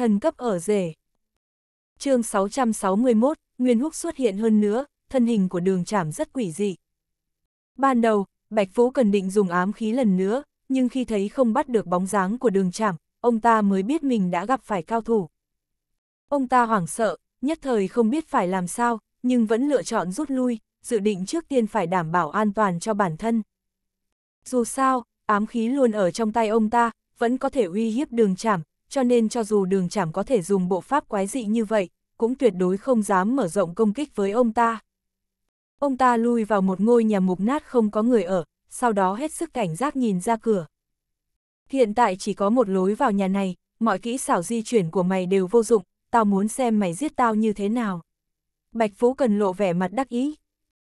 thần cấp ở rể. chương 661, Nguyên Húc xuất hiện hơn nữa, thân hình của đường trảm rất quỷ dị. Ban đầu, Bạch Vũ cần định dùng ám khí lần nữa, nhưng khi thấy không bắt được bóng dáng của đường trảm, ông ta mới biết mình đã gặp phải cao thủ. Ông ta hoảng sợ, nhất thời không biết phải làm sao, nhưng vẫn lựa chọn rút lui, dự định trước tiên phải đảm bảo an toàn cho bản thân. Dù sao, ám khí luôn ở trong tay ông ta, vẫn có thể uy hiếp đường trảm, cho nên cho dù đường chảm có thể dùng bộ pháp quái dị như vậy, cũng tuyệt đối không dám mở rộng công kích với ông ta. Ông ta lui vào một ngôi nhà mục nát không có người ở, sau đó hết sức cảnh giác nhìn ra cửa. Hiện tại chỉ có một lối vào nhà này, mọi kỹ xảo di chuyển của mày đều vô dụng, tao muốn xem mày giết tao như thế nào. Bạch Phú Cần lộ vẻ mặt đắc ý.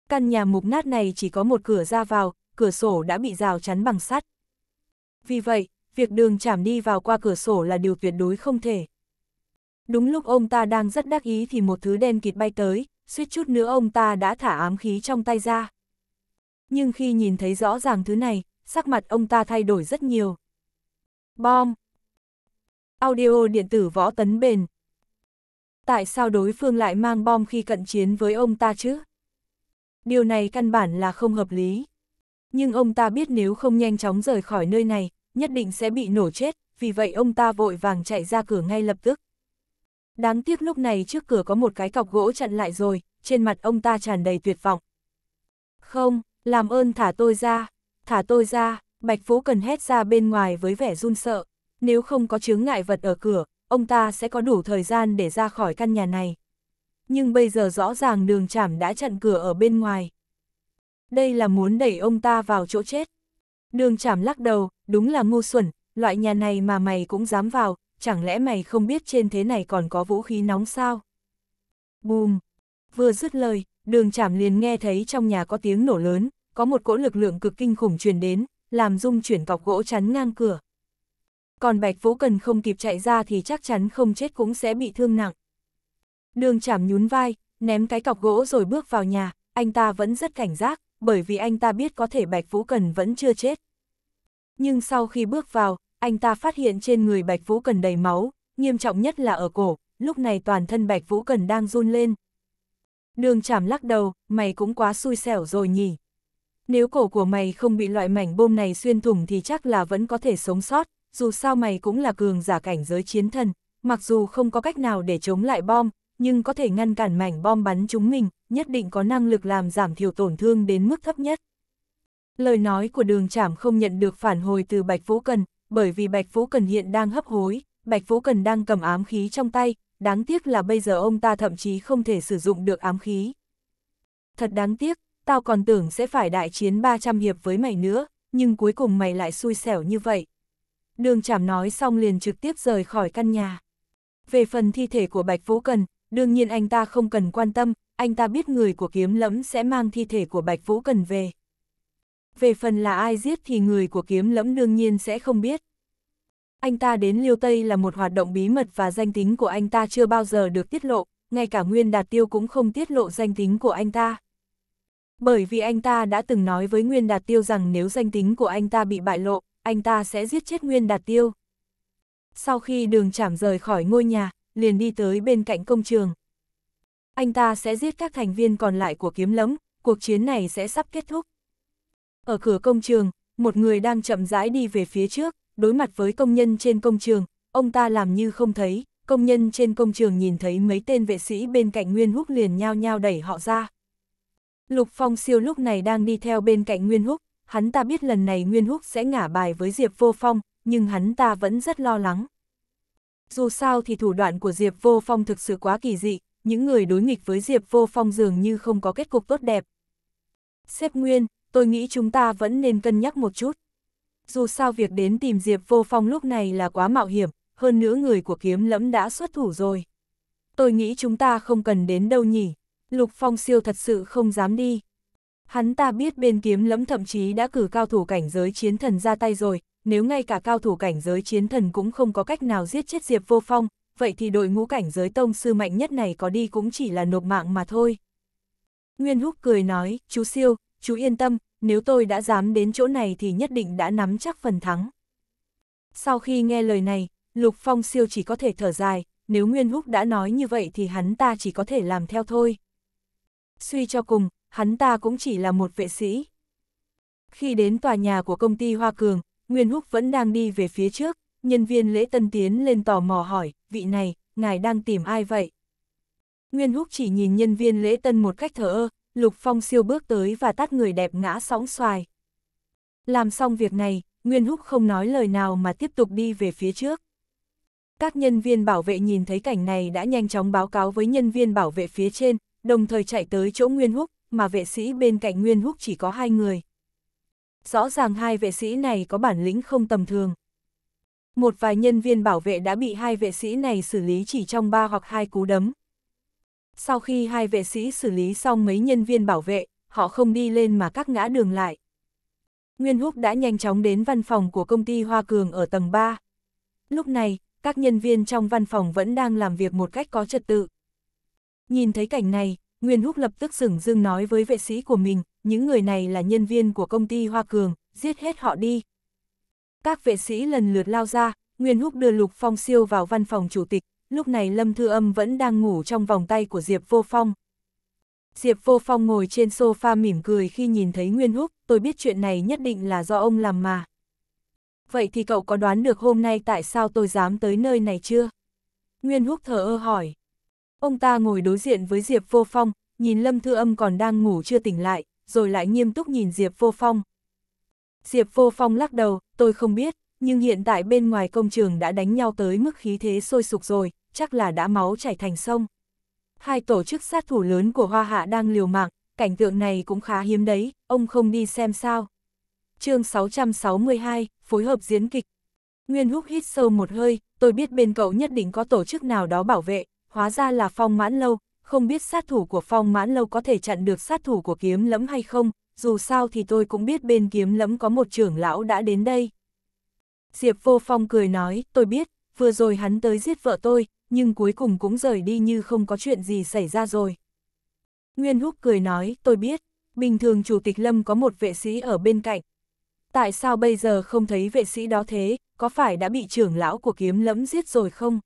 Căn nhà mục nát này chỉ có một cửa ra vào, cửa sổ đã bị rào chắn bằng sắt. Vì vậy, việc đường chảm đi vào qua cửa sổ là điều tuyệt đối không thể. Đúng lúc ông ta đang rất đắc ý thì một thứ đen kịt bay tới, suýt chút nữa ông ta đã thả ám khí trong tay ra. Nhưng khi nhìn thấy rõ ràng thứ này, sắc mặt ông ta thay đổi rất nhiều. Bom! Audio điện tử võ tấn bền. Tại sao đối phương lại mang bom khi cận chiến với ông ta chứ? Điều này căn bản là không hợp lý. Nhưng ông ta biết nếu không nhanh chóng rời khỏi nơi này, nhất định sẽ bị nổ chết, vì vậy ông ta vội vàng chạy ra cửa ngay lập tức. Đáng tiếc lúc này trước cửa có một cái cọc gỗ chặn lại rồi, trên mặt ông ta tràn đầy tuyệt vọng. Không, làm ơn thả tôi ra, thả tôi ra, Bạch Phố Cần hét ra bên ngoài với vẻ run sợ. Nếu không có chướng ngại vật ở cửa, ông ta sẽ có đủ thời gian để ra khỏi căn nhà này. Nhưng bây giờ rõ ràng đường chảm đã chặn cửa ở bên ngoài. Đây là muốn đẩy ông ta vào chỗ chết. Đường chảm lắc đầu, đúng là ngu xuẩn, loại nhà này mà mày cũng dám vào, chẳng lẽ mày không biết trên thế này còn có vũ khí nóng sao? Bùm! Vừa dứt lời, đường chảm liền nghe thấy trong nhà có tiếng nổ lớn, có một cỗ lực lượng cực kinh khủng truyền đến, làm rung chuyển cọc gỗ chắn ngang cửa. Còn Bạch Vũ Cần không kịp chạy ra thì chắc chắn không chết cũng sẽ bị thương nặng. Đường chảm nhún vai, ném cái cọc gỗ rồi bước vào nhà, anh ta vẫn rất cảnh giác, bởi vì anh ta biết có thể Bạch Vũ Cần vẫn chưa chết. Nhưng sau khi bước vào, anh ta phát hiện trên người Bạch Vũ Cần đầy máu, nghiêm trọng nhất là ở cổ, lúc này toàn thân Bạch Vũ Cần đang run lên. Đường chảm lắc đầu, mày cũng quá xui xẻo rồi nhỉ. Nếu cổ của mày không bị loại mảnh bom này xuyên thủng thì chắc là vẫn có thể sống sót, dù sao mày cũng là cường giả cảnh giới chiến thần, mặc dù không có cách nào để chống lại bom, nhưng có thể ngăn cản mảnh bom bắn chúng mình, nhất định có năng lực làm giảm thiểu tổn thương đến mức thấp nhất. Lời nói của đường trảm không nhận được phản hồi từ Bạch Vũ Cần, bởi vì Bạch Vũ Cần hiện đang hấp hối, Bạch Vũ Cần đang cầm ám khí trong tay, đáng tiếc là bây giờ ông ta thậm chí không thể sử dụng được ám khí. Thật đáng tiếc, tao còn tưởng sẽ phải đại chiến 300 hiệp với mày nữa, nhưng cuối cùng mày lại xui xẻo như vậy. Đường chảm nói xong liền trực tiếp rời khỏi căn nhà. Về phần thi thể của Bạch Vũ Cần, đương nhiên anh ta không cần quan tâm, anh ta biết người của kiếm lẫm sẽ mang thi thể của Bạch Vũ Cần về về phần là ai giết thì người của kiếm lẫm đương nhiên sẽ không biết. Anh ta đến Liêu Tây là một hoạt động bí mật và danh tính của anh ta chưa bao giờ được tiết lộ, ngay cả Nguyên Đạt Tiêu cũng không tiết lộ danh tính của anh ta. Bởi vì anh ta đã từng nói với Nguyên Đạt Tiêu rằng nếu danh tính của anh ta bị bại lộ, anh ta sẽ giết chết Nguyên Đạt Tiêu. Sau khi đường chảm rời khỏi ngôi nhà, liền đi tới bên cạnh công trường. Anh ta sẽ giết các thành viên còn lại của kiếm lẫm, cuộc chiến này sẽ sắp kết thúc. Ở cửa công trường, một người đang chậm rãi đi về phía trước, đối mặt với công nhân trên công trường, ông ta làm như không thấy, công nhân trên công trường nhìn thấy mấy tên vệ sĩ bên cạnh Nguyên Húc liền nhao nhao đẩy họ ra. Lục Phong siêu lúc này đang đi theo bên cạnh Nguyên Húc, hắn ta biết lần này Nguyên Húc sẽ ngả bài với Diệp Vô Phong, nhưng hắn ta vẫn rất lo lắng. Dù sao thì thủ đoạn của Diệp Vô Phong thực sự quá kỳ dị, những người đối nghịch với Diệp Vô Phong dường như không có kết cục tốt đẹp. Xếp Nguyên, tôi nghĩ chúng ta vẫn nên cân nhắc một chút. Dù sao việc đến tìm Diệp Vô Phong lúc này là quá mạo hiểm, hơn nữa người của kiếm lẫm đã xuất thủ rồi. Tôi nghĩ chúng ta không cần đến đâu nhỉ, Lục Phong siêu thật sự không dám đi. Hắn ta biết bên kiếm lẫm thậm chí đã cử cao thủ cảnh giới chiến thần ra tay rồi, nếu ngay cả cao thủ cảnh giới chiến thần cũng không có cách nào giết chết Diệp Vô Phong, vậy thì đội ngũ cảnh giới tông sư mạnh nhất này có đi cũng chỉ là nộp mạng mà thôi. Nguyên Húc cười nói, chú siêu, chú yên tâm, nếu tôi đã dám đến chỗ này thì nhất định đã nắm chắc phần thắng. Sau khi nghe lời này, Lục Phong siêu chỉ có thể thở dài, nếu Nguyên Húc đã nói như vậy thì hắn ta chỉ có thể làm theo thôi. Suy cho cùng, hắn ta cũng chỉ là một vệ sĩ. Khi đến tòa nhà của công ty Hoa Cường, Nguyên Húc vẫn đang đi về phía trước, nhân viên lễ tân tiến lên tò mò hỏi, vị này, ngài đang tìm ai vậy? Nguyên Húc chỉ nhìn nhân viên lễ tân một cách thờ ơ, Lục Phong siêu bước tới và tát người đẹp ngã sóng xoài. Làm xong việc này, Nguyên Húc không nói lời nào mà tiếp tục đi về phía trước. Các nhân viên bảo vệ nhìn thấy cảnh này đã nhanh chóng báo cáo với nhân viên bảo vệ phía trên, đồng thời chạy tới chỗ Nguyên Húc, mà vệ sĩ bên cạnh Nguyên Húc chỉ có hai người. Rõ ràng hai vệ sĩ này có bản lĩnh không tầm thường. Một vài nhân viên bảo vệ đã bị hai vệ sĩ này xử lý chỉ trong ba hoặc hai cú đấm, sau khi hai vệ sĩ xử lý xong mấy nhân viên bảo vệ, họ không đi lên mà các ngã đường lại. Nguyên Húc đã nhanh chóng đến văn phòng của công ty Hoa Cường ở tầng 3. Lúc này, các nhân viên trong văn phòng vẫn đang làm việc một cách có trật tự. Nhìn thấy cảnh này, Nguyên Húc lập tức sửng dưng nói với vệ sĩ của mình, những người này là nhân viên của công ty Hoa Cường, giết hết họ đi. Các vệ sĩ lần lượt lao ra, Nguyên Húc đưa Lục Phong Siêu vào văn phòng chủ tịch, lúc này Lâm Thư Âm vẫn đang ngủ trong vòng tay của Diệp Vô Phong. Diệp Vô Phong ngồi trên sofa mỉm cười khi nhìn thấy Nguyên Húc, tôi biết chuyện này nhất định là do ông làm mà. Vậy thì cậu có đoán được hôm nay tại sao tôi dám tới nơi này chưa? Nguyên Húc thở ơ hỏi. Ông ta ngồi đối diện với Diệp Vô Phong, nhìn Lâm Thư Âm còn đang ngủ chưa tỉnh lại, rồi lại nghiêm túc nhìn Diệp Vô Phong. Diệp Vô Phong lắc đầu, tôi không biết, nhưng hiện tại bên ngoài công trường đã đánh nhau tới mức khí thế sôi sục rồi, chắc là đã máu chảy thành sông. Hai tổ chức sát thủ lớn của Hoa Hạ đang liều mạng, cảnh tượng này cũng khá hiếm đấy, ông không đi xem sao. chương 662, phối hợp diễn kịch. Nguyên Húc hít sâu một hơi, tôi biết bên cậu nhất định có tổ chức nào đó bảo vệ, hóa ra là phong mãn lâu, không biết sát thủ của phong mãn lâu có thể chặn được sát thủ của kiếm lẫm hay không, dù sao thì tôi cũng biết bên kiếm lẫm có một trưởng lão đã đến đây. Diệp Vô Phong cười nói, tôi biết, vừa rồi hắn tới giết vợ tôi, nhưng cuối cùng cũng rời đi như không có chuyện gì xảy ra rồi. Nguyên Húc cười nói, tôi biết, bình thường Chủ tịch Lâm có một vệ sĩ ở bên cạnh. Tại sao bây giờ không thấy vệ sĩ đó thế, có phải đã bị trưởng lão của kiếm lẫm giết rồi không?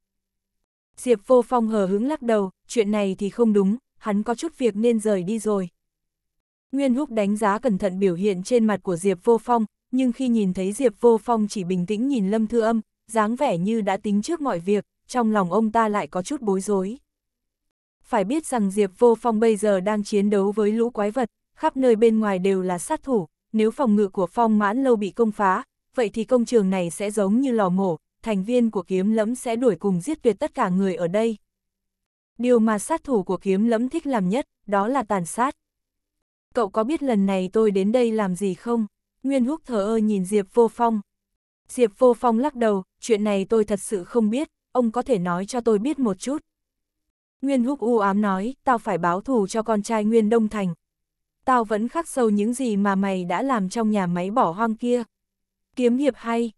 Diệp Vô Phong hờ hứng lắc đầu, chuyện này thì không đúng, hắn có chút việc nên rời đi rồi. Nguyên Húc đánh giá cẩn thận biểu hiện trên mặt của Diệp Vô Phong, nhưng khi nhìn thấy Diệp Vô Phong chỉ bình tĩnh nhìn Lâm Thư Âm, dáng vẻ như đã tính trước mọi việc, trong lòng ông ta lại có chút bối rối. Phải biết rằng Diệp Vô Phong bây giờ đang chiến đấu với lũ quái vật, khắp nơi bên ngoài đều là sát thủ, nếu phòng ngự của Phong mãn lâu bị công phá, vậy thì công trường này sẽ giống như lò mổ, thành viên của kiếm lẫm sẽ đuổi cùng giết tuyệt tất cả người ở đây. Điều mà sát thủ của kiếm lẫm thích làm nhất, đó là tàn sát. Cậu có biết lần này tôi đến đây làm gì không? Nguyên Húc thờ ơ nhìn Diệp Vô Phong. Diệp Vô Phong lắc đầu, chuyện này tôi thật sự không biết, ông có thể nói cho tôi biết một chút. Nguyên Húc u ám nói, tao phải báo thù cho con trai Nguyên Đông Thành. Tao vẫn khắc sâu những gì mà mày đã làm trong nhà máy bỏ hoang kia. Kiếm hiệp hay.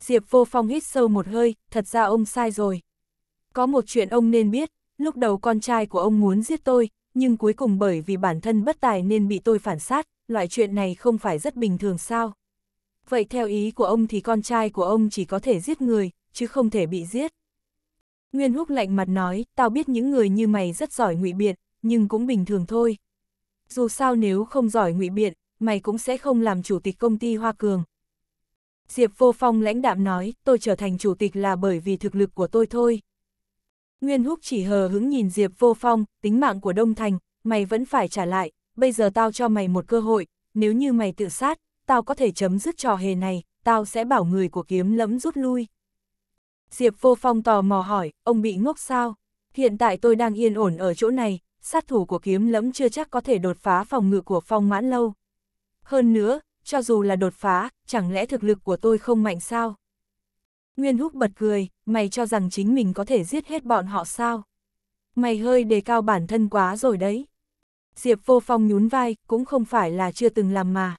Diệp Vô Phong hít sâu một hơi, thật ra ông sai rồi. Có một chuyện ông nên biết, lúc đầu con trai của ông muốn giết tôi, nhưng cuối cùng bởi vì bản thân bất tài nên bị tôi phản sát, loại chuyện này không phải rất bình thường sao? Vậy theo ý của ông thì con trai của ông chỉ có thể giết người, chứ không thể bị giết. Nguyên Húc lạnh mặt nói, tao biết những người như mày rất giỏi ngụy biện, nhưng cũng bình thường thôi. Dù sao nếu không giỏi ngụy biện, mày cũng sẽ không làm chủ tịch công ty Hoa Cường. Diệp Vô Phong lãnh đạm nói, tôi trở thành chủ tịch là bởi vì thực lực của tôi thôi. Nguyên Húc chỉ hờ hứng nhìn Diệp Vô Phong, tính mạng của Đông Thành, mày vẫn phải trả lại, bây giờ tao cho mày một cơ hội, nếu như mày tự sát, tao có thể chấm dứt trò hề này, tao sẽ bảo người của kiếm lẫm rút lui. Diệp Vô Phong tò mò hỏi, ông bị ngốc sao? Hiện tại tôi đang yên ổn ở chỗ này, sát thủ của kiếm lẫm chưa chắc có thể đột phá phòng ngự của phong mãn lâu. Hơn nữa, cho dù là đột phá, chẳng lẽ thực lực của tôi không mạnh sao? Nguyên Húc bật cười, mày cho rằng chính mình có thể giết hết bọn họ sao? Mày hơi đề cao bản thân quá rồi đấy. Diệp Vô Phong nhún vai, cũng không phải là chưa từng làm mà.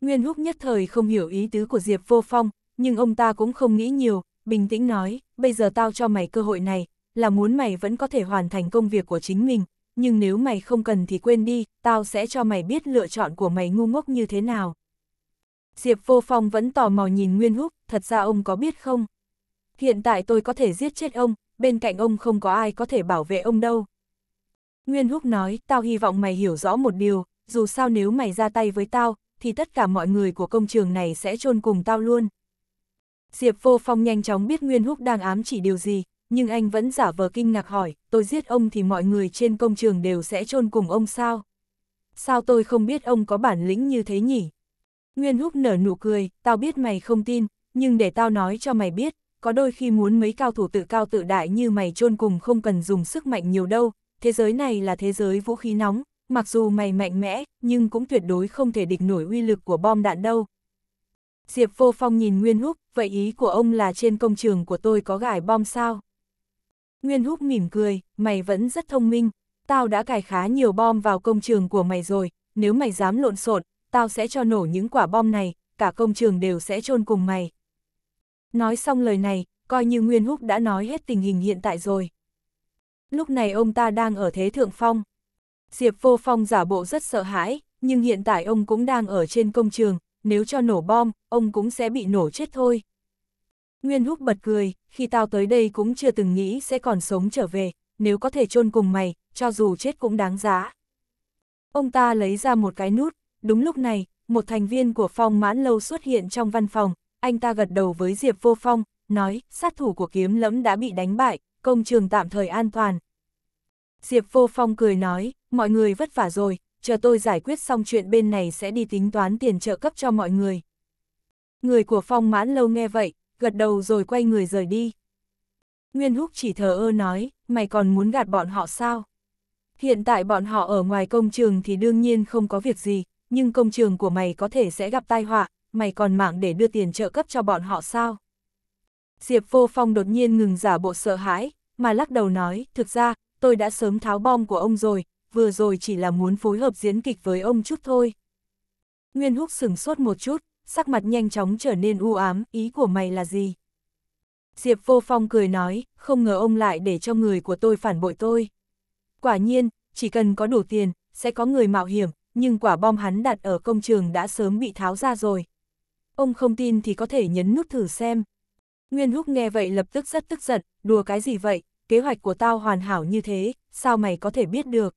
Nguyên Húc nhất thời không hiểu ý tứ của Diệp Vô Phong, nhưng ông ta cũng không nghĩ nhiều, bình tĩnh nói, bây giờ tao cho mày cơ hội này, là muốn mày vẫn có thể hoàn thành công việc của chính mình, nhưng nếu mày không cần thì quên đi, tao sẽ cho mày biết lựa chọn của mày ngu ngốc như thế nào. Diệp Vô Phong vẫn tò mò nhìn Nguyên Húc, thật ra ông có biết không? Hiện tại tôi có thể giết chết ông, bên cạnh ông không có ai có thể bảo vệ ông đâu. Nguyên Húc nói, tao hy vọng mày hiểu rõ một điều, dù sao nếu mày ra tay với tao, thì tất cả mọi người của công trường này sẽ chôn cùng tao luôn. Diệp Vô Phong nhanh chóng biết Nguyên Húc đang ám chỉ điều gì, nhưng anh vẫn giả vờ kinh ngạc hỏi, tôi giết ông thì mọi người trên công trường đều sẽ chôn cùng ông sao? Sao tôi không biết ông có bản lĩnh như thế nhỉ? Nguyên Húc nở nụ cười, tao biết mày không tin, nhưng để tao nói cho mày biết, có đôi khi muốn mấy cao thủ tự cao tự đại như mày chôn cùng không cần dùng sức mạnh nhiều đâu, thế giới này là thế giới vũ khí nóng, mặc dù mày mạnh mẽ, nhưng cũng tuyệt đối không thể địch nổi uy lực của bom đạn đâu. Diệp Vô Phong nhìn Nguyên Húc, vậy ý của ông là trên công trường của tôi có gài bom sao? Nguyên Húc mỉm cười, mày vẫn rất thông minh, tao đã cài khá nhiều bom vào công trường của mày rồi, nếu mày dám lộn xộn, tao sẽ cho nổ những quả bom này, cả công trường đều sẽ chôn cùng mày. Nói xong lời này, coi như Nguyên Húc đã nói hết tình hình hiện tại rồi. Lúc này ông ta đang ở thế thượng phong. Diệp vô phong giả bộ rất sợ hãi, nhưng hiện tại ông cũng đang ở trên công trường, nếu cho nổ bom, ông cũng sẽ bị nổ chết thôi. Nguyên Húc bật cười, khi tao tới đây cũng chưa từng nghĩ sẽ còn sống trở về, nếu có thể chôn cùng mày, cho dù chết cũng đáng giá. Ông ta lấy ra một cái nút, đúng lúc này, một thành viên của phong mãn lâu xuất hiện trong văn phòng, anh ta gật đầu với Diệp Vô Phong, nói, sát thủ của kiếm lẫm đã bị đánh bại, công trường tạm thời an toàn. Diệp Vô Phong cười nói, mọi người vất vả rồi, chờ tôi giải quyết xong chuyện bên này sẽ đi tính toán tiền trợ cấp cho mọi người. Người của Phong mãn lâu nghe vậy, gật đầu rồi quay người rời đi. Nguyên Húc chỉ thờ ơ nói, mày còn muốn gạt bọn họ sao? Hiện tại bọn họ ở ngoài công trường thì đương nhiên không có việc gì, nhưng công trường của mày có thể sẽ gặp tai họa, mày còn mạng để đưa tiền trợ cấp cho bọn họ sao? Diệp Vô Phong đột nhiên ngừng giả bộ sợ hãi, mà lắc đầu nói, thực ra, tôi đã sớm tháo bom của ông rồi, vừa rồi chỉ là muốn phối hợp diễn kịch với ông chút thôi. Nguyên Húc sửng sốt một chút, sắc mặt nhanh chóng trở nên u ám, ý của mày là gì? Diệp Vô Phong cười nói, không ngờ ông lại để cho người của tôi phản bội tôi. Quả nhiên, chỉ cần có đủ tiền, sẽ có người mạo hiểm, nhưng quả bom hắn đặt ở công trường đã sớm bị tháo ra rồi. Ông không tin thì có thể nhấn nút thử xem. Nguyên Húc nghe vậy lập tức rất tức giận, đùa cái gì vậy, kế hoạch của tao hoàn hảo như thế, sao mày có thể biết được?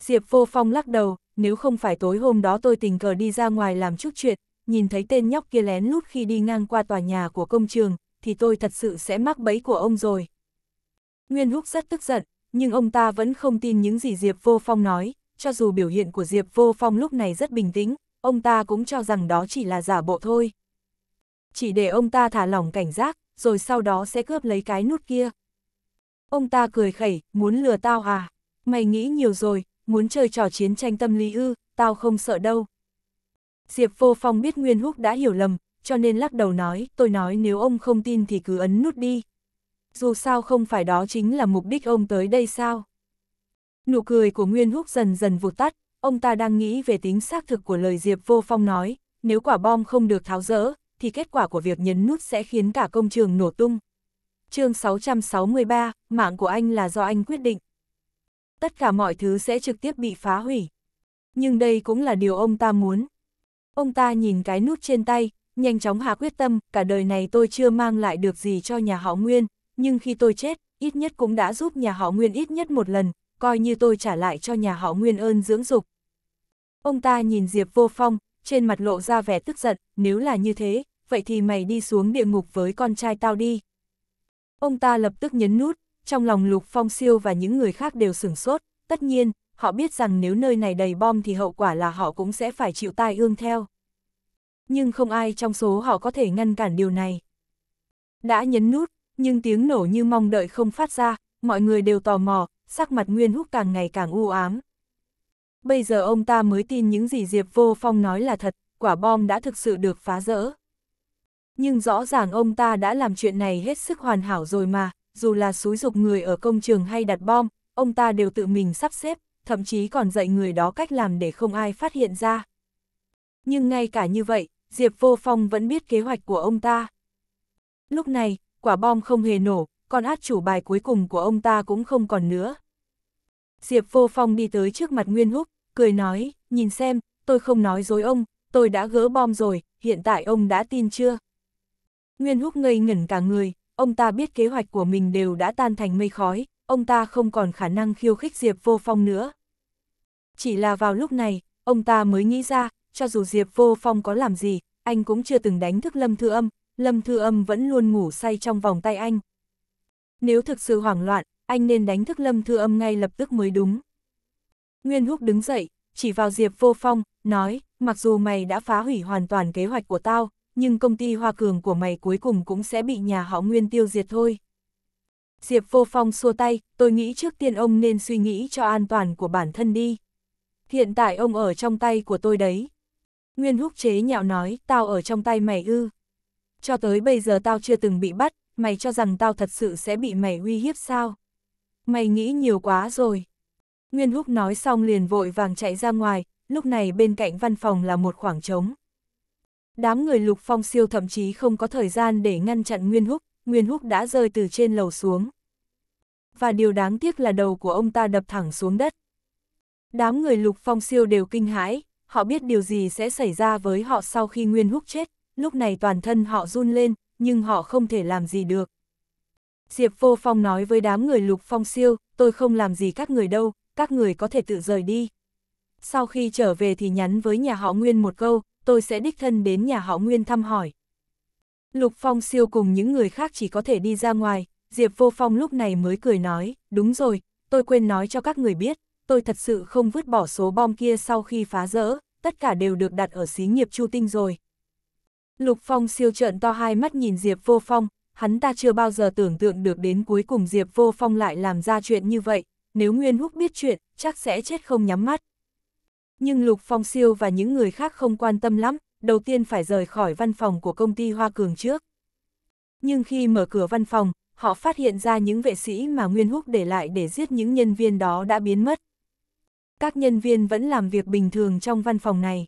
Diệp vô phong lắc đầu, nếu không phải tối hôm đó tôi tình cờ đi ra ngoài làm chút chuyện, nhìn thấy tên nhóc kia lén lút khi đi ngang qua tòa nhà của công trường, thì tôi thật sự sẽ mắc bẫy của ông rồi. Nguyên Húc rất tức giận, nhưng ông ta vẫn không tin những gì Diệp Vô Phong nói, cho dù biểu hiện của Diệp Vô Phong lúc này rất bình tĩnh, ông ta cũng cho rằng đó chỉ là giả bộ thôi. Chỉ để ông ta thả lỏng cảnh giác, rồi sau đó sẽ cướp lấy cái nút kia. Ông ta cười khẩy, muốn lừa tao à? Mày nghĩ nhiều rồi, muốn chơi trò chiến tranh tâm lý ư, tao không sợ đâu. Diệp Vô Phong biết Nguyên Húc đã hiểu lầm, cho nên lắc đầu nói, tôi nói nếu ông không tin thì cứ ấn nút đi. Dù sao không phải đó chính là mục đích ông tới đây sao? Nụ cười của Nguyên Húc dần dần vụt tắt, ông ta đang nghĩ về tính xác thực của lời Diệp Vô Phong nói, nếu quả bom không được tháo rỡ, thì kết quả của việc nhấn nút sẽ khiến cả công trường nổ tung chương 663, mạng của anh là do anh quyết định. Tất cả mọi thứ sẽ trực tiếp bị phá hủy. Nhưng đây cũng là điều ông ta muốn. Ông ta nhìn cái nút trên tay, nhanh chóng hạ quyết tâm, cả đời này tôi chưa mang lại được gì cho nhà họ Nguyên, nhưng khi tôi chết, ít nhất cũng đã giúp nhà họ Nguyên ít nhất một lần, coi như tôi trả lại cho nhà họ Nguyên ơn dưỡng dục. Ông ta nhìn Diệp Vô Phong, trên mặt lộ ra vẻ tức giận, nếu là như thế, vậy thì mày đi xuống địa ngục với con trai tao đi. Ông ta lập tức nhấn nút, trong lòng Lục Phong Siêu và những người khác đều sửng sốt, tất nhiên, họ biết rằng nếu nơi này đầy bom thì hậu quả là họ cũng sẽ phải chịu tai ương theo. Nhưng không ai trong số họ có thể ngăn cản điều này. Đã nhấn nút, nhưng tiếng nổ như mong đợi không phát ra, mọi người đều tò mò, sắc mặt Nguyên Húc càng ngày càng u ám. Bây giờ ông ta mới tin những gì Diệp Vô Phong nói là thật, quả bom đã thực sự được phá rỡ. Nhưng rõ ràng ông ta đã làm chuyện này hết sức hoàn hảo rồi mà, dù là xúi dục người ở công trường hay đặt bom, ông ta đều tự mình sắp xếp, thậm chí còn dạy người đó cách làm để không ai phát hiện ra. Nhưng ngay cả như vậy, Diệp Vô Phong vẫn biết kế hoạch của ông ta. Lúc này, quả bom không hề nổ, còn át chủ bài cuối cùng của ông ta cũng không còn nữa. Diệp Vô Phong đi tới trước mặt Nguyên Húc, cười nói, nhìn xem, tôi không nói dối ông, tôi đã gỡ bom rồi, hiện tại ông đã tin chưa? Nguyên Húc ngây ngẩn cả người, ông ta biết kế hoạch của mình đều đã tan thành mây khói, ông ta không còn khả năng khiêu khích Diệp Vô Phong nữa. Chỉ là vào lúc này, ông ta mới nghĩ ra, cho dù Diệp Vô Phong có làm gì, anh cũng chưa từng đánh thức Lâm Thư Âm, Lâm Thư Âm vẫn luôn ngủ say trong vòng tay anh. Nếu thực sự hoảng loạn, anh nên đánh thức Lâm Thư Âm ngay lập tức mới đúng. Nguyên Húc đứng dậy, chỉ vào Diệp Vô Phong, nói, mặc dù mày đã phá hủy hoàn toàn kế hoạch của tao, nhưng công ty Hoa Cường của mày cuối cùng cũng sẽ bị nhà họ Nguyên tiêu diệt thôi. Diệp Vô Phong xua tay, tôi nghĩ trước tiên ông nên suy nghĩ cho an toàn của bản thân đi. Hiện tại ông ở trong tay của tôi đấy. Nguyên húc chế nhạo nói, tao ở trong tay mày ư. Cho tới bây giờ tao chưa từng bị bắt, mày cho rằng tao thật sự sẽ bị mày uy hiếp sao? Mày nghĩ nhiều quá rồi. Nguyên húc nói xong liền vội vàng chạy ra ngoài, lúc này bên cạnh văn phòng là một khoảng trống. Đám người lục phong siêu thậm chí không có thời gian để ngăn chặn Nguyên Húc, Nguyên Húc đã rơi từ trên lầu xuống. Và điều đáng tiếc là đầu của ông ta đập thẳng xuống đất. Đám người lục phong siêu đều kinh hãi, họ biết điều gì sẽ xảy ra với họ sau khi Nguyên Húc chết, lúc này toàn thân họ run lên, nhưng họ không thể làm gì được. Diệp Vô Phong nói với đám người lục phong siêu, tôi không làm gì các người đâu, các người có thể tự rời đi. Sau khi trở về thì nhắn với nhà họ Nguyên một câu, tôi sẽ đích thân đến nhà họ Nguyên thăm hỏi. Lục Phong siêu cùng những người khác chỉ có thể đi ra ngoài, Diệp Vô Phong lúc này mới cười nói, đúng rồi, tôi quên nói cho các người biết, tôi thật sự không vứt bỏ số bom kia sau khi phá rỡ, tất cả đều được đặt ở xí nghiệp Chu Tinh rồi. Lục Phong siêu trợn to hai mắt nhìn Diệp Vô Phong, hắn ta chưa bao giờ tưởng tượng được đến cuối cùng Diệp Vô Phong lại làm ra chuyện như vậy, nếu Nguyên Húc biết chuyện, chắc sẽ chết không nhắm mắt nhưng Lục Phong Siêu và những người khác không quan tâm lắm, đầu tiên phải rời khỏi văn phòng của công ty Hoa Cường trước. Nhưng khi mở cửa văn phòng, họ phát hiện ra những vệ sĩ mà Nguyên Húc để lại để giết những nhân viên đó đã biến mất. Các nhân viên vẫn làm việc bình thường trong văn phòng này.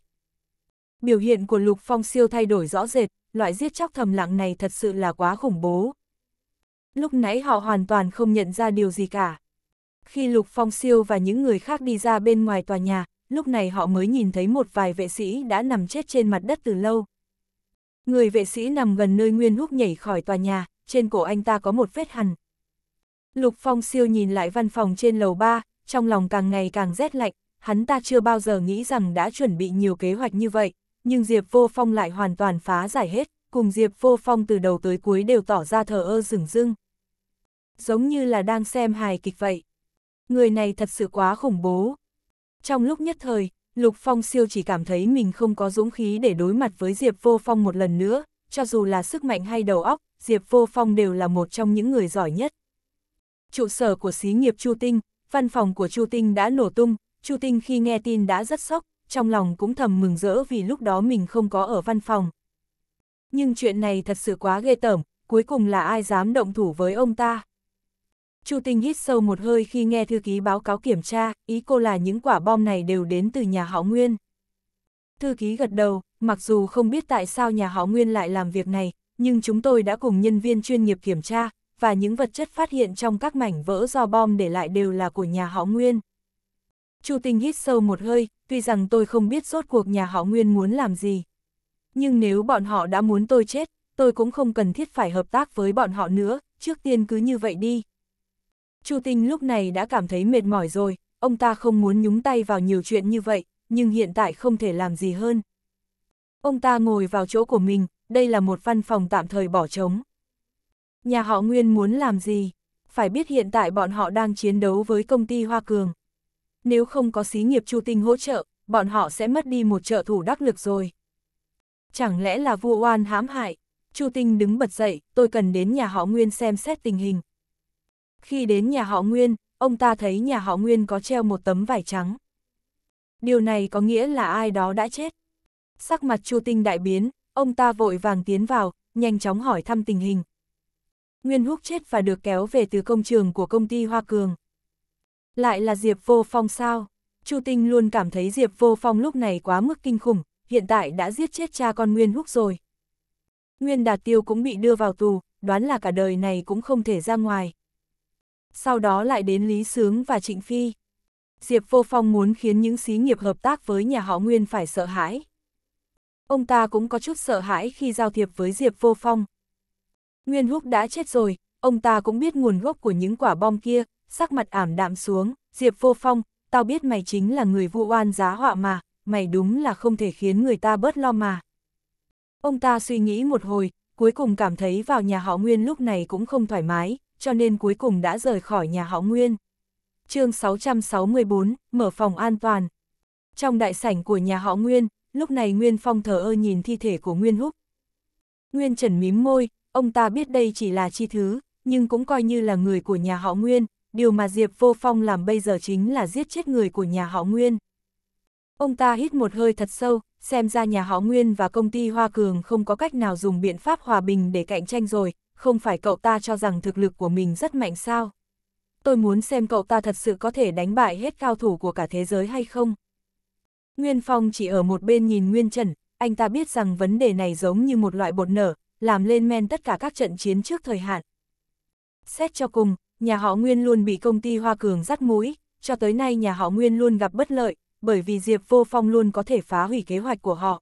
Biểu hiện của Lục Phong Siêu thay đổi rõ rệt, loại giết chóc thầm lặng này thật sự là quá khủng bố. Lúc nãy họ hoàn toàn không nhận ra điều gì cả. Khi Lục Phong Siêu và những người khác đi ra bên ngoài tòa nhà, lúc này họ mới nhìn thấy một vài vệ sĩ đã nằm chết trên mặt đất từ lâu. Người vệ sĩ nằm gần nơi Nguyên Húc nhảy khỏi tòa nhà, trên cổ anh ta có một vết hằn. Lục Phong siêu nhìn lại văn phòng trên lầu 3, trong lòng càng ngày càng rét lạnh, hắn ta chưa bao giờ nghĩ rằng đã chuẩn bị nhiều kế hoạch như vậy, nhưng Diệp Vô Phong lại hoàn toàn phá giải hết, cùng Diệp Vô Phong từ đầu tới cuối đều tỏ ra thờ ơ rừng rưng. Giống như là đang xem hài kịch vậy. Người này thật sự quá khủng bố, trong lúc nhất thời, Lục Phong siêu chỉ cảm thấy mình không có dũng khí để đối mặt với Diệp Vô Phong một lần nữa, cho dù là sức mạnh hay đầu óc, Diệp Vô Phong đều là một trong những người giỏi nhất. Trụ sở của xí nghiệp Chu Tinh, văn phòng của Chu Tinh đã nổ tung, Chu Tinh khi nghe tin đã rất sốc, trong lòng cũng thầm mừng rỡ vì lúc đó mình không có ở văn phòng. Nhưng chuyện này thật sự quá ghê tởm, cuối cùng là ai dám động thủ với ông ta. Chu Tinh hít sâu một hơi khi nghe thư ký báo cáo kiểm tra, ý cô là những quả bom này đều đến từ nhà họ Nguyên. Thư ký gật đầu, mặc dù không biết tại sao nhà họ Nguyên lại làm việc này, nhưng chúng tôi đã cùng nhân viên chuyên nghiệp kiểm tra, và những vật chất phát hiện trong các mảnh vỡ do bom để lại đều là của nhà họ Nguyên. Chu Tinh hít sâu một hơi, tuy rằng tôi không biết rốt cuộc nhà họ Nguyên muốn làm gì. Nhưng nếu bọn họ đã muốn tôi chết, tôi cũng không cần thiết phải hợp tác với bọn họ nữa, trước tiên cứ như vậy đi. Chu Tinh lúc này đã cảm thấy mệt mỏi rồi, ông ta không muốn nhúng tay vào nhiều chuyện như vậy, nhưng hiện tại không thể làm gì hơn. Ông ta ngồi vào chỗ của mình, đây là một văn phòng tạm thời bỏ trống. Nhà họ Nguyên muốn làm gì? Phải biết hiện tại bọn họ đang chiến đấu với công ty Hoa Cường. Nếu không có xí nghiệp Chu Tinh hỗ trợ, bọn họ sẽ mất đi một trợ thủ đắc lực rồi. Chẳng lẽ là vua oan hãm hại? Chu Tinh đứng bật dậy, tôi cần đến nhà họ Nguyên xem xét tình hình, khi đến nhà họ Nguyên, ông ta thấy nhà họ Nguyên có treo một tấm vải trắng. Điều này có nghĩa là ai đó đã chết. Sắc mặt Chu Tinh đại biến, ông ta vội vàng tiến vào, nhanh chóng hỏi thăm tình hình. Nguyên Húc chết và được kéo về từ công trường của công ty Hoa Cường. Lại là Diệp Vô Phong sao? Chu Tinh luôn cảm thấy Diệp Vô Phong lúc này quá mức kinh khủng, hiện tại đã giết chết cha con Nguyên Húc rồi. Nguyên Đạt Tiêu cũng bị đưa vào tù, đoán là cả đời này cũng không thể ra ngoài sau đó lại đến Lý Sướng và Trịnh Phi. Diệp Vô Phong muốn khiến những xí nghiệp hợp tác với nhà họ Nguyên phải sợ hãi. Ông ta cũng có chút sợ hãi khi giao thiệp với Diệp Vô Phong. Nguyên Húc đã chết rồi, ông ta cũng biết nguồn gốc của những quả bom kia, sắc mặt ảm đạm xuống, Diệp Vô Phong, tao biết mày chính là người vu oan giá họa mà, mày đúng là không thể khiến người ta bớt lo mà. Ông ta suy nghĩ một hồi, cuối cùng cảm thấy vào nhà họ Nguyên lúc này cũng không thoải mái, cho nên cuối cùng đã rời khỏi nhà họ Nguyên. chương 664, mở phòng an toàn. Trong đại sảnh của nhà họ Nguyên, lúc này Nguyên Phong thờ ơ nhìn thi thể của Nguyên Húc. Nguyên Trần mím môi, ông ta biết đây chỉ là chi thứ, nhưng cũng coi như là người của nhà họ Nguyên, điều mà Diệp Vô Phong làm bây giờ chính là giết chết người của nhà họ Nguyên. Ông ta hít một hơi thật sâu, xem ra nhà họ Nguyên và công ty Hoa Cường không có cách nào dùng biện pháp hòa bình để cạnh tranh rồi, không phải cậu ta cho rằng thực lực của mình rất mạnh sao. Tôi muốn xem cậu ta thật sự có thể đánh bại hết cao thủ của cả thế giới hay không. Nguyên Phong chỉ ở một bên nhìn Nguyên Trần, anh ta biết rằng vấn đề này giống như một loại bột nở, làm lên men tất cả các trận chiến trước thời hạn. Xét cho cùng, nhà họ Nguyên luôn bị công ty Hoa Cường dắt mũi, cho tới nay nhà họ Nguyên luôn gặp bất lợi, bởi vì Diệp Vô Phong luôn có thể phá hủy kế hoạch của họ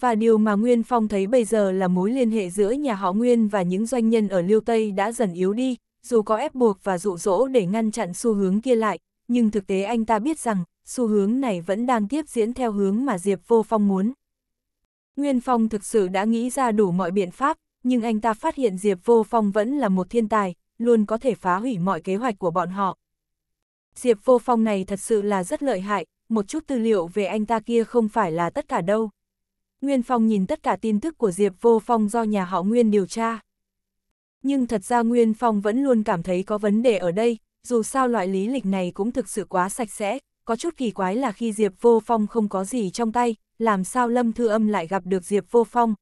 và điều mà Nguyên Phong thấy bây giờ là mối liên hệ giữa nhà họ Nguyên và những doanh nhân ở Liêu Tây đã dần yếu đi, dù có ép buộc và dụ dỗ để ngăn chặn xu hướng kia lại, nhưng thực tế anh ta biết rằng, xu hướng này vẫn đang tiếp diễn theo hướng mà Diệp Vô Phong muốn. Nguyên Phong thực sự đã nghĩ ra đủ mọi biện pháp, nhưng anh ta phát hiện Diệp Vô Phong vẫn là một thiên tài, luôn có thể phá hủy mọi kế hoạch của bọn họ. Diệp Vô Phong này thật sự là rất lợi hại, một chút tư liệu về anh ta kia không phải là tất cả đâu. Nguyên Phong nhìn tất cả tin tức của Diệp Vô Phong do nhà họ Nguyên điều tra. Nhưng thật ra Nguyên Phong vẫn luôn cảm thấy có vấn đề ở đây, dù sao loại lý lịch này cũng thực sự quá sạch sẽ, có chút kỳ quái là khi Diệp Vô Phong không có gì trong tay, làm sao Lâm Thư Âm lại gặp được Diệp Vô Phong.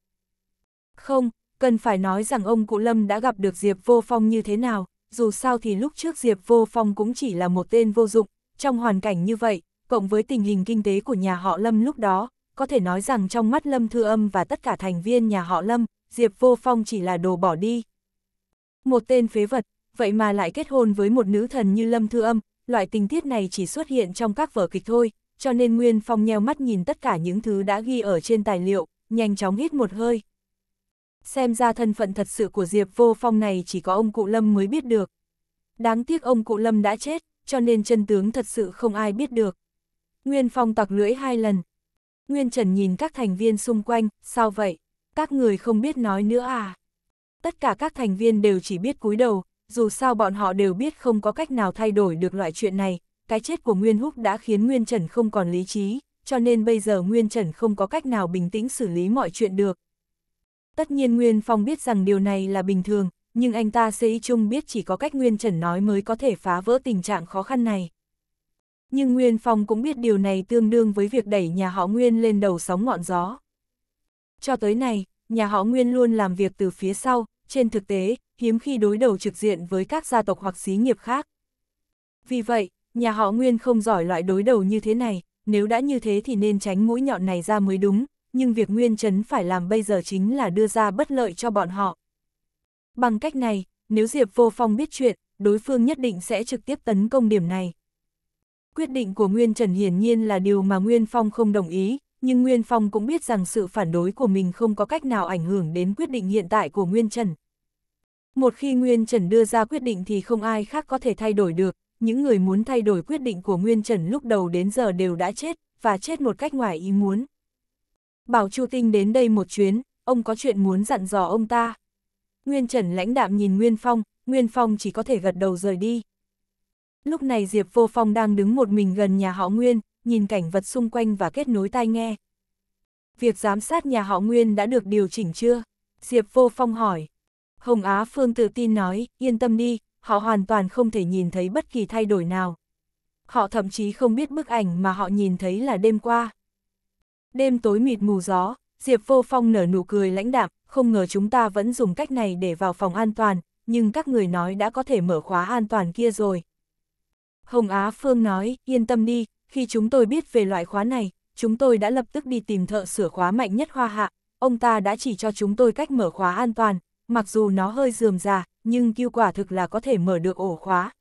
Không, cần phải nói rằng ông cụ Lâm đã gặp được Diệp Vô Phong như thế nào, dù sao thì lúc trước Diệp Vô Phong cũng chỉ là một tên vô dụng, trong hoàn cảnh như vậy, cộng với tình hình kinh tế của nhà họ Lâm lúc đó, có thể nói rằng trong mắt Lâm Thư Âm và tất cả thành viên nhà họ Lâm, Diệp Vô Phong chỉ là đồ bỏ đi. Một tên phế vật, vậy mà lại kết hôn với một nữ thần như Lâm Thư Âm, loại tình tiết này chỉ xuất hiện trong các vở kịch thôi, cho nên Nguyên Phong nheo mắt nhìn tất cả những thứ đã ghi ở trên tài liệu, nhanh chóng hít một hơi. Xem ra thân phận thật sự của Diệp Vô Phong này chỉ có ông cụ Lâm mới biết được. Đáng tiếc ông cụ Lâm đã chết, cho nên chân tướng thật sự không ai biết được. Nguyên Phong tặc lưỡi hai lần, Nguyên Trần nhìn các thành viên xung quanh, sao vậy? Các người không biết nói nữa à? Tất cả các thành viên đều chỉ biết cúi đầu, dù sao bọn họ đều biết không có cách nào thay đổi được loại chuyện này. Cái chết của Nguyên Húc đã khiến Nguyên Trần không còn lý trí, cho nên bây giờ Nguyên Trần không có cách nào bình tĩnh xử lý mọi chuyện được. Tất nhiên Nguyên Phong biết rằng điều này là bình thường, nhưng anh ta sẽ y chung biết chỉ có cách Nguyên Trần nói mới có thể phá vỡ tình trạng khó khăn này. Nhưng Nguyên Phong cũng biết điều này tương đương với việc đẩy nhà họ Nguyên lên đầu sóng ngọn gió. Cho tới này, nhà họ Nguyên luôn làm việc từ phía sau, trên thực tế, hiếm khi đối đầu trực diện với các gia tộc hoặc xí nghiệp khác. Vì vậy, nhà họ Nguyên không giỏi loại đối đầu như thế này, nếu đã như thế thì nên tránh mũi nhọn này ra mới đúng, nhưng việc Nguyên Trấn phải làm bây giờ chính là đưa ra bất lợi cho bọn họ. Bằng cách này, nếu Diệp Vô Phong biết chuyện, đối phương nhất định sẽ trực tiếp tấn công điểm này. Quyết định của Nguyên Trần hiển nhiên là điều mà Nguyên Phong không đồng ý, nhưng Nguyên Phong cũng biết rằng sự phản đối của mình không có cách nào ảnh hưởng đến quyết định hiện tại của Nguyên Trần. Một khi Nguyên Trần đưa ra quyết định thì không ai khác có thể thay đổi được, những người muốn thay đổi quyết định của Nguyên Trần lúc đầu đến giờ đều đã chết, và chết một cách ngoài ý muốn. Bảo Chu Tinh đến đây một chuyến, ông có chuyện muốn dặn dò ông ta. Nguyên Trần lãnh đạm nhìn Nguyên Phong, Nguyên Phong chỉ có thể gật đầu rời đi. Lúc này Diệp Vô Phong đang đứng một mình gần nhà họ Nguyên, nhìn cảnh vật xung quanh và kết nối tai nghe. Việc giám sát nhà họ Nguyên đã được điều chỉnh chưa? Diệp Vô Phong hỏi. Hồng Á Phương tự tin nói, yên tâm đi, họ hoàn toàn không thể nhìn thấy bất kỳ thay đổi nào. Họ thậm chí không biết bức ảnh mà họ nhìn thấy là đêm qua. Đêm tối mịt mù gió, Diệp Vô Phong nở nụ cười lãnh đạm, không ngờ chúng ta vẫn dùng cách này để vào phòng an toàn, nhưng các người nói đã có thể mở khóa an toàn kia rồi. Hồng Á Phương nói, yên tâm đi, khi chúng tôi biết về loại khóa này, chúng tôi đã lập tức đi tìm thợ sửa khóa mạnh nhất hoa hạ, ông ta đã chỉ cho chúng tôi cách mở khóa an toàn, mặc dù nó hơi dườm già, nhưng kiêu quả thực là có thể mở được ổ khóa.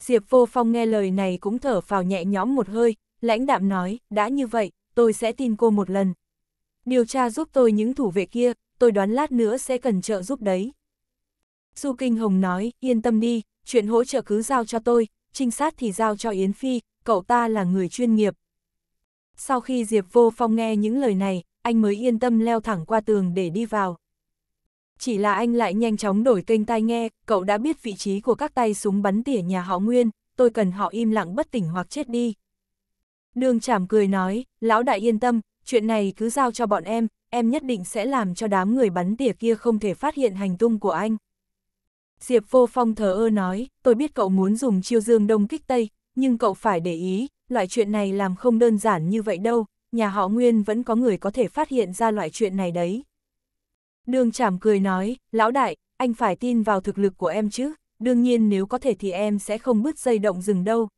Diệp Vô Phong nghe lời này cũng thở phào nhẹ nhõm một hơi, lãnh đạm nói, đã như vậy, tôi sẽ tin cô một lần. Điều tra giúp tôi những thủ vệ kia, tôi đoán lát nữa sẽ cần trợ giúp đấy. Du Kinh Hồng nói, yên tâm đi, chuyện hỗ trợ cứ giao cho tôi, trinh sát thì giao cho Yến Phi, cậu ta là người chuyên nghiệp. Sau khi Diệp Vô Phong nghe những lời này, anh mới yên tâm leo thẳng qua tường để đi vào. Chỉ là anh lại nhanh chóng đổi kênh tai nghe, cậu đã biết vị trí của các tay súng bắn tỉa nhà họ Nguyên, tôi cần họ im lặng bất tỉnh hoặc chết đi. Đường Trảm cười nói, lão đại yên tâm, chuyện này cứ giao cho bọn em, em nhất định sẽ làm cho đám người bắn tỉa kia không thể phát hiện hành tung của anh. Diệp Vô Phong thờ ơ nói, tôi biết cậu muốn dùng chiêu dương đông kích tây, nhưng cậu phải để ý, loại chuyện này làm không đơn giản như vậy đâu, nhà họ Nguyên vẫn có người có thể phát hiện ra loại chuyện này đấy. Đường Trảm cười nói, lão đại, anh phải tin vào thực lực của em chứ, đương nhiên nếu có thể thì em sẽ không bứt dây động rừng đâu.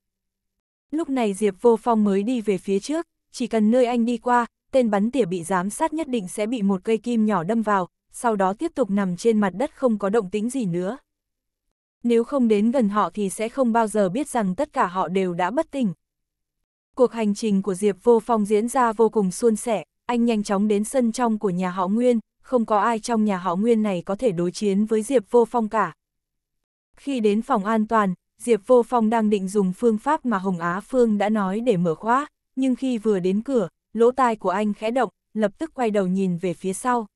Lúc này Diệp Vô Phong mới đi về phía trước, chỉ cần nơi anh đi qua, tên bắn tỉa bị giám sát nhất định sẽ bị một cây kim nhỏ đâm vào, sau đó tiếp tục nằm trên mặt đất không có động tính gì nữa nếu không đến gần họ thì sẽ không bao giờ biết rằng tất cả họ đều đã bất tỉnh. Cuộc hành trình của Diệp Vô Phong diễn ra vô cùng suôn sẻ, anh nhanh chóng đến sân trong của nhà họ Nguyên, không có ai trong nhà họ Nguyên này có thể đối chiến với Diệp Vô Phong cả. Khi đến phòng an toàn, Diệp Vô Phong đang định dùng phương pháp mà Hồng Á Phương đã nói để mở khóa, nhưng khi vừa đến cửa, lỗ tai của anh khẽ động, lập tức quay đầu nhìn về phía sau.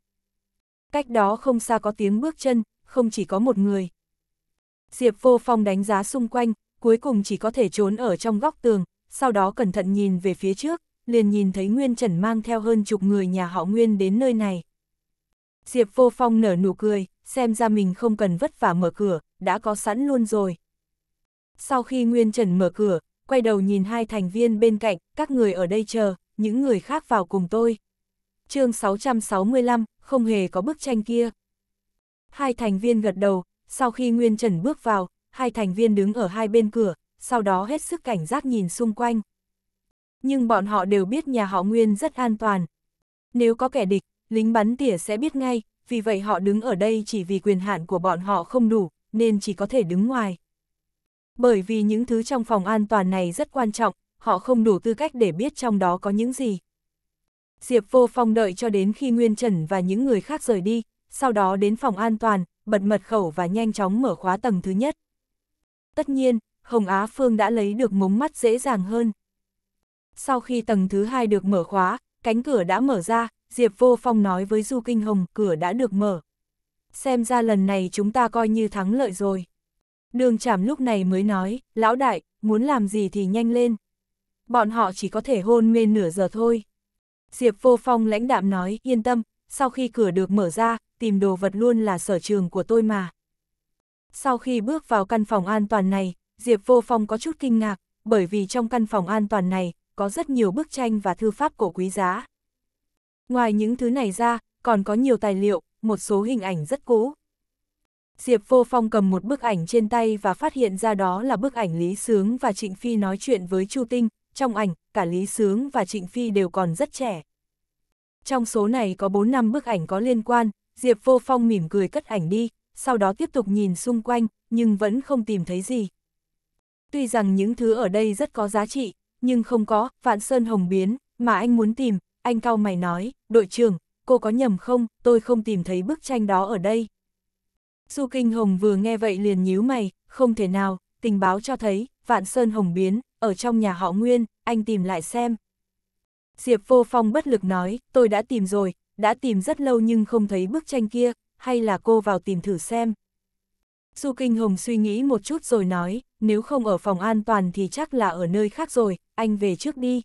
Cách đó không xa có tiếng bước chân, không chỉ có một người, Diệp Vô Phong đánh giá xung quanh, cuối cùng chỉ có thể trốn ở trong góc tường, sau đó cẩn thận nhìn về phía trước, liền nhìn thấy Nguyên Trần mang theo hơn chục người nhà họ Nguyên đến nơi này. Diệp Vô Phong nở nụ cười, xem ra mình không cần vất vả mở cửa, đã có sẵn luôn rồi. Sau khi Nguyên Trần mở cửa, quay đầu nhìn hai thành viên bên cạnh, các người ở đây chờ, những người khác vào cùng tôi. chương 665, không hề có bức tranh kia. Hai thành viên gật đầu, sau khi Nguyên Trần bước vào, hai thành viên đứng ở hai bên cửa, sau đó hết sức cảnh giác nhìn xung quanh. Nhưng bọn họ đều biết nhà họ Nguyên rất an toàn. Nếu có kẻ địch, lính bắn tỉa sẽ biết ngay, vì vậy họ đứng ở đây chỉ vì quyền hạn của bọn họ không đủ, nên chỉ có thể đứng ngoài. Bởi vì những thứ trong phòng an toàn này rất quan trọng, họ không đủ tư cách để biết trong đó có những gì. Diệp Vô Phong đợi cho đến khi Nguyên Trần và những người khác rời đi, sau đó đến phòng an toàn, bật mật khẩu và nhanh chóng mở khóa tầng thứ nhất. Tất nhiên, Hồng Á Phương đã lấy được mống mắt dễ dàng hơn. Sau khi tầng thứ hai được mở khóa, cánh cửa đã mở ra, Diệp Vô Phong nói với Du Kinh Hồng, cửa đã được mở. Xem ra lần này chúng ta coi như thắng lợi rồi. Đường chảm lúc này mới nói, lão đại, muốn làm gì thì nhanh lên. Bọn họ chỉ có thể hôn nguyên nửa giờ thôi. Diệp Vô Phong lãnh đạm nói, yên tâm, sau khi cửa được mở ra, tìm đồ vật luôn là sở trường của tôi mà. Sau khi bước vào căn phòng an toàn này, Diệp Vô Phong có chút kinh ngạc, bởi vì trong căn phòng an toàn này, có rất nhiều bức tranh và thư pháp cổ quý giá. Ngoài những thứ này ra, còn có nhiều tài liệu, một số hình ảnh rất cũ. Diệp Vô Phong cầm một bức ảnh trên tay và phát hiện ra đó là bức ảnh Lý Sướng và Trịnh Phi nói chuyện với Chu Tinh. Trong ảnh, cả Lý Sướng và Trịnh Phi đều còn rất trẻ. Trong số này có 4 năm bức ảnh có liên quan, Diệp Vô Phong mỉm cười cất ảnh đi, sau đó tiếp tục nhìn xung quanh, nhưng vẫn không tìm thấy gì. Tuy rằng những thứ ở đây rất có giá trị, nhưng không có, Vạn Sơn Hồng Biến, mà anh muốn tìm, anh cao mày nói, đội trưởng, cô có nhầm không, tôi không tìm thấy bức tranh đó ở đây. Du Kinh Hồng vừa nghe vậy liền nhíu mày, không thể nào, tình báo cho thấy, Vạn Sơn Hồng Biến, ở trong nhà họ Nguyên, anh tìm lại xem. Diệp Vô Phong bất lực nói, tôi đã tìm rồi, đã tìm rất lâu nhưng không thấy bức tranh kia, hay là cô vào tìm thử xem. Du Kinh Hồng suy nghĩ một chút rồi nói, nếu không ở phòng an toàn thì chắc là ở nơi khác rồi, anh về trước đi.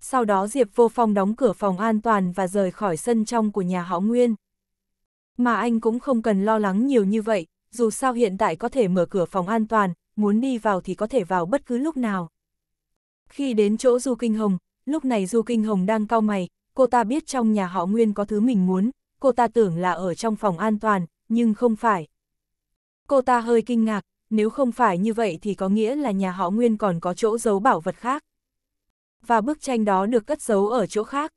Sau đó Diệp Vô Phong đóng cửa phòng an toàn và rời khỏi sân trong của nhà họ Nguyên. Mà anh cũng không cần lo lắng nhiều như vậy, dù sao hiện tại có thể mở cửa phòng an toàn, muốn đi vào thì có thể vào bất cứ lúc nào. Khi đến chỗ Du Kinh Hồng, lúc này Du Kinh Hồng đang cau mày, cô ta biết trong nhà họ Nguyên có thứ mình muốn, cô ta tưởng là ở trong phòng an toàn, nhưng không phải. Cô ta hơi kinh ngạc, nếu không phải như vậy thì có nghĩa là nhà họ Nguyên còn có chỗ giấu bảo vật khác. Và bức tranh đó được cất giấu ở chỗ khác.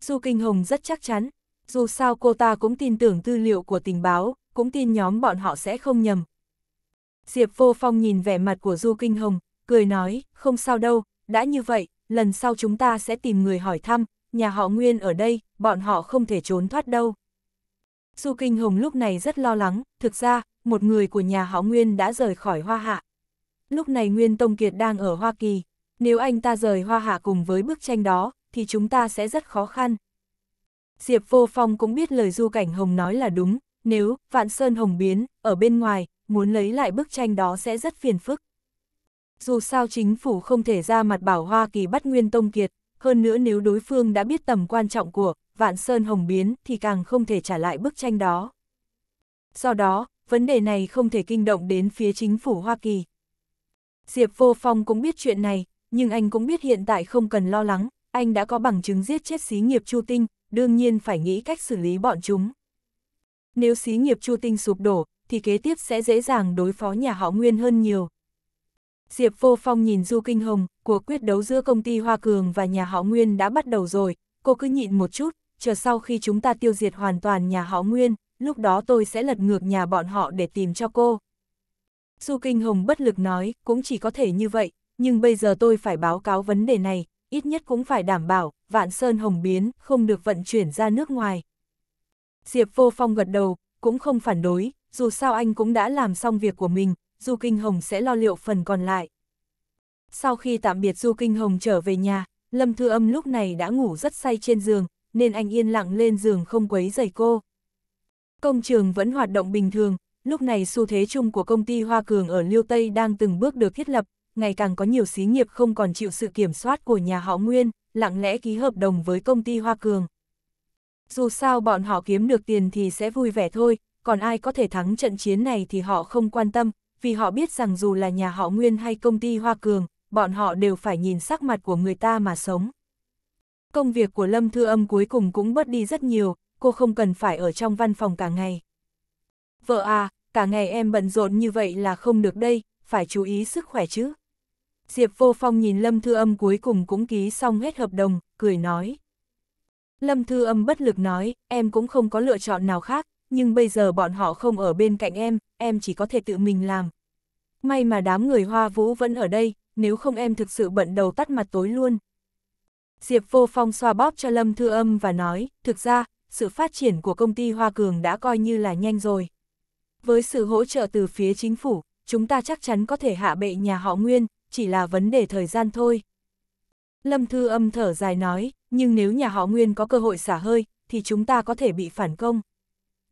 Du Kinh Hồng rất chắc chắn, dù sao cô ta cũng tin tưởng tư liệu của tình báo, cũng tin nhóm bọn họ sẽ không nhầm. Diệp Vô Phong nhìn vẻ mặt của Du Kinh Hồng, cười nói, không sao đâu, đã như vậy, lần sau chúng ta sẽ tìm người hỏi thăm, nhà họ Nguyên ở đây, bọn họ không thể trốn thoát đâu. Du Kinh Hồng lúc này rất lo lắng, thực ra, một người của nhà họ Nguyên đã rời khỏi Hoa Hạ. Lúc này Nguyên Tông Kiệt đang ở Hoa Kỳ, nếu anh ta rời Hoa Hạ cùng với bức tranh đó, thì chúng ta sẽ rất khó khăn. Diệp Vô Phong cũng biết lời Du Cảnh Hồng nói là đúng, nếu Vạn Sơn Hồng biến, ở bên ngoài, muốn lấy lại bức tranh đó sẽ rất phiền phức dù sao chính phủ không thể ra mặt bảo Hoa Kỳ bắt Nguyên Tông Kiệt, hơn nữa nếu đối phương đã biết tầm quan trọng của Vạn Sơn Hồng Biến thì càng không thể trả lại bức tranh đó. Do đó, vấn đề này không thể kinh động đến phía chính phủ Hoa Kỳ. Diệp Vô Phong cũng biết chuyện này, nhưng anh cũng biết hiện tại không cần lo lắng, anh đã có bằng chứng giết chết xí nghiệp Chu Tinh, đương nhiên phải nghĩ cách xử lý bọn chúng. Nếu xí nghiệp Chu Tinh sụp đổ, thì kế tiếp sẽ dễ dàng đối phó nhà họ Nguyên hơn nhiều. Diệp Vô Phong nhìn Du Kinh Hồng, cuộc quyết đấu giữa công ty Hoa Cường và nhà họ Nguyên đã bắt đầu rồi, cô cứ nhịn một chút, chờ sau khi chúng ta tiêu diệt hoàn toàn nhà họ Nguyên, lúc đó tôi sẽ lật ngược nhà bọn họ để tìm cho cô. Du Kinh Hồng bất lực nói, cũng chỉ có thể như vậy, nhưng bây giờ tôi phải báo cáo vấn đề này, ít nhất cũng phải đảm bảo, vạn sơn hồng biến, không được vận chuyển ra nước ngoài. Diệp Vô Phong gật đầu, cũng không phản đối, dù sao anh cũng đã làm xong việc của mình, Du Kinh Hồng sẽ lo liệu phần còn lại. Sau khi tạm biệt Du Kinh Hồng trở về nhà, Lâm Thư Âm lúc này đã ngủ rất say trên giường, nên anh yên lặng lên giường không quấy rầy cô. Công trường vẫn hoạt động bình thường, lúc này xu thế chung của công ty Hoa Cường ở Liêu Tây đang từng bước được thiết lập, ngày càng có nhiều xí nghiệp không còn chịu sự kiểm soát của nhà họ Nguyên, lặng lẽ ký hợp đồng với công ty Hoa Cường. Dù sao bọn họ kiếm được tiền thì sẽ vui vẻ thôi, còn ai có thể thắng trận chiến này thì họ không quan tâm, vì họ biết rằng dù là nhà họ Nguyên hay công ty Hoa Cường, bọn họ đều phải nhìn sắc mặt của người ta mà sống. Công việc của Lâm Thư Âm cuối cùng cũng bớt đi rất nhiều, cô không cần phải ở trong văn phòng cả ngày. Vợ à, cả ngày em bận rộn như vậy là không được đây, phải chú ý sức khỏe chứ. Diệp Vô Phong nhìn Lâm Thư Âm cuối cùng cũng ký xong hết hợp đồng, cười nói. Lâm Thư Âm bất lực nói, em cũng không có lựa chọn nào khác, nhưng bây giờ bọn họ không ở bên cạnh em, em chỉ có thể tự mình làm. May mà đám người hoa vũ vẫn ở đây, nếu không em thực sự bận đầu tắt mặt tối luôn. Diệp Vô Phong xoa bóp cho Lâm Thư Âm và nói, thực ra, sự phát triển của công ty Hoa Cường đã coi như là nhanh rồi. Với sự hỗ trợ từ phía chính phủ, chúng ta chắc chắn có thể hạ bệ nhà họ Nguyên, chỉ là vấn đề thời gian thôi. Lâm Thư Âm thở dài nói, nhưng nếu nhà họ Nguyên có cơ hội xả hơi, thì chúng ta có thể bị phản công.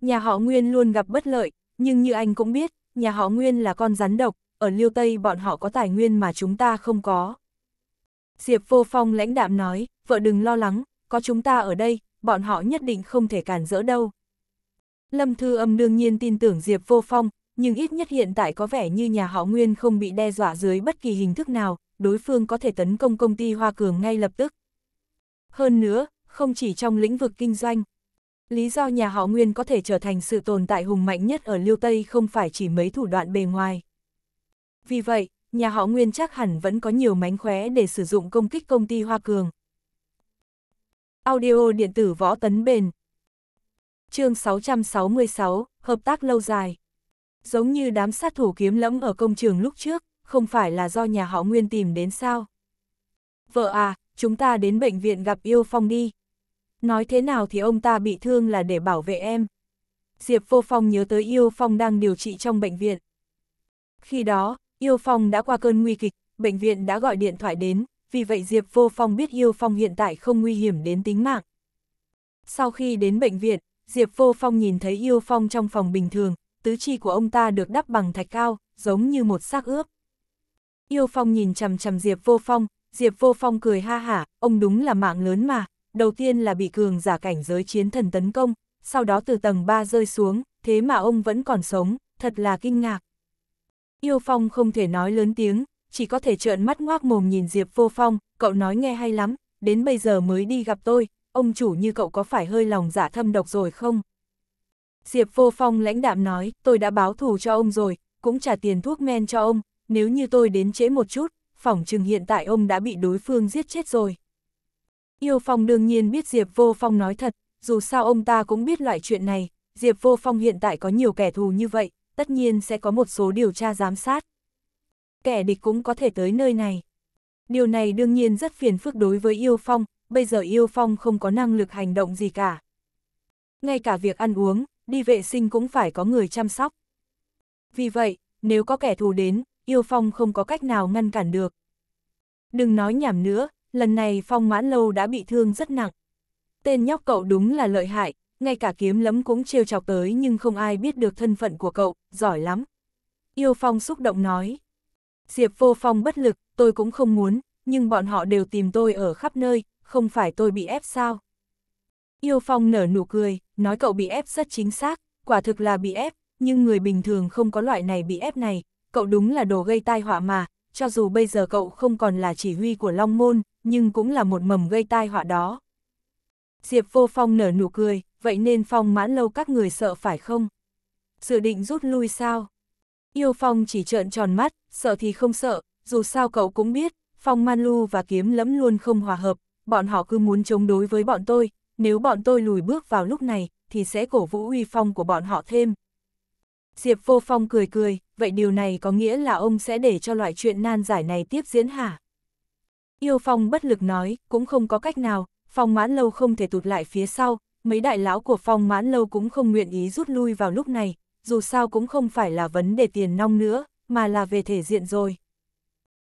Nhà họ Nguyên luôn gặp bất lợi, nhưng như anh cũng biết, nhà họ Nguyên là con rắn độc, ở Liêu Tây bọn họ có tài nguyên mà chúng ta không có. Diệp Vô Phong lãnh đạm nói, vợ đừng lo lắng, có chúng ta ở đây, bọn họ nhất định không thể cản rỡ đâu. Lâm Thư Âm đương nhiên tin tưởng Diệp Vô Phong, nhưng ít nhất hiện tại có vẻ như nhà họ Nguyên không bị đe dọa dưới bất kỳ hình thức nào, đối phương có thể tấn công công ty Hoa Cường ngay lập tức. Hơn nữa, không chỉ trong lĩnh vực kinh doanh, Lý do nhà họ Nguyên có thể trở thành sự tồn tại hùng mạnh nhất ở Liêu Tây không phải chỉ mấy thủ đoạn bề ngoài. Vì vậy, nhà họ Nguyên chắc hẳn vẫn có nhiều mánh khóe để sử dụng công kích công ty Hoa Cường. Audio điện tử võ tấn bền Chương 666, Hợp tác lâu dài Giống như đám sát thủ kiếm lẫm ở công trường lúc trước, không phải là do nhà họ Nguyên tìm đến sao? Vợ à, chúng ta đến bệnh viện gặp Yêu Phong đi. Nói thế nào thì ông ta bị thương là để bảo vệ em. Diệp Vô Phong nhớ tới Yêu Phong đang điều trị trong bệnh viện. Khi đó, Yêu Phong đã qua cơn nguy kịch, bệnh viện đã gọi điện thoại đến, vì vậy Diệp Vô Phong biết Yêu Phong hiện tại không nguy hiểm đến tính mạng. Sau khi đến bệnh viện, Diệp Vô Phong nhìn thấy Yêu Phong trong phòng bình thường, tứ chi của ông ta được đắp bằng thạch cao, giống như một xác ướp. Yêu Phong nhìn chầm chầm Diệp Vô Phong, Diệp Vô Phong cười ha hả, ông đúng là mạng lớn mà, đầu tiên là bị cường giả cảnh giới chiến thần tấn công, sau đó từ tầng 3 rơi xuống, thế mà ông vẫn còn sống, thật là kinh ngạc. Yêu Phong không thể nói lớn tiếng, chỉ có thể trợn mắt ngoác mồm nhìn Diệp Vô Phong, cậu nói nghe hay lắm, đến bây giờ mới đi gặp tôi, ông chủ như cậu có phải hơi lòng giả dạ thâm độc rồi không? Diệp Vô Phong lãnh đạm nói, tôi đã báo thù cho ông rồi, cũng trả tiền thuốc men cho ông, nếu như tôi đến trễ một chút, phỏng chừng hiện tại ông đã bị đối phương giết chết rồi. Yêu Phong đương nhiên biết Diệp Vô Phong nói thật, dù sao ông ta cũng biết loại chuyện này, Diệp Vô Phong hiện tại có nhiều kẻ thù như vậy, tất nhiên sẽ có một số điều tra giám sát. Kẻ địch cũng có thể tới nơi này. Điều này đương nhiên rất phiền phức đối với Yêu Phong, bây giờ Yêu Phong không có năng lực hành động gì cả. Ngay cả việc ăn uống, đi vệ sinh cũng phải có người chăm sóc. Vì vậy, nếu có kẻ thù đến, Yêu Phong không có cách nào ngăn cản được. Đừng nói nhảm nữa, lần này phong mãn lâu đã bị thương rất nặng. Tên nhóc cậu đúng là lợi hại, ngay cả kiếm lấm cũng trêu chọc tới nhưng không ai biết được thân phận của cậu, giỏi lắm. Yêu Phong xúc động nói. Diệp vô phong bất lực, tôi cũng không muốn, nhưng bọn họ đều tìm tôi ở khắp nơi, không phải tôi bị ép sao. Yêu Phong nở nụ cười, nói cậu bị ép rất chính xác, quả thực là bị ép, nhưng người bình thường không có loại này bị ép này, cậu đúng là đồ gây tai họa mà, cho dù bây giờ cậu không còn là chỉ huy của Long Môn, nhưng cũng là một mầm gây tai họa đó. Diệp vô phong nở nụ cười, vậy nên phong mãn lâu các người sợ phải không? Dự định rút lui sao? Yêu phong chỉ trợn tròn mắt, sợ thì không sợ, dù sao cậu cũng biết, phong man lu và kiếm lẫm luôn không hòa hợp, bọn họ cứ muốn chống đối với bọn tôi, nếu bọn tôi lùi bước vào lúc này, thì sẽ cổ vũ uy phong của bọn họ thêm. Diệp vô phong cười cười, vậy điều này có nghĩa là ông sẽ để cho loại chuyện nan giải này tiếp diễn hả? Yêu Phong bất lực nói, cũng không có cách nào, Phong mãn lâu không thể tụt lại phía sau, mấy đại lão của Phong mãn lâu cũng không nguyện ý rút lui vào lúc này, dù sao cũng không phải là vấn đề tiền nong nữa, mà là về thể diện rồi.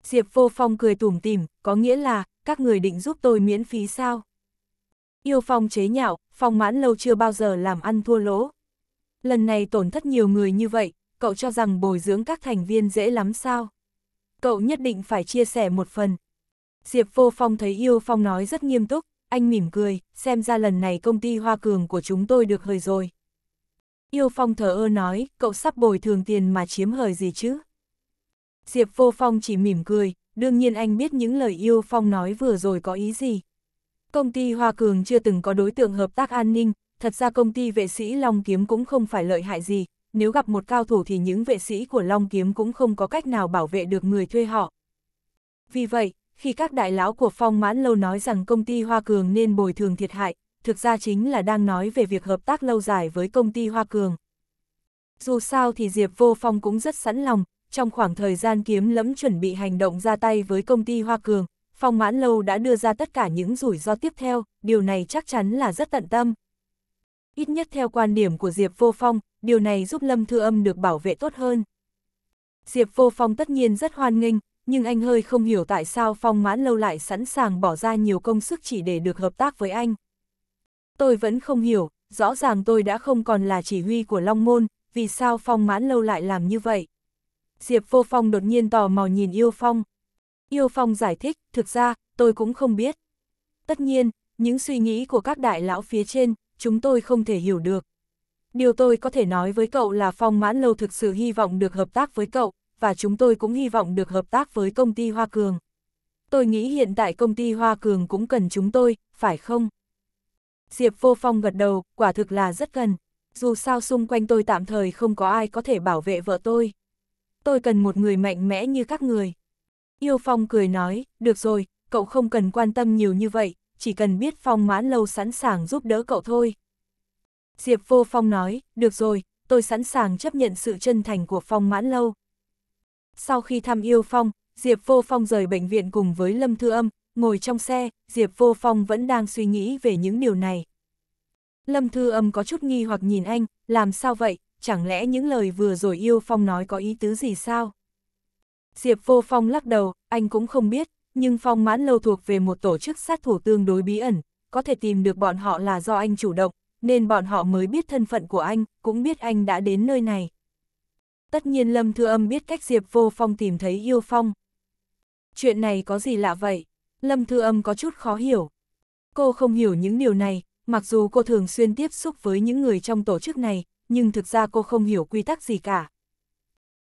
Diệp Vô Phong cười tủm tỉm, có nghĩa là, các người định giúp tôi miễn phí sao? Yêu Phong chế nhạo, Phong mãn lâu chưa bao giờ làm ăn thua lỗ. Lần này tổn thất nhiều người như vậy, cậu cho rằng bồi dưỡng các thành viên dễ lắm sao? Cậu nhất định phải chia sẻ một phần, Diệp Vô Phong thấy Yêu Phong nói rất nghiêm túc, anh mỉm cười, xem ra lần này công ty Hoa Cường của chúng tôi được hời rồi. Yêu Phong thở ơ nói, cậu sắp bồi thường tiền mà chiếm hời gì chứ? Diệp Vô Phong chỉ mỉm cười, đương nhiên anh biết những lời Yêu Phong nói vừa rồi có ý gì. Công ty Hoa Cường chưa từng có đối tượng hợp tác an ninh, thật ra công ty vệ sĩ Long Kiếm cũng không phải lợi hại gì, nếu gặp một cao thủ thì những vệ sĩ của Long Kiếm cũng không có cách nào bảo vệ được người thuê họ. Vì vậy, khi các đại lão của phong mãn lâu nói rằng công ty Hoa Cường nên bồi thường thiệt hại, thực ra chính là đang nói về việc hợp tác lâu dài với công ty Hoa Cường. Dù sao thì Diệp Vô Phong cũng rất sẵn lòng, trong khoảng thời gian kiếm lẫm chuẩn bị hành động ra tay với công ty Hoa Cường, Phong Mãn Lâu đã đưa ra tất cả những rủi ro tiếp theo, điều này chắc chắn là rất tận tâm. Ít nhất theo quan điểm của Diệp Vô Phong, điều này giúp Lâm Thư Âm được bảo vệ tốt hơn. Diệp Vô Phong tất nhiên rất hoan nghênh, nhưng anh hơi không hiểu tại sao Phong Mãn Lâu lại sẵn sàng bỏ ra nhiều công sức chỉ để được hợp tác với anh. Tôi vẫn không hiểu, rõ ràng tôi đã không còn là chỉ huy của Long Môn, vì sao Phong Mãn Lâu lại làm như vậy? Diệp Vô Phong đột nhiên tò mò nhìn Yêu Phong. Yêu Phong giải thích, thực ra, tôi cũng không biết. Tất nhiên, những suy nghĩ của các đại lão phía trên, chúng tôi không thể hiểu được. Điều tôi có thể nói với cậu là Phong Mãn Lâu thực sự hy vọng được hợp tác với cậu, và chúng tôi cũng hy vọng được hợp tác với công ty Hoa Cường. Tôi nghĩ hiện tại công ty Hoa Cường cũng cần chúng tôi, phải không? Diệp Vô Phong gật đầu, quả thực là rất cần. Dù sao xung quanh tôi tạm thời không có ai có thể bảo vệ vợ tôi. Tôi cần một người mạnh mẽ như các người. Yêu Phong cười nói, được rồi, cậu không cần quan tâm nhiều như vậy, chỉ cần biết Phong mãn lâu sẵn sàng giúp đỡ cậu thôi. Diệp Vô Phong nói, được rồi, tôi sẵn sàng chấp nhận sự chân thành của Phong mãn lâu. Sau khi thăm yêu phong, Diệp Vô Phong rời bệnh viện cùng với Lâm Thư Âm, ngồi trong xe, Diệp Vô Phong vẫn đang suy nghĩ về những điều này. Lâm Thư Âm có chút nghi hoặc nhìn anh, làm sao vậy, chẳng lẽ những lời vừa rồi yêu Phong nói có ý tứ gì sao? Diệp Vô Phong lắc đầu, anh cũng không biết, nhưng Phong mãn lâu thuộc về một tổ chức sát thủ tương đối bí ẩn, có thể tìm được bọn họ là do anh chủ động, nên bọn họ mới biết thân phận của anh, cũng biết anh đã đến nơi này tất nhiên Lâm Thư Âm biết cách Diệp Vô Phong tìm thấy yêu phong. Chuyện này có gì lạ vậy? Lâm Thư Âm có chút khó hiểu. Cô không hiểu những điều này, mặc dù cô thường xuyên tiếp xúc với những người trong tổ chức này, nhưng thực ra cô không hiểu quy tắc gì cả.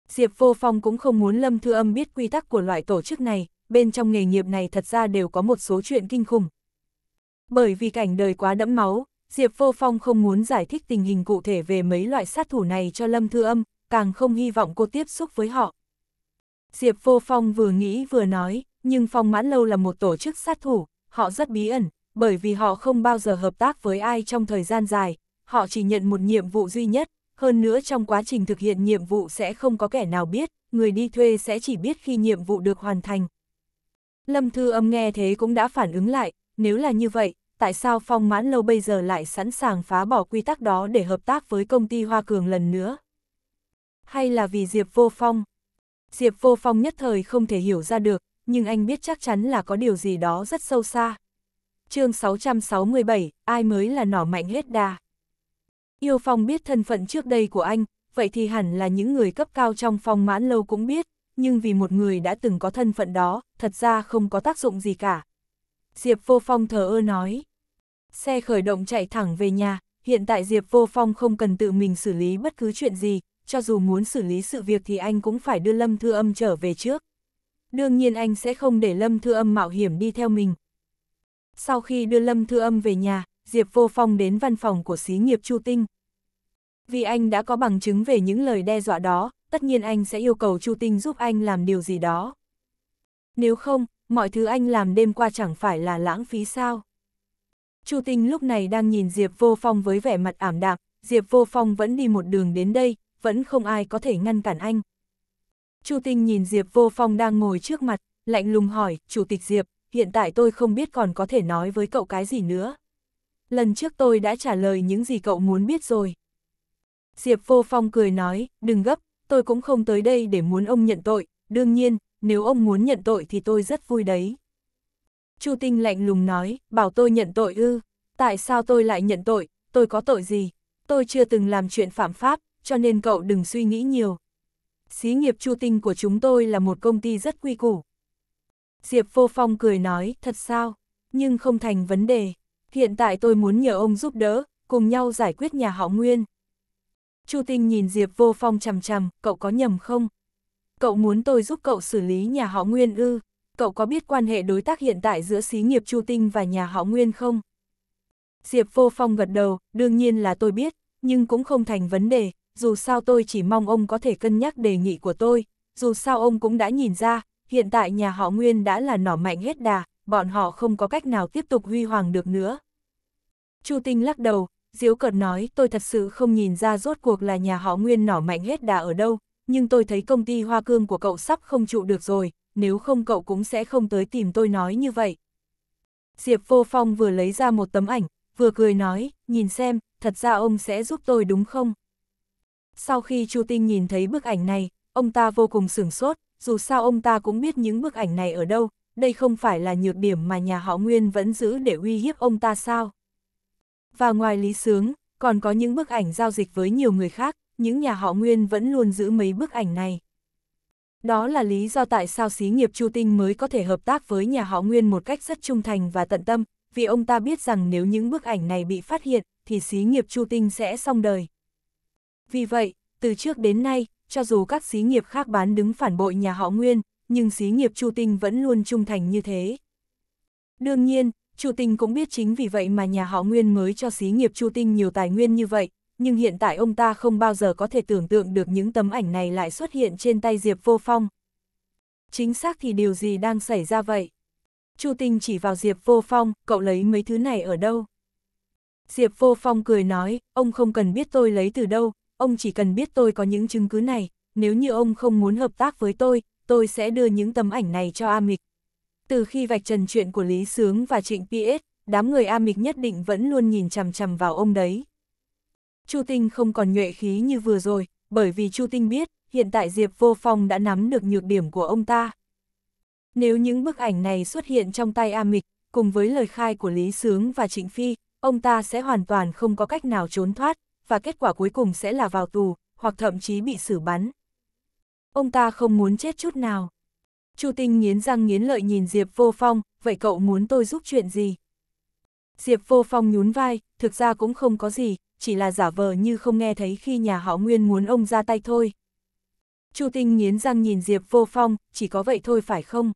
Diệp Vô Phong cũng không muốn Lâm Thư Âm biết quy tắc của loại tổ chức này, bên trong nghề nghiệp này thật ra đều có một số chuyện kinh khủng. Bởi vì cảnh đời quá đẫm máu, Diệp Vô Phong không muốn giải thích tình hình cụ thể về mấy loại sát thủ này cho Lâm Thư Âm, càng không hy vọng cô tiếp xúc với họ. Diệp Vô Phong vừa nghĩ vừa nói, nhưng Phong Mãn Lâu là một tổ chức sát thủ, họ rất bí ẩn, bởi vì họ không bao giờ hợp tác với ai trong thời gian dài, họ chỉ nhận một nhiệm vụ duy nhất, hơn nữa trong quá trình thực hiện nhiệm vụ sẽ không có kẻ nào biết, người đi thuê sẽ chỉ biết khi nhiệm vụ được hoàn thành. Lâm Thư Âm nghe thế cũng đã phản ứng lại, nếu là như vậy, tại sao Phong Mãn Lâu bây giờ lại sẵn sàng phá bỏ quy tắc đó để hợp tác với công ty Hoa Cường lần nữa? Hay là vì Diệp Vô Phong? Diệp Vô Phong nhất thời không thể hiểu ra được, nhưng anh biết chắc chắn là có điều gì đó rất sâu xa. chương 667, ai mới là nỏ mạnh hết đà? Yêu Phong biết thân phận trước đây của anh, vậy thì hẳn là những người cấp cao trong phong mãn lâu cũng biết, nhưng vì một người đã từng có thân phận đó, thật ra không có tác dụng gì cả. Diệp Vô Phong thờ ơ nói. Xe khởi động chạy thẳng về nhà, hiện tại Diệp Vô Phong không cần tự mình xử lý bất cứ chuyện gì, cho dù muốn xử lý sự việc thì anh cũng phải đưa Lâm Thư Âm trở về trước. Đương nhiên anh sẽ không để Lâm Thư Âm mạo hiểm đi theo mình. Sau khi đưa Lâm Thư Âm về nhà, Diệp Vô Phong đến văn phòng của xí nghiệp Chu Tinh. Vì anh đã có bằng chứng về những lời đe dọa đó, tất nhiên anh sẽ yêu cầu Chu Tinh giúp anh làm điều gì đó. Nếu không, mọi thứ anh làm đêm qua chẳng phải là lãng phí sao. Chu Tinh lúc này đang nhìn Diệp Vô Phong với vẻ mặt ảm đạm, Diệp Vô Phong vẫn đi một đường đến đây, vẫn không ai có thể ngăn cản anh. Chu Tinh nhìn Diệp Vô Phong đang ngồi trước mặt, lạnh lùng hỏi, Chủ tịch Diệp, hiện tại tôi không biết còn có thể nói với cậu cái gì nữa. Lần trước tôi đã trả lời những gì cậu muốn biết rồi. Diệp Vô Phong cười nói, đừng gấp, tôi cũng không tới đây để muốn ông nhận tội, đương nhiên, nếu ông muốn nhận tội thì tôi rất vui đấy. Chu Tinh lạnh lùng nói, bảo tôi nhận tội ư, tại sao tôi lại nhận tội, tôi có tội gì, tôi chưa từng làm chuyện phạm pháp, cho nên cậu đừng suy nghĩ nhiều. Xí nghiệp Chu Tinh của chúng tôi là một công ty rất quy củ. Diệp Vô Phong cười nói, thật sao? Nhưng không thành vấn đề. Hiện tại tôi muốn nhờ ông giúp đỡ, cùng nhau giải quyết nhà họ Nguyên. Chu Tinh nhìn Diệp Vô Phong chằm chằm, cậu có nhầm không? Cậu muốn tôi giúp cậu xử lý nhà họ Nguyên ư? Cậu có biết quan hệ đối tác hiện tại giữa xí nghiệp Chu Tinh và nhà họ Nguyên không? Diệp Vô Phong gật đầu, đương nhiên là tôi biết, nhưng cũng không thành vấn đề, dù sao tôi chỉ mong ông có thể cân nhắc đề nghị của tôi, dù sao ông cũng đã nhìn ra, hiện tại nhà họ Nguyên đã là nỏ mạnh hết đà, bọn họ không có cách nào tiếp tục huy hoàng được nữa. Chu Tinh lắc đầu, diếu cợt nói tôi thật sự không nhìn ra rốt cuộc là nhà họ Nguyên nỏ mạnh hết đà ở đâu, nhưng tôi thấy công ty hoa cương của cậu sắp không trụ được rồi, nếu không cậu cũng sẽ không tới tìm tôi nói như vậy. Diệp Vô Phong vừa lấy ra một tấm ảnh, vừa cười nói, nhìn xem, thật ra ông sẽ giúp tôi đúng không? Sau khi Chu Tinh nhìn thấy bức ảnh này, ông ta vô cùng sửng sốt, dù sao ông ta cũng biết những bức ảnh này ở đâu, đây không phải là nhược điểm mà nhà họ Nguyên vẫn giữ để uy hiếp ông ta sao. Và ngoài Lý Sướng, còn có những bức ảnh giao dịch với nhiều người khác, những nhà họ Nguyên vẫn luôn giữ mấy bức ảnh này. Đó là lý do tại sao xí nghiệp Chu Tinh mới có thể hợp tác với nhà họ Nguyên một cách rất trung thành và tận tâm, vì ông ta biết rằng nếu những bức ảnh này bị phát hiện, thì xí nghiệp Chu Tinh sẽ xong đời. Vì vậy, từ trước đến nay, cho dù các xí nghiệp khác bán đứng phản bội nhà họ Nguyên, nhưng xí nghiệp Chu Tinh vẫn luôn trung thành như thế. Đương nhiên, Chu Tinh cũng biết chính vì vậy mà nhà họ Nguyên mới cho xí nghiệp Chu Tinh nhiều tài nguyên như vậy, nhưng hiện tại ông ta không bao giờ có thể tưởng tượng được những tấm ảnh này lại xuất hiện trên tay Diệp Vô Phong. Chính xác thì điều gì đang xảy ra vậy? Chu Tinh chỉ vào Diệp Vô Phong, cậu lấy mấy thứ này ở đâu? Diệp Vô Phong cười nói, ông không cần biết tôi lấy từ đâu, ông chỉ cần biết tôi có những chứng cứ này, nếu như ông không muốn hợp tác với tôi, tôi sẽ đưa những tấm ảnh này cho A Mịch. Từ khi vạch trần chuyện của Lý Sướng và Trịnh PS, đám người A Mịch nhất định vẫn luôn nhìn chằm chằm vào ông đấy. Chu Tinh không còn nhuệ khí như vừa rồi, bởi vì Chu Tinh biết, hiện tại Diệp Vô Phong đã nắm được nhược điểm của ông ta. Nếu những bức ảnh này xuất hiện trong tay A Mịch, cùng với lời khai của Lý Sướng và Trịnh Phi, ông ta sẽ hoàn toàn không có cách nào trốn thoát, và kết quả cuối cùng sẽ là vào tù, hoặc thậm chí bị xử bắn. Ông ta không muốn chết chút nào. Chu Tinh nghiến răng nghiến lợi nhìn Diệp Vô Phong, vậy cậu muốn tôi giúp chuyện gì? Diệp Vô Phong nhún vai, thực ra cũng không có gì, chỉ là giả vờ như không nghe thấy khi nhà họ Nguyên muốn ông ra tay thôi. Chu Tinh nghiến răng nhìn Diệp Vô Phong, chỉ có vậy thôi phải không?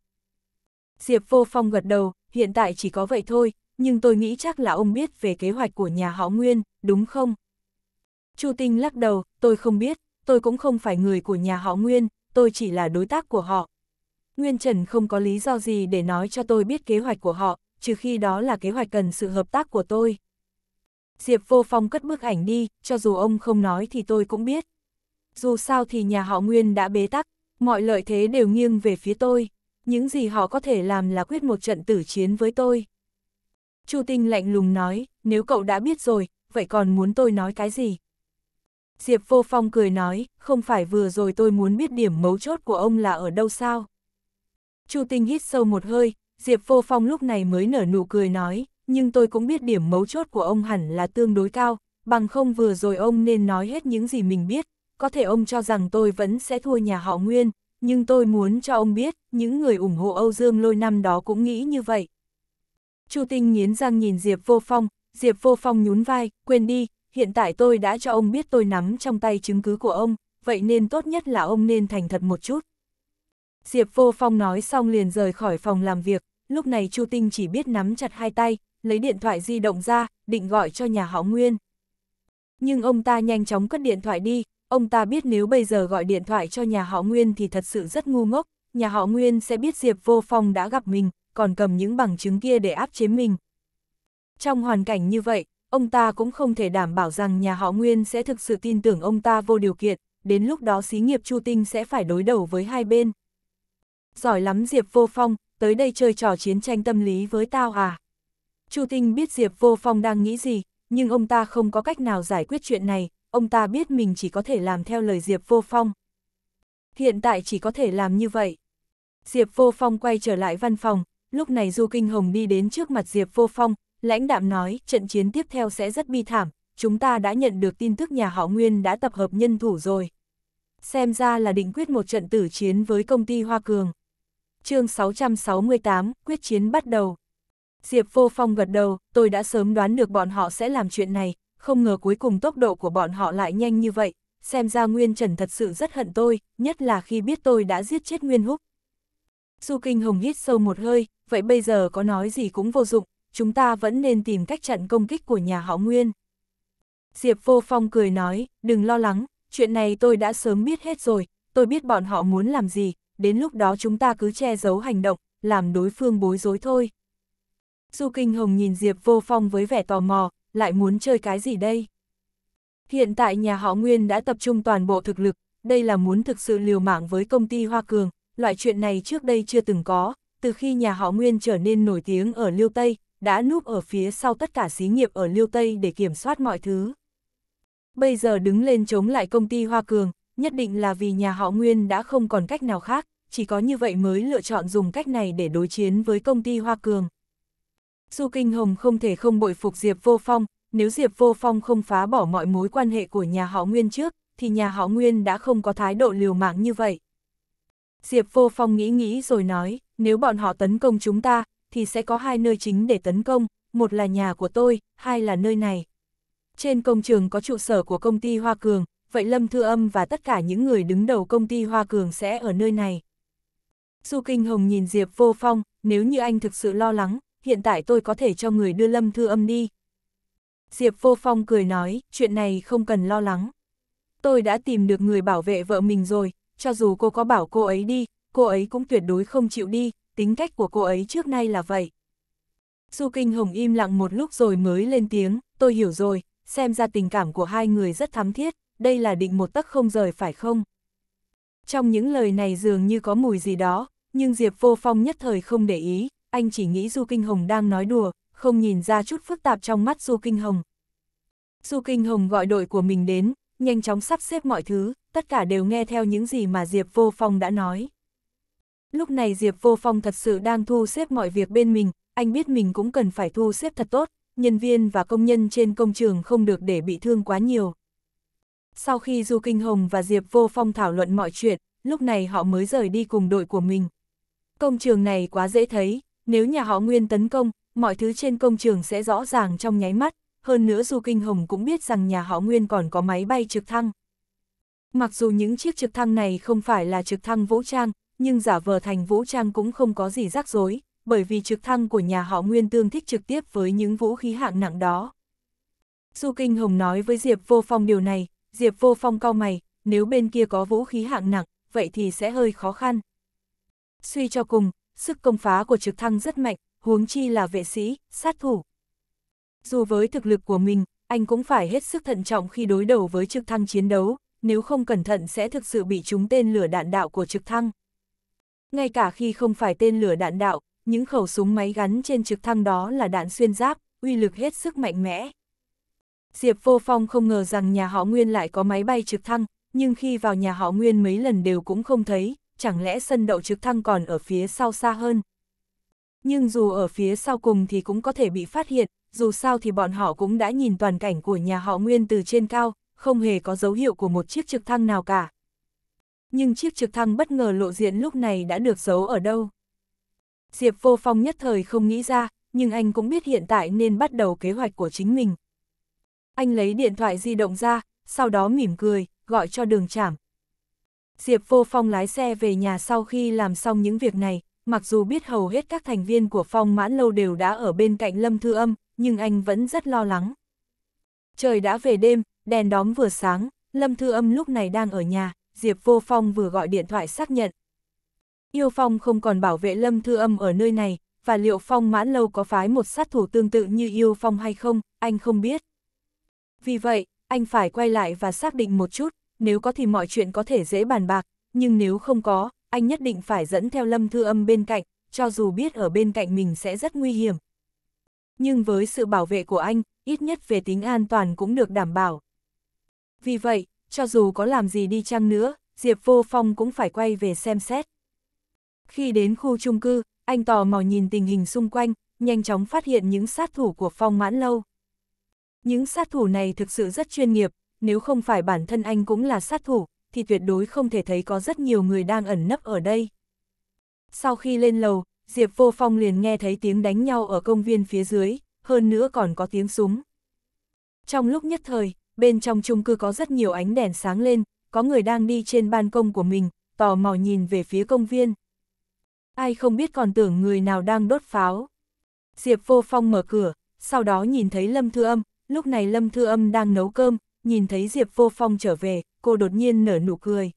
Diệp Vô Phong gật đầu, hiện tại chỉ có vậy thôi, nhưng tôi nghĩ chắc là ông biết về kế hoạch của nhà họ Nguyên, đúng không? Chu Tinh lắc đầu, tôi không biết, tôi cũng không phải người của nhà họ Nguyên, tôi chỉ là đối tác của họ. Nguyên Trần không có lý do gì để nói cho tôi biết kế hoạch của họ, trừ khi đó là kế hoạch cần sự hợp tác của tôi. Diệp Vô Phong cất bức ảnh đi, cho dù ông không nói thì tôi cũng biết. Dù sao thì nhà họ Nguyên đã bế tắc, mọi lợi thế đều nghiêng về phía tôi. Những gì họ có thể làm là quyết một trận tử chiến với tôi. Chu Tinh lạnh lùng nói, nếu cậu đã biết rồi, vậy còn muốn tôi nói cái gì? Diệp Vô Phong cười nói, không phải vừa rồi tôi muốn biết điểm mấu chốt của ông là ở đâu sao? Chu Tinh hít sâu một hơi, Diệp Vô Phong lúc này mới nở nụ cười nói, nhưng tôi cũng biết điểm mấu chốt của ông hẳn là tương đối cao, bằng không vừa rồi ông nên nói hết những gì mình biết, có thể ông cho rằng tôi vẫn sẽ thua nhà họ Nguyên, nhưng tôi muốn cho ông biết, những người ủng hộ Âu Dương Lôi năm đó cũng nghĩ như vậy. Chu Tinh nghiến răng nhìn Diệp Vô Phong, Diệp Vô Phong nhún vai, quên đi, hiện tại tôi đã cho ông biết tôi nắm trong tay chứng cứ của ông, vậy nên tốt nhất là ông nên thành thật một chút. Diệp Vô Phong nói xong liền rời khỏi phòng làm việc, lúc này Chu Tinh chỉ biết nắm chặt hai tay, lấy điện thoại di động ra, định gọi cho nhà họ Nguyên. Nhưng ông ta nhanh chóng cất điện thoại đi, ông ta biết nếu bây giờ gọi điện thoại cho nhà họ Nguyên thì thật sự rất ngu ngốc, nhà họ Nguyên sẽ biết Diệp Vô Phong đã gặp mình, còn cầm những bằng chứng kia để áp chế mình. Trong hoàn cảnh như vậy, ông ta cũng không thể đảm bảo rằng nhà họ Nguyên sẽ thực sự tin tưởng ông ta vô điều kiện, đến lúc đó xí nghiệp Chu Tinh sẽ phải đối đầu với hai bên. Giỏi lắm Diệp Vô Phong, tới đây chơi trò chiến tranh tâm lý với tao à? Chu Tinh biết Diệp Vô Phong đang nghĩ gì, nhưng ông ta không có cách nào giải quyết chuyện này, ông ta biết mình chỉ có thể làm theo lời Diệp Vô Phong. Hiện tại chỉ có thể làm như vậy. Diệp Vô Phong quay trở lại văn phòng, lúc này Du Kinh Hồng đi đến trước mặt Diệp Vô Phong, lãnh đạm nói, trận chiến tiếp theo sẽ rất bi thảm, chúng ta đã nhận được tin tức nhà họ Nguyên đã tập hợp nhân thủ rồi. Xem ra là định quyết một trận tử chiến với công ty Hoa Cường. chương 668, quyết chiến bắt đầu. Diệp Vô Phong gật đầu, tôi đã sớm đoán được bọn họ sẽ làm chuyện này, không ngờ cuối cùng tốc độ của bọn họ lại nhanh như vậy, xem ra Nguyên Trần thật sự rất hận tôi, nhất là khi biết tôi đã giết chết Nguyên Húc. Du Kinh Hồng hít sâu một hơi, vậy bây giờ có nói gì cũng vô dụng, chúng ta vẫn nên tìm cách chặn công kích của nhà họ Nguyên. Diệp Vô Phong cười nói, đừng lo lắng, chuyện này tôi đã sớm biết hết rồi, tôi biết bọn họ muốn làm gì, đến lúc đó chúng ta cứ che giấu hành động, làm đối phương bối rối thôi. Du Kinh Hồng nhìn Diệp Vô Phong với vẻ tò mò, lại muốn chơi cái gì đây? Hiện tại nhà họ Nguyên đã tập trung toàn bộ thực lực, đây là muốn thực sự liều mạng với công ty Hoa Cường, loại chuyện này trước đây chưa từng có, từ khi nhà họ Nguyên trở nên nổi tiếng ở Liêu Tây, đã núp ở phía sau tất cả xí nghiệp ở Liêu Tây để kiểm soát mọi thứ. Bây giờ đứng lên chống lại công ty Hoa Cường, nhất định là vì nhà họ Nguyên đã không còn cách nào khác, chỉ có như vậy mới lựa chọn dùng cách này để đối chiến với công ty Hoa Cường. Du Kinh Hồng không thể không bội phục Diệp Vô Phong, nếu Diệp Vô Phong không phá bỏ mọi mối quan hệ của nhà họ Nguyên trước, thì nhà họ Nguyên đã không có thái độ liều mạng như vậy. Diệp Vô Phong nghĩ nghĩ rồi nói, nếu bọn họ tấn công chúng ta, thì sẽ có hai nơi chính để tấn công, một là nhà của tôi, hai là nơi này. Trên công trường có trụ sở của công ty Hoa Cường, vậy Lâm Thư Âm và tất cả những người đứng đầu công ty Hoa Cường sẽ ở nơi này. Du Kinh Hồng nhìn Diệp Vô Phong, nếu như anh thực sự lo lắng, hiện tại tôi có thể cho người đưa Lâm Thư Âm đi. Diệp Vô Phong cười nói, chuyện này không cần lo lắng. Tôi đã tìm được người bảo vệ vợ mình rồi, cho dù cô có bảo cô ấy đi, cô ấy cũng tuyệt đối không chịu đi, tính cách của cô ấy trước nay là vậy. Du Kinh Hồng im lặng một lúc rồi mới lên tiếng, tôi hiểu rồi, xem ra tình cảm của hai người rất thắm thiết, đây là định một tấc không rời phải không? Trong những lời này dường như có mùi gì đó, nhưng Diệp Vô Phong nhất thời không để ý, anh chỉ nghĩ Du Kinh Hồng đang nói đùa, không nhìn ra chút phức tạp trong mắt Du Kinh Hồng. Du Kinh Hồng gọi đội của mình đến, nhanh chóng sắp xếp mọi thứ, tất cả đều nghe theo những gì mà Diệp Vô Phong đã nói. Lúc này Diệp Vô Phong thật sự đang thu xếp mọi việc bên mình, anh biết mình cũng cần phải thu xếp thật tốt, nhân viên và công nhân trên công trường không được để bị thương quá nhiều. Sau khi Du Kinh Hồng và Diệp Vô Phong thảo luận mọi chuyện, lúc này họ mới rời đi cùng đội của mình. Công trường này quá dễ thấy, nếu nhà họ Nguyên tấn công, mọi thứ trên công trường sẽ rõ ràng trong nháy mắt, hơn nữa Du Kinh Hồng cũng biết rằng nhà họ Nguyên còn có máy bay trực thăng. Mặc dù những chiếc trực thăng này không phải là trực thăng vũ trang, nhưng giả vờ thành vũ trang cũng không có gì rắc rối, bởi vì trực thăng của nhà họ Nguyên tương thích trực tiếp với những vũ khí hạng nặng đó. Du Kinh Hồng nói với Diệp Vô Phong điều này, Diệp Vô Phong cau mày, nếu bên kia có vũ khí hạng nặng, vậy thì sẽ hơi khó khăn. Suy cho cùng, sức công phá của trực thăng rất mạnh, huống chi là vệ sĩ, sát thủ. Dù với thực lực của mình, anh cũng phải hết sức thận trọng khi đối đầu với trực thăng chiến đấu, nếu không cẩn thận sẽ thực sự bị trúng tên lửa đạn đạo của trực thăng. Ngay cả khi không phải tên lửa đạn đạo, những khẩu súng máy gắn trên trực thăng đó là đạn xuyên giáp, uy lực hết sức mạnh mẽ. Diệp Vô Phong không ngờ rằng nhà họ Nguyên lại có máy bay trực thăng, nhưng khi vào nhà họ Nguyên mấy lần đều cũng không thấy, chẳng lẽ sân đậu trực thăng còn ở phía sau xa hơn. Nhưng dù ở phía sau cùng thì cũng có thể bị phát hiện, dù sao thì bọn họ cũng đã nhìn toàn cảnh của nhà họ Nguyên từ trên cao, không hề có dấu hiệu của một chiếc trực thăng nào cả nhưng chiếc trực thăng bất ngờ lộ diện lúc này đã được giấu ở đâu. Diệp Vô Phong nhất thời không nghĩ ra, nhưng anh cũng biết hiện tại nên bắt đầu kế hoạch của chính mình. Anh lấy điện thoại di động ra, sau đó mỉm cười, gọi cho đường trảm. Diệp Vô Phong lái xe về nhà sau khi làm xong những việc này, mặc dù biết hầu hết các thành viên của Phong Mãn Lâu đều đã ở bên cạnh Lâm Thư Âm, nhưng anh vẫn rất lo lắng. Trời đã về đêm, đèn đóm vừa sáng, Lâm Thư Âm lúc này đang ở nhà. Diệp Vô Phong vừa gọi điện thoại xác nhận. Yêu Phong không còn bảo vệ Lâm Thư Âm ở nơi này, và liệu Phong mãn lâu có phái một sát thủ tương tự như Yêu Phong hay không, anh không biết. Vì vậy, anh phải quay lại và xác định một chút, nếu có thì mọi chuyện có thể dễ bàn bạc, nhưng nếu không có, anh nhất định phải dẫn theo Lâm Thư Âm bên cạnh, cho dù biết ở bên cạnh mình sẽ rất nguy hiểm. Nhưng với sự bảo vệ của anh, ít nhất về tính an toàn cũng được đảm bảo. Vì vậy, cho dù có làm gì đi chăng nữa, Diệp Vô Phong cũng phải quay về xem xét. Khi đến khu chung cư, anh tò mò nhìn tình hình xung quanh, nhanh chóng phát hiện những sát thủ của Phong Mãn Lâu. Những sát thủ này thực sự rất chuyên nghiệp, nếu không phải bản thân anh cũng là sát thủ, thì tuyệt đối không thể thấy có rất nhiều người đang ẩn nấp ở đây. Sau khi lên lầu, Diệp Vô Phong liền nghe thấy tiếng đánh nhau ở công viên phía dưới, hơn nữa còn có tiếng súng. Trong lúc nhất thời, bên trong chung cư có rất nhiều ánh đèn sáng lên, có người đang đi trên ban công của mình, tò mò nhìn về phía công viên. Ai không biết còn tưởng người nào đang đốt pháo. Diệp vô phong mở cửa, sau đó nhìn thấy Lâm Thư Âm, lúc này Lâm Thư Âm đang nấu cơm, nhìn thấy Diệp vô phong trở về, cô đột nhiên nở nụ cười.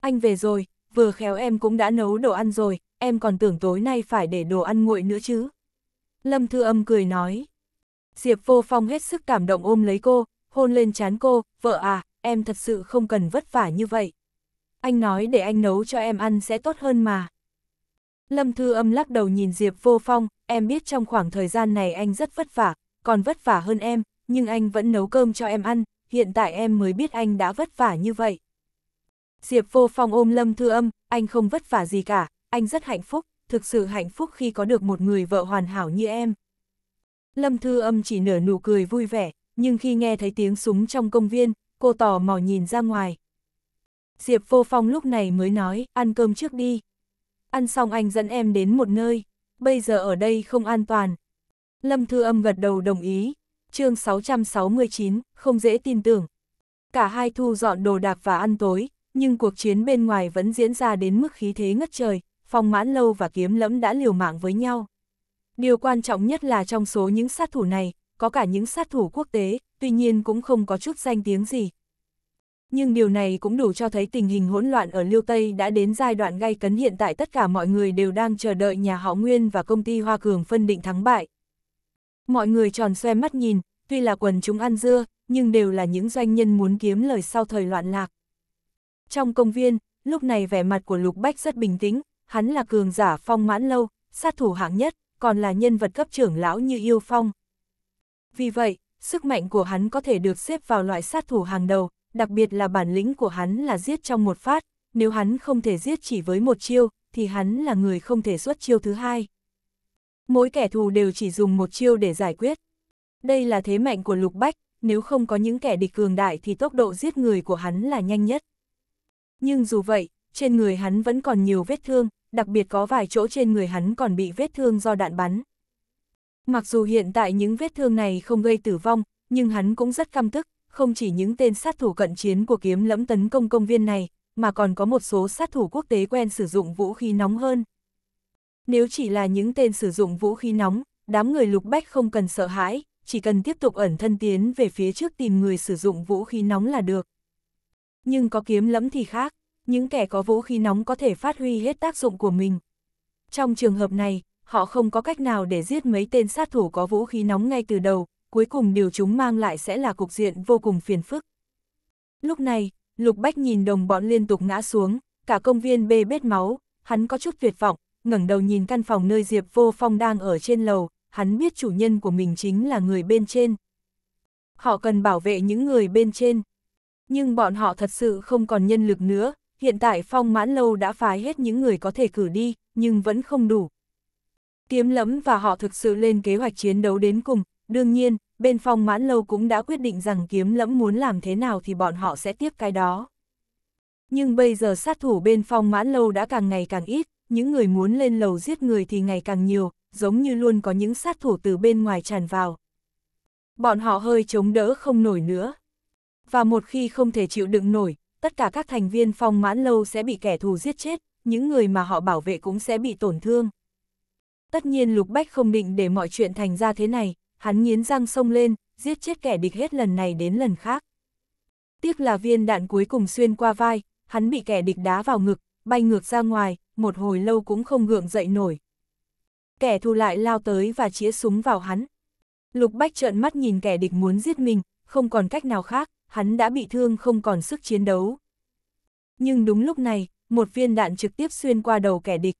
Anh về rồi, vừa khéo em cũng đã nấu đồ ăn rồi, em còn tưởng tối nay phải để đồ ăn nguội nữa chứ. Lâm Thư Âm cười nói. Diệp vô phong hết sức cảm động ôm lấy cô, hôn lên chán cô, vợ à, em thật sự không cần vất vả như vậy. Anh nói để anh nấu cho em ăn sẽ tốt hơn mà. Lâm Thư Âm lắc đầu nhìn Diệp Vô Phong, em biết trong khoảng thời gian này anh rất vất vả, còn vất vả hơn em, nhưng anh vẫn nấu cơm cho em ăn, hiện tại em mới biết anh đã vất vả như vậy. Diệp Vô Phong ôm Lâm Thư Âm, anh không vất vả gì cả, anh rất hạnh phúc, thực sự hạnh phúc khi có được một người vợ hoàn hảo như em. Lâm Thư Âm chỉ nở nụ cười vui vẻ, nhưng khi nghe thấy tiếng súng trong công viên, cô tò mò nhìn ra ngoài. Diệp Vô Phong lúc này mới nói, ăn cơm trước đi. Ăn xong anh dẫn em đến một nơi, bây giờ ở đây không an toàn. Lâm Thư Âm gật đầu đồng ý, chương 669, không dễ tin tưởng. Cả hai thu dọn đồ đạc và ăn tối, nhưng cuộc chiến bên ngoài vẫn diễn ra đến mức khí thế ngất trời, phong mãn lâu và kiếm lẫm đã liều mạng với nhau. Điều quan trọng nhất là trong số những sát thủ này, có cả những sát thủ quốc tế, tuy nhiên cũng không có chút danh tiếng gì. Nhưng điều này cũng đủ cho thấy tình hình hỗn loạn ở Liêu Tây đã đến giai đoạn gay cấn hiện tại tất cả mọi người đều đang chờ đợi nhà họ Nguyên và công ty Hoa Cường phân định thắng bại. Mọi người tròn xoe mắt nhìn, tuy là quần chúng ăn dưa, nhưng đều là những doanh nhân muốn kiếm lời sau thời loạn lạc. Trong công viên, lúc này vẻ mặt của Lục Bách rất bình tĩnh, hắn là cường giả phong mãn lâu, sát thủ hạng nhất, còn là nhân vật cấp trưởng lão như Yêu Phong, vì vậy, sức mạnh của hắn có thể được xếp vào loại sát thủ hàng đầu, đặc biệt là bản lĩnh của hắn là giết trong một phát, nếu hắn không thể giết chỉ với một chiêu, thì hắn là người không thể xuất chiêu thứ hai. Mỗi kẻ thù đều chỉ dùng một chiêu để giải quyết. Đây là thế mạnh của Lục Bách, nếu không có những kẻ địch cường đại thì tốc độ giết người của hắn là nhanh nhất. Nhưng dù vậy, trên người hắn vẫn còn nhiều vết thương, đặc biệt có vài chỗ trên người hắn còn bị vết thương do đạn bắn. Mặc dù hiện tại những vết thương này không gây tử vong, nhưng hắn cũng rất căm tức, không chỉ những tên sát thủ cận chiến của kiếm lẫm tấn công công viên này, mà còn có một số sát thủ quốc tế quen sử dụng vũ khí nóng hơn. Nếu chỉ là những tên sử dụng vũ khí nóng, đám người lục bách không cần sợ hãi, chỉ cần tiếp tục ẩn thân tiến về phía trước tìm người sử dụng vũ khí nóng là được. Nhưng có kiếm lẫm thì khác, những kẻ có vũ khí nóng có thể phát huy hết tác dụng của mình. Trong trường hợp này, họ không có cách nào để giết mấy tên sát thủ có vũ khí nóng ngay từ đầu, cuối cùng điều chúng mang lại sẽ là cục diện vô cùng phiền phức. Lúc này, Lục Bách nhìn đồng bọn liên tục ngã xuống, cả công viên bê bết máu, hắn có chút tuyệt vọng, ngẩng đầu nhìn căn phòng nơi Diệp Vô Phong đang ở trên lầu, hắn biết chủ nhân của mình chính là người bên trên. Họ cần bảo vệ những người bên trên. Nhưng bọn họ thật sự không còn nhân lực nữa, hiện tại Phong Mãn Lâu đã phái hết những người có thể cử đi, nhưng vẫn không đủ, Kiếm lẫm và họ thực sự lên kế hoạch chiến đấu đến cùng, đương nhiên, bên Phong mãn lâu cũng đã quyết định rằng kiếm lẫm muốn làm thế nào thì bọn họ sẽ tiếp cái đó. Nhưng bây giờ sát thủ bên Phong mãn lâu đã càng ngày càng ít, những người muốn lên lầu giết người thì ngày càng nhiều, giống như luôn có những sát thủ từ bên ngoài tràn vào. Bọn họ hơi chống đỡ không nổi nữa. Và một khi không thể chịu đựng nổi, tất cả các thành viên phong mãn lâu sẽ bị kẻ thù giết chết, những người mà họ bảo vệ cũng sẽ bị tổn thương. Tất nhiên Lục Bách không định để mọi chuyện thành ra thế này, hắn nghiến răng sông lên, giết chết kẻ địch hết lần này đến lần khác. Tiếc là viên đạn cuối cùng xuyên qua vai, hắn bị kẻ địch đá vào ngực, bay ngược ra ngoài, một hồi lâu cũng không gượng dậy nổi. Kẻ thù lại lao tới và chĩa súng vào hắn. Lục Bách trợn mắt nhìn kẻ địch muốn giết mình, không còn cách nào khác, hắn đã bị thương không còn sức chiến đấu. Nhưng đúng lúc này, một viên đạn trực tiếp xuyên qua đầu kẻ địch.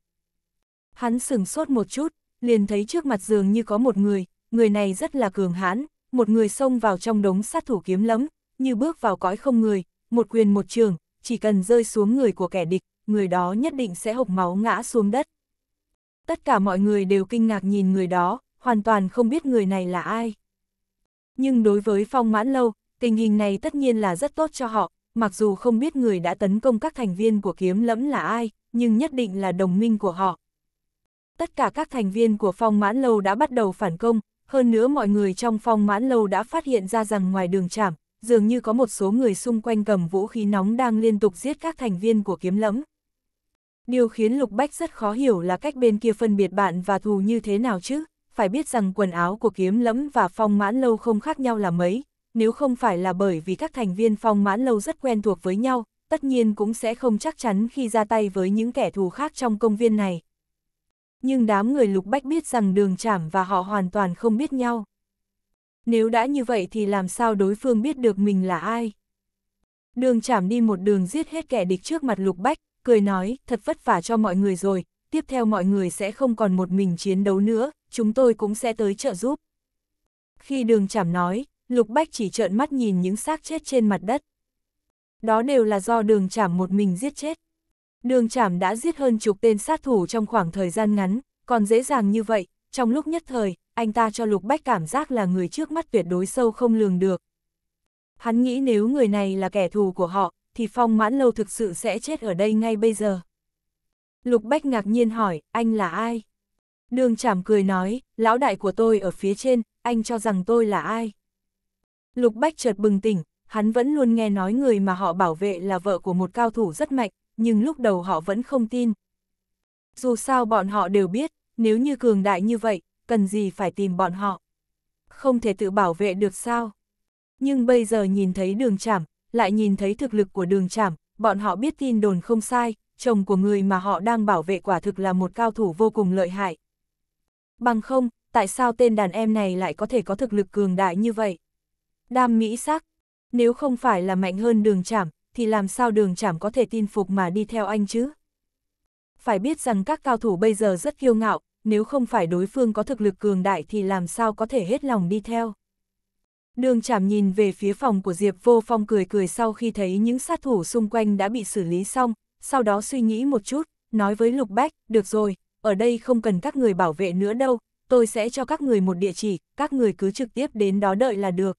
Hắn sừng sốt một chút, liền thấy trước mặt giường như có một người, người này rất là cường hãn, một người xông vào trong đống sát thủ kiếm lẫm, như bước vào cõi không người, một quyền một trường, chỉ cần rơi xuống người của kẻ địch, người đó nhất định sẽ hộc máu ngã xuống đất. Tất cả mọi người đều kinh ngạc nhìn người đó, hoàn toàn không biết người này là ai. Nhưng đối với phong mãn lâu, tình hình này tất nhiên là rất tốt cho họ, mặc dù không biết người đã tấn công các thành viên của kiếm lẫm là ai, nhưng nhất định là đồng minh của họ tất cả các thành viên của phong mãn lâu đã bắt đầu phản công, hơn nữa mọi người trong phong mãn lâu đã phát hiện ra rằng ngoài đường trảm, dường như có một số người xung quanh cầm vũ khí nóng đang liên tục giết các thành viên của kiếm lẫm. Điều khiến Lục Bách rất khó hiểu là cách bên kia phân biệt bạn và thù như thế nào chứ, phải biết rằng quần áo của kiếm lẫm và phong mãn lâu không khác nhau là mấy, nếu không phải là bởi vì các thành viên phong mãn lâu rất quen thuộc với nhau, tất nhiên cũng sẽ không chắc chắn khi ra tay với những kẻ thù khác trong công viên này nhưng đám người Lục Bách biết rằng đường trảm và họ hoàn toàn không biết nhau. Nếu đã như vậy thì làm sao đối phương biết được mình là ai? Đường chảm đi một đường giết hết kẻ địch trước mặt Lục Bách, cười nói, thật vất vả cho mọi người rồi, tiếp theo mọi người sẽ không còn một mình chiến đấu nữa, chúng tôi cũng sẽ tới trợ giúp. Khi đường chảm nói, Lục Bách chỉ trợn mắt nhìn những xác chết trên mặt đất. Đó đều là do đường chảm một mình giết chết. Đường chảm đã giết hơn chục tên sát thủ trong khoảng thời gian ngắn, còn dễ dàng như vậy, trong lúc nhất thời, anh ta cho Lục Bách cảm giác là người trước mắt tuyệt đối sâu không lường được. Hắn nghĩ nếu người này là kẻ thù của họ, thì Phong Mãn Lâu thực sự sẽ chết ở đây ngay bây giờ. Lục Bách ngạc nhiên hỏi, anh là ai? Đường chảm cười nói, lão đại của tôi ở phía trên, anh cho rằng tôi là ai? Lục Bách chợt bừng tỉnh, hắn vẫn luôn nghe nói người mà họ bảo vệ là vợ của một cao thủ rất mạnh, nhưng lúc đầu họ vẫn không tin. Dù sao bọn họ đều biết, nếu như cường đại như vậy, cần gì phải tìm bọn họ. Không thể tự bảo vệ được sao. Nhưng bây giờ nhìn thấy đường chảm, lại nhìn thấy thực lực của đường chảm, bọn họ biết tin đồn không sai, chồng của người mà họ đang bảo vệ quả thực là một cao thủ vô cùng lợi hại. Bằng không, tại sao tên đàn em này lại có thể có thực lực cường đại như vậy? Đam mỹ sắc, nếu không phải là mạnh hơn đường chảm, thì làm sao đường chảm có thể tin phục mà đi theo anh chứ? Phải biết rằng các cao thủ bây giờ rất kiêu ngạo, nếu không phải đối phương có thực lực cường đại thì làm sao có thể hết lòng đi theo. Đường chảm nhìn về phía phòng của Diệp Vô Phong cười cười sau khi thấy những sát thủ xung quanh đã bị xử lý xong, sau đó suy nghĩ một chút, nói với Lục Bách, được rồi, ở đây không cần các người bảo vệ nữa đâu, tôi sẽ cho các người một địa chỉ, các người cứ trực tiếp đến đó đợi là được.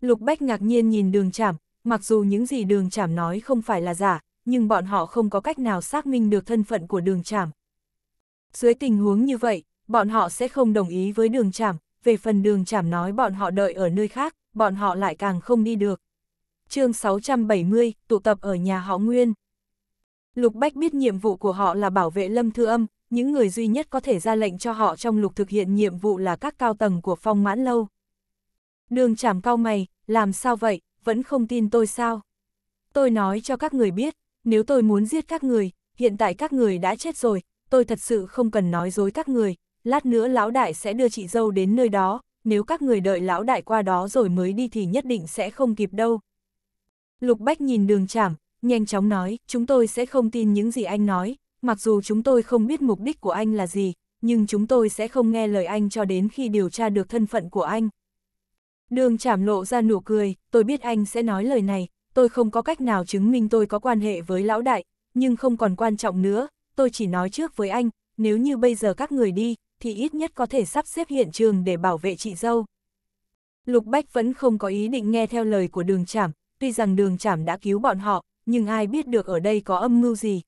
Lục Bách ngạc nhiên nhìn đường chảm, mặc dù những gì đường chảm nói không phải là giả, nhưng bọn họ không có cách nào xác minh được thân phận của đường chảm. Dưới tình huống như vậy, bọn họ sẽ không đồng ý với đường chảm, về phần đường chảm nói bọn họ đợi ở nơi khác, bọn họ lại càng không đi được. chương 670, tụ tập ở nhà họ Nguyên. Lục Bách biết nhiệm vụ của họ là bảo vệ Lâm Thư Âm, những người duy nhất có thể ra lệnh cho họ trong lục thực hiện nhiệm vụ là các cao tầng của phong mãn lâu. Đường chảm cao mày, làm sao vậy, vẫn không tin tôi sao? Tôi nói cho các người biết, nếu tôi muốn giết các người, hiện tại các người đã chết rồi, tôi thật sự không cần nói dối các người, lát nữa lão đại sẽ đưa chị dâu đến nơi đó, nếu các người đợi lão đại qua đó rồi mới đi thì nhất định sẽ không kịp đâu. Lục Bách nhìn đường chảm, nhanh chóng nói, chúng tôi sẽ không tin những gì anh nói, mặc dù chúng tôi không biết mục đích của anh là gì, nhưng chúng tôi sẽ không nghe lời anh cho đến khi điều tra được thân phận của anh. Đường chảm lộ ra nụ cười, tôi biết anh sẽ nói lời này, tôi không có cách nào chứng minh tôi có quan hệ với lão đại, nhưng không còn quan trọng nữa, tôi chỉ nói trước với anh, nếu như bây giờ các người đi, thì ít nhất có thể sắp xếp hiện trường để bảo vệ chị dâu. Lục Bách vẫn không có ý định nghe theo lời của đường chảm, tuy rằng đường chảm đã cứu bọn họ, nhưng ai biết được ở đây có âm mưu gì.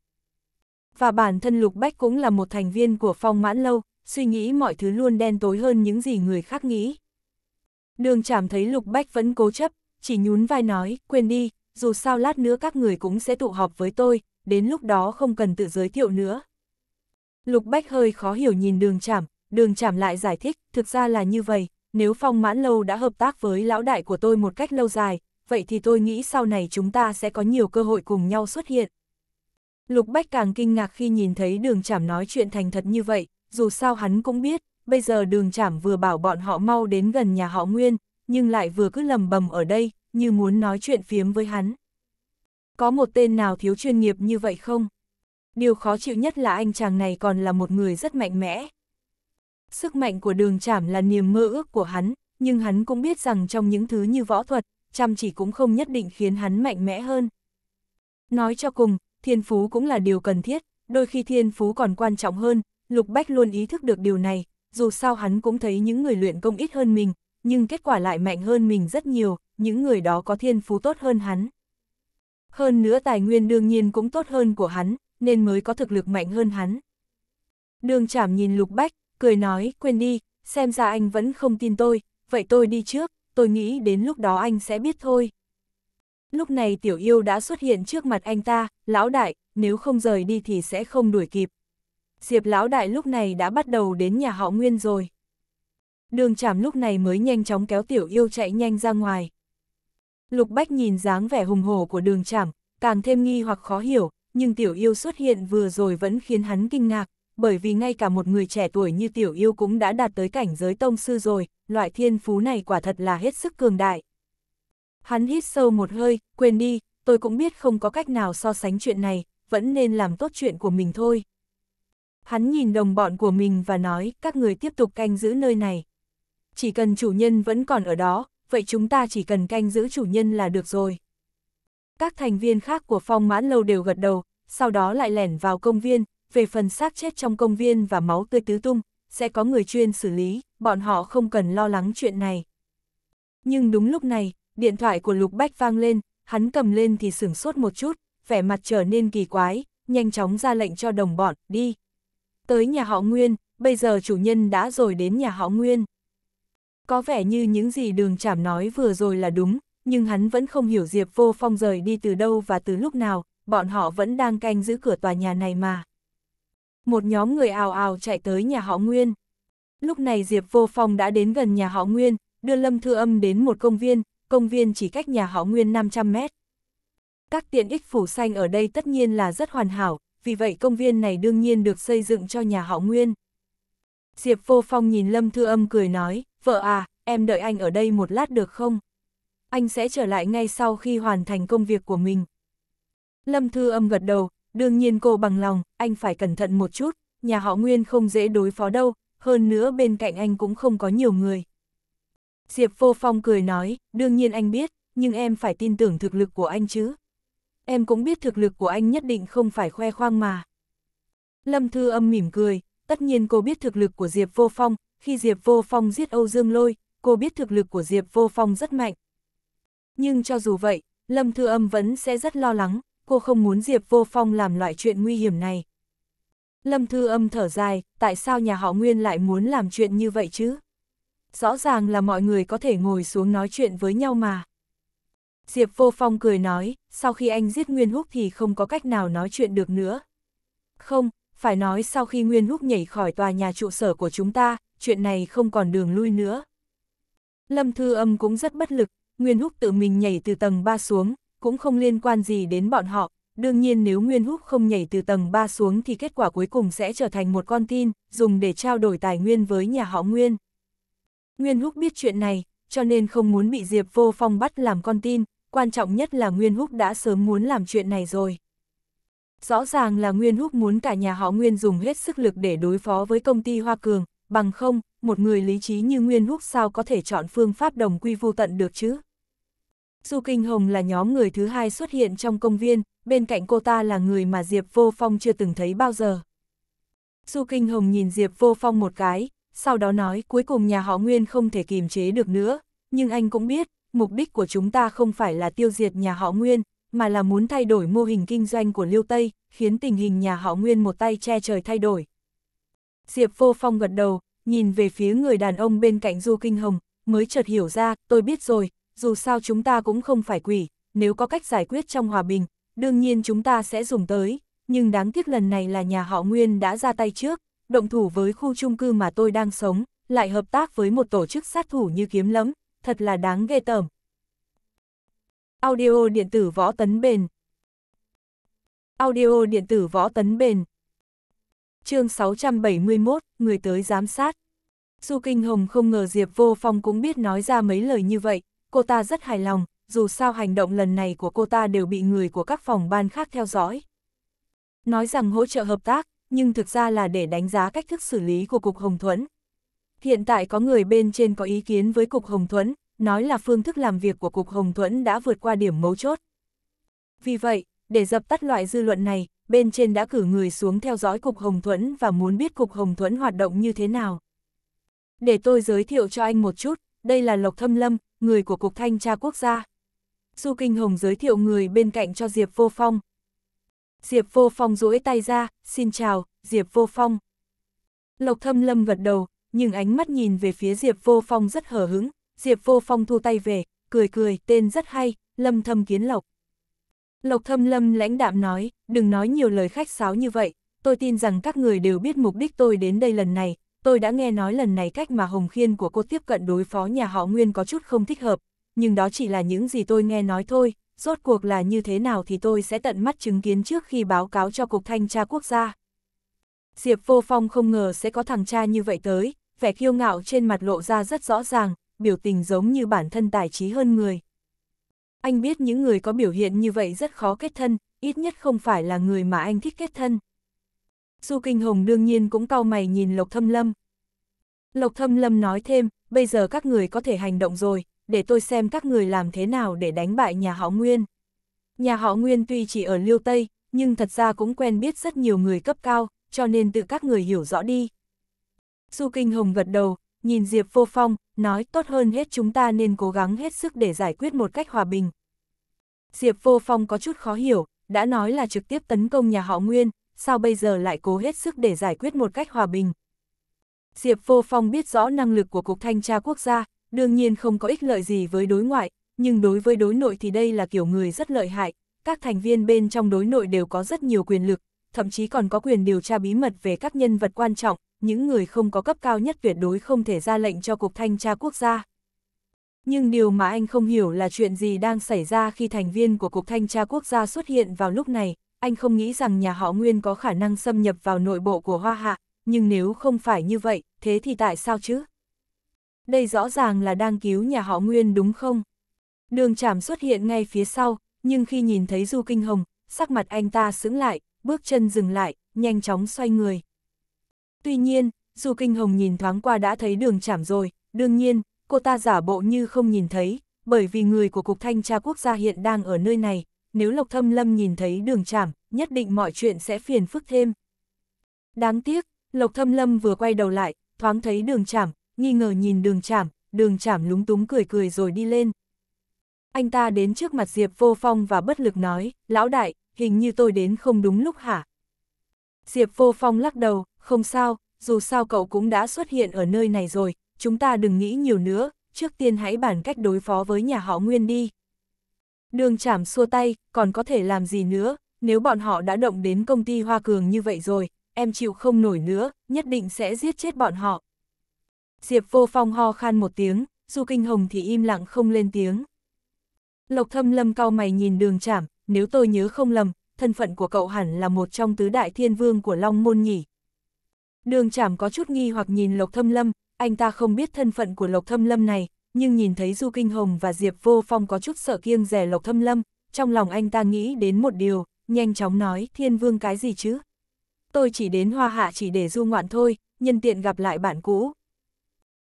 Và bản thân Lục Bách cũng là một thành viên của phong mãn lâu, suy nghĩ mọi thứ luôn đen tối hơn những gì người khác nghĩ. Đường chảm thấy Lục Bách vẫn cố chấp, chỉ nhún vai nói, quên đi, dù sao lát nữa các người cũng sẽ tụ họp với tôi, đến lúc đó không cần tự giới thiệu nữa. Lục Bách hơi khó hiểu nhìn đường chảm, đường chảm lại giải thích, thực ra là như vậy, nếu phong mãn lâu đã hợp tác với lão đại của tôi một cách lâu dài, vậy thì tôi nghĩ sau này chúng ta sẽ có nhiều cơ hội cùng nhau xuất hiện. Lục Bách càng kinh ngạc khi nhìn thấy đường chảm nói chuyện thành thật như vậy, dù sao hắn cũng biết, bây giờ đường trảm vừa bảo bọn họ mau đến gần nhà họ Nguyên, nhưng lại vừa cứ lầm bầm ở đây, như muốn nói chuyện phiếm với hắn. Có một tên nào thiếu chuyên nghiệp như vậy không? Điều khó chịu nhất là anh chàng này còn là một người rất mạnh mẽ. Sức mạnh của đường trảm là niềm mơ ước của hắn, nhưng hắn cũng biết rằng trong những thứ như võ thuật, chăm chỉ cũng không nhất định khiến hắn mạnh mẽ hơn. Nói cho cùng, thiên phú cũng là điều cần thiết, đôi khi thiên phú còn quan trọng hơn, Lục Bách luôn ý thức được điều này, dù sao hắn cũng thấy những người luyện công ít hơn mình, nhưng kết quả lại mạnh hơn mình rất nhiều, những người đó có thiên phú tốt hơn hắn. Hơn nữa tài nguyên đương nhiên cũng tốt hơn của hắn, nên mới có thực lực mạnh hơn hắn. Đường chảm nhìn Lục Bách, cười nói, quên đi, xem ra anh vẫn không tin tôi, vậy tôi đi trước, tôi nghĩ đến lúc đó anh sẽ biết thôi. Lúc này tiểu yêu đã xuất hiện trước mặt anh ta, lão đại, nếu không rời đi thì sẽ không đuổi kịp. Diệp lão đại lúc này đã bắt đầu đến nhà họ Nguyên rồi. Đường chảm lúc này mới nhanh chóng kéo tiểu yêu chạy nhanh ra ngoài. Lục Bách nhìn dáng vẻ hùng hổ của đường chảm, càng thêm nghi hoặc khó hiểu, nhưng tiểu yêu xuất hiện vừa rồi vẫn khiến hắn kinh ngạc, bởi vì ngay cả một người trẻ tuổi như tiểu yêu cũng đã đạt tới cảnh giới tông sư rồi, loại thiên phú này quả thật là hết sức cường đại. Hắn hít sâu một hơi, quên đi, tôi cũng biết không có cách nào so sánh chuyện này, vẫn nên làm tốt chuyện của mình thôi. Hắn nhìn đồng bọn của mình và nói, các người tiếp tục canh giữ nơi này. Chỉ cần chủ nhân vẫn còn ở đó, vậy chúng ta chỉ cần canh giữ chủ nhân là được rồi. Các thành viên khác của phong mãn lâu đều gật đầu, sau đó lại lẻn vào công viên, về phần xác chết trong công viên và máu tươi tứ tung, sẽ có người chuyên xử lý, bọn họ không cần lo lắng chuyện này. Nhưng đúng lúc này, điện thoại của Lục Bách vang lên, hắn cầm lên thì sửng sốt một chút, vẻ mặt trở nên kỳ quái, nhanh chóng ra lệnh cho đồng bọn, đi tới nhà họ Nguyên, bây giờ chủ nhân đã rồi đến nhà họ Nguyên. Có vẻ như những gì đường chảm nói vừa rồi là đúng, nhưng hắn vẫn không hiểu Diệp Vô Phong rời đi từ đâu và từ lúc nào, bọn họ vẫn đang canh giữ cửa tòa nhà này mà. Một nhóm người ào ào chạy tới nhà họ Nguyên. Lúc này Diệp Vô Phong đã đến gần nhà họ Nguyên, đưa Lâm Thư Âm đến một công viên, công viên chỉ cách nhà họ Nguyên 500 mét. Các tiện ích phủ xanh ở đây tất nhiên là rất hoàn hảo, vì vậy công viên này đương nhiên được xây dựng cho nhà họ Nguyên. Diệp Vô Phong nhìn Lâm Thư Âm cười nói, vợ à, em đợi anh ở đây một lát được không? Anh sẽ trở lại ngay sau khi hoàn thành công việc của mình. Lâm Thư Âm gật đầu, đương nhiên cô bằng lòng, anh phải cẩn thận một chút, nhà họ Nguyên không dễ đối phó đâu, hơn nữa bên cạnh anh cũng không có nhiều người. Diệp Vô Phong cười nói, đương nhiên anh biết, nhưng em phải tin tưởng thực lực của anh chứ em cũng biết thực lực của anh nhất định không phải khoe khoang mà. Lâm Thư âm mỉm cười, tất nhiên cô biết thực lực của Diệp Vô Phong, khi Diệp Vô Phong giết Âu Dương Lôi, cô biết thực lực của Diệp Vô Phong rất mạnh. Nhưng cho dù vậy, Lâm Thư âm vẫn sẽ rất lo lắng, cô không muốn Diệp Vô Phong làm loại chuyện nguy hiểm này. Lâm Thư âm thở dài, tại sao nhà họ Nguyên lại muốn làm chuyện như vậy chứ? Rõ ràng là mọi người có thể ngồi xuống nói chuyện với nhau mà. Diệp Vô Phong cười nói, sau khi anh giết Nguyên Húc thì không có cách nào nói chuyện được nữa. Không, phải nói sau khi Nguyên Húc nhảy khỏi tòa nhà trụ sở của chúng ta, chuyện này không còn đường lui nữa. Lâm Thư Âm cũng rất bất lực, Nguyên Húc tự mình nhảy từ tầng 3 xuống, cũng không liên quan gì đến bọn họ. Đương nhiên nếu Nguyên Húc không nhảy từ tầng 3 xuống thì kết quả cuối cùng sẽ trở thành một con tin, dùng để trao đổi tài nguyên với nhà họ Nguyên. Nguyên Húc biết chuyện này, cho nên không muốn bị Diệp Vô Phong bắt làm con tin, quan trọng nhất là Nguyên Húc đã sớm muốn làm chuyện này rồi. Rõ ràng là Nguyên Húc muốn cả nhà họ Nguyên dùng hết sức lực để đối phó với công ty Hoa Cường, bằng không, một người lý trí như Nguyên Húc sao có thể chọn phương pháp đồng quy vô tận được chứ? Du Kinh Hồng là nhóm người thứ hai xuất hiện trong công viên, bên cạnh cô ta là người mà Diệp Vô Phong chưa từng thấy bao giờ. Du Kinh Hồng nhìn Diệp Vô Phong một cái, sau đó nói cuối cùng nhà họ Nguyên không thể kìm chế được nữa, nhưng anh cũng biết, mục đích của chúng ta không phải là tiêu diệt nhà họ Nguyên, mà là muốn thay đổi mô hình kinh doanh của Liêu Tây, khiến tình hình nhà họ Nguyên một tay che trời thay đổi. Diệp Vô Phong gật đầu, nhìn về phía người đàn ông bên cạnh Du Kinh Hồng, mới chợt hiểu ra, tôi biết rồi, dù sao chúng ta cũng không phải quỷ, nếu có cách giải quyết trong hòa bình, đương nhiên chúng ta sẽ dùng tới, nhưng đáng tiếc lần này là nhà họ Nguyên đã ra tay trước, động thủ với khu chung cư mà tôi đang sống, lại hợp tác với một tổ chức sát thủ như kiếm lẫm, thật là đáng ghê tởm. Audio điện tử võ tấn bền Audio điện tử võ tấn bền chương 671, người tới giám sát. Du Kinh Hồng không ngờ Diệp Vô Phong cũng biết nói ra mấy lời như vậy, cô ta rất hài lòng, dù sao hành động lần này của cô ta đều bị người của các phòng ban khác theo dõi. Nói rằng hỗ trợ hợp tác, nhưng thực ra là để đánh giá cách thức xử lý của Cục Hồng Thuẫn. Hiện tại có người bên trên có ý kiến với Cục Hồng Thuẫn, nói là phương thức làm việc của Cục Hồng Thuẫn đã vượt qua điểm mấu chốt. Vì vậy, để dập tắt loại dư luận này, bên trên đã cử người xuống theo dõi Cục Hồng Thuẫn và muốn biết Cục Hồng Thuẫn hoạt động như thế nào. Để tôi giới thiệu cho anh một chút, đây là Lộc Thâm Lâm, người của Cục Thanh tra Quốc gia. Du Kinh Hồng giới thiệu người bên cạnh cho Diệp Vô Phong. Diệp Vô Phong duỗi tay ra, xin chào, Diệp Vô Phong. Lộc Thâm Lâm gật đầu, nhưng ánh mắt nhìn về phía Diệp Vô Phong rất hờ hứng, Diệp Vô Phong thu tay về, cười cười, tên rất hay, Lâm Thâm Kiến Lộc. Lộc Thâm Lâm lãnh đạm nói, đừng nói nhiều lời khách sáo như vậy, tôi tin rằng các người đều biết mục đích tôi đến đây lần này, tôi đã nghe nói lần này cách mà Hồng Khiên của cô tiếp cận đối phó nhà họ Nguyên có chút không thích hợp, nhưng đó chỉ là những gì tôi nghe nói thôi, rốt cuộc là như thế nào thì tôi sẽ tận mắt chứng kiến trước khi báo cáo cho Cục Thanh tra Quốc gia. Diệp Vô Phong không ngờ sẽ có thằng cha như vậy tới, vẻ kiêu ngạo trên mặt lộ ra rất rõ ràng, biểu tình giống như bản thân tài trí hơn người. Anh biết những người có biểu hiện như vậy rất khó kết thân, ít nhất không phải là người mà anh thích kết thân. Du Kinh Hồng đương nhiên cũng cau mày nhìn Lộc Thâm Lâm. Lộc Thâm Lâm nói thêm, bây giờ các người có thể hành động rồi, để tôi xem các người làm thế nào để đánh bại nhà họ Nguyên. Nhà họ Nguyên tuy chỉ ở Liêu Tây, nhưng thật ra cũng quen biết rất nhiều người cấp cao, cho nên tự các người hiểu rõ đi. Du Kinh Hồng gật đầu, nhìn Diệp Vô Phong, nói tốt hơn hết chúng ta nên cố gắng hết sức để giải quyết một cách hòa bình. Diệp Vô Phong có chút khó hiểu, đã nói là trực tiếp tấn công nhà họ Nguyên, sao bây giờ lại cố hết sức để giải quyết một cách hòa bình. Diệp Vô Phong biết rõ năng lực của Cục Thanh tra Quốc gia, đương nhiên không có ích lợi gì với đối ngoại, nhưng đối với đối nội thì đây là kiểu người rất lợi hại, các thành viên bên trong đối nội đều có rất nhiều quyền lực, thậm chí còn có quyền điều tra bí mật về các nhân vật quan trọng, những người không có cấp cao nhất tuyệt đối không thể ra lệnh cho Cục Thanh tra Quốc gia. Nhưng điều mà anh không hiểu là chuyện gì đang xảy ra khi thành viên của Cục Thanh tra Quốc gia xuất hiện vào lúc này, anh không nghĩ rằng nhà họ Nguyên có khả năng xâm nhập vào nội bộ của Hoa Hạ, nhưng nếu không phải như vậy, thế thì tại sao chứ? Đây rõ ràng là đang cứu nhà họ Nguyên đúng không? Đường Trạm xuất hiện ngay phía sau, nhưng khi nhìn thấy Du Kinh Hồng, sắc mặt anh ta sững lại, bước chân dừng lại, nhanh chóng xoay người. Tuy nhiên, dù kinh hồng nhìn thoáng qua đã thấy đường chảm rồi, đương nhiên, cô ta giả bộ như không nhìn thấy, bởi vì người của Cục Thanh tra Quốc gia hiện đang ở nơi này, nếu Lộc Thâm Lâm nhìn thấy đường chảm, nhất định mọi chuyện sẽ phiền phức thêm. Đáng tiếc, Lộc Thâm Lâm vừa quay đầu lại, thoáng thấy đường chảm, nghi ngờ nhìn đường chảm, đường chảm lúng túng cười cười rồi đi lên. Anh ta đến trước mặt Diệp Vô Phong và bất lực nói, lão đại, hình như tôi đến không đúng lúc hả? Diệp Vô Phong lắc đầu, không sao, dù sao cậu cũng đã xuất hiện ở nơi này rồi, chúng ta đừng nghĩ nhiều nữa, trước tiên hãy bàn cách đối phó với nhà họ Nguyên đi. Đường chảm xua tay, còn có thể làm gì nữa, nếu bọn họ đã động đến công ty Hoa Cường như vậy rồi, em chịu không nổi nữa, nhất định sẽ giết chết bọn họ. Diệp vô phong ho khan một tiếng, Du Kinh Hồng thì im lặng không lên tiếng. Lộc thâm lâm cao mày nhìn đường chảm, nếu tôi nhớ không lầm, thân phận của cậu hẳn là một trong tứ đại thiên vương của Long Môn nhỉ. Đường chảm có chút nghi hoặc nhìn Lộc Thâm Lâm, anh ta không biết thân phận của Lộc Thâm Lâm này, nhưng nhìn thấy Du Kinh Hồng và Diệp Vô Phong có chút sợ kiêng rẻ Lộc Thâm Lâm, trong lòng anh ta nghĩ đến một điều, nhanh chóng nói thiên vương cái gì chứ. Tôi chỉ đến hoa hạ chỉ để du ngoạn thôi, nhân tiện gặp lại bạn cũ.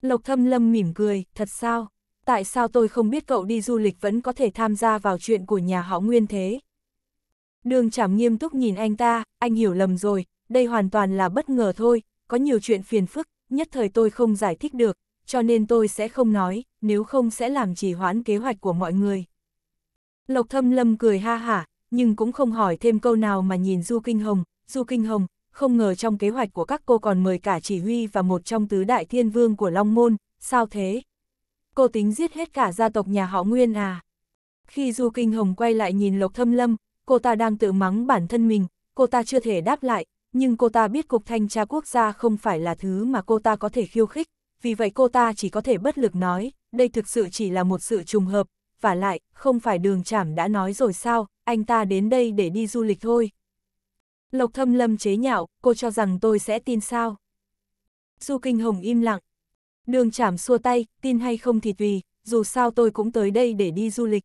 Lộc Thâm Lâm mỉm cười, thật sao? Tại sao tôi không biết cậu đi du lịch vẫn có thể tham gia vào chuyện của nhà họ Nguyên thế? Đường chảm nghiêm túc nhìn anh ta, anh hiểu lầm rồi, đây hoàn toàn là bất ngờ thôi, có nhiều chuyện phiền phức, nhất thời tôi không giải thích được, cho nên tôi sẽ không nói, nếu không sẽ làm trì hoãn kế hoạch của mọi người. Lộc thâm lâm cười ha hả, nhưng cũng không hỏi thêm câu nào mà nhìn Du Kinh Hồng, Du Kinh Hồng, không ngờ trong kế hoạch của các cô còn mời cả chỉ huy và một trong tứ đại thiên vương của Long Môn, sao thế? Cô tính giết hết cả gia tộc nhà họ Nguyên à? Khi Du Kinh Hồng quay lại nhìn Lộc Thâm Lâm, cô ta đang tự mắng bản thân mình, cô ta chưa thể đáp lại, nhưng cô ta biết Cục Thanh tra Quốc gia không phải là thứ mà cô ta có thể khiêu khích, vì vậy cô ta chỉ có thể bất lực nói, đây thực sự chỉ là một sự trùng hợp, và lại, không phải đường chảm đã nói rồi sao, anh ta đến đây để đi du lịch thôi. Lộc thâm lâm chế nhạo, cô cho rằng tôi sẽ tin sao. Du Kinh Hồng im lặng. Đường chảm xua tay, tin hay không thì tùy, dù sao tôi cũng tới đây để đi du lịch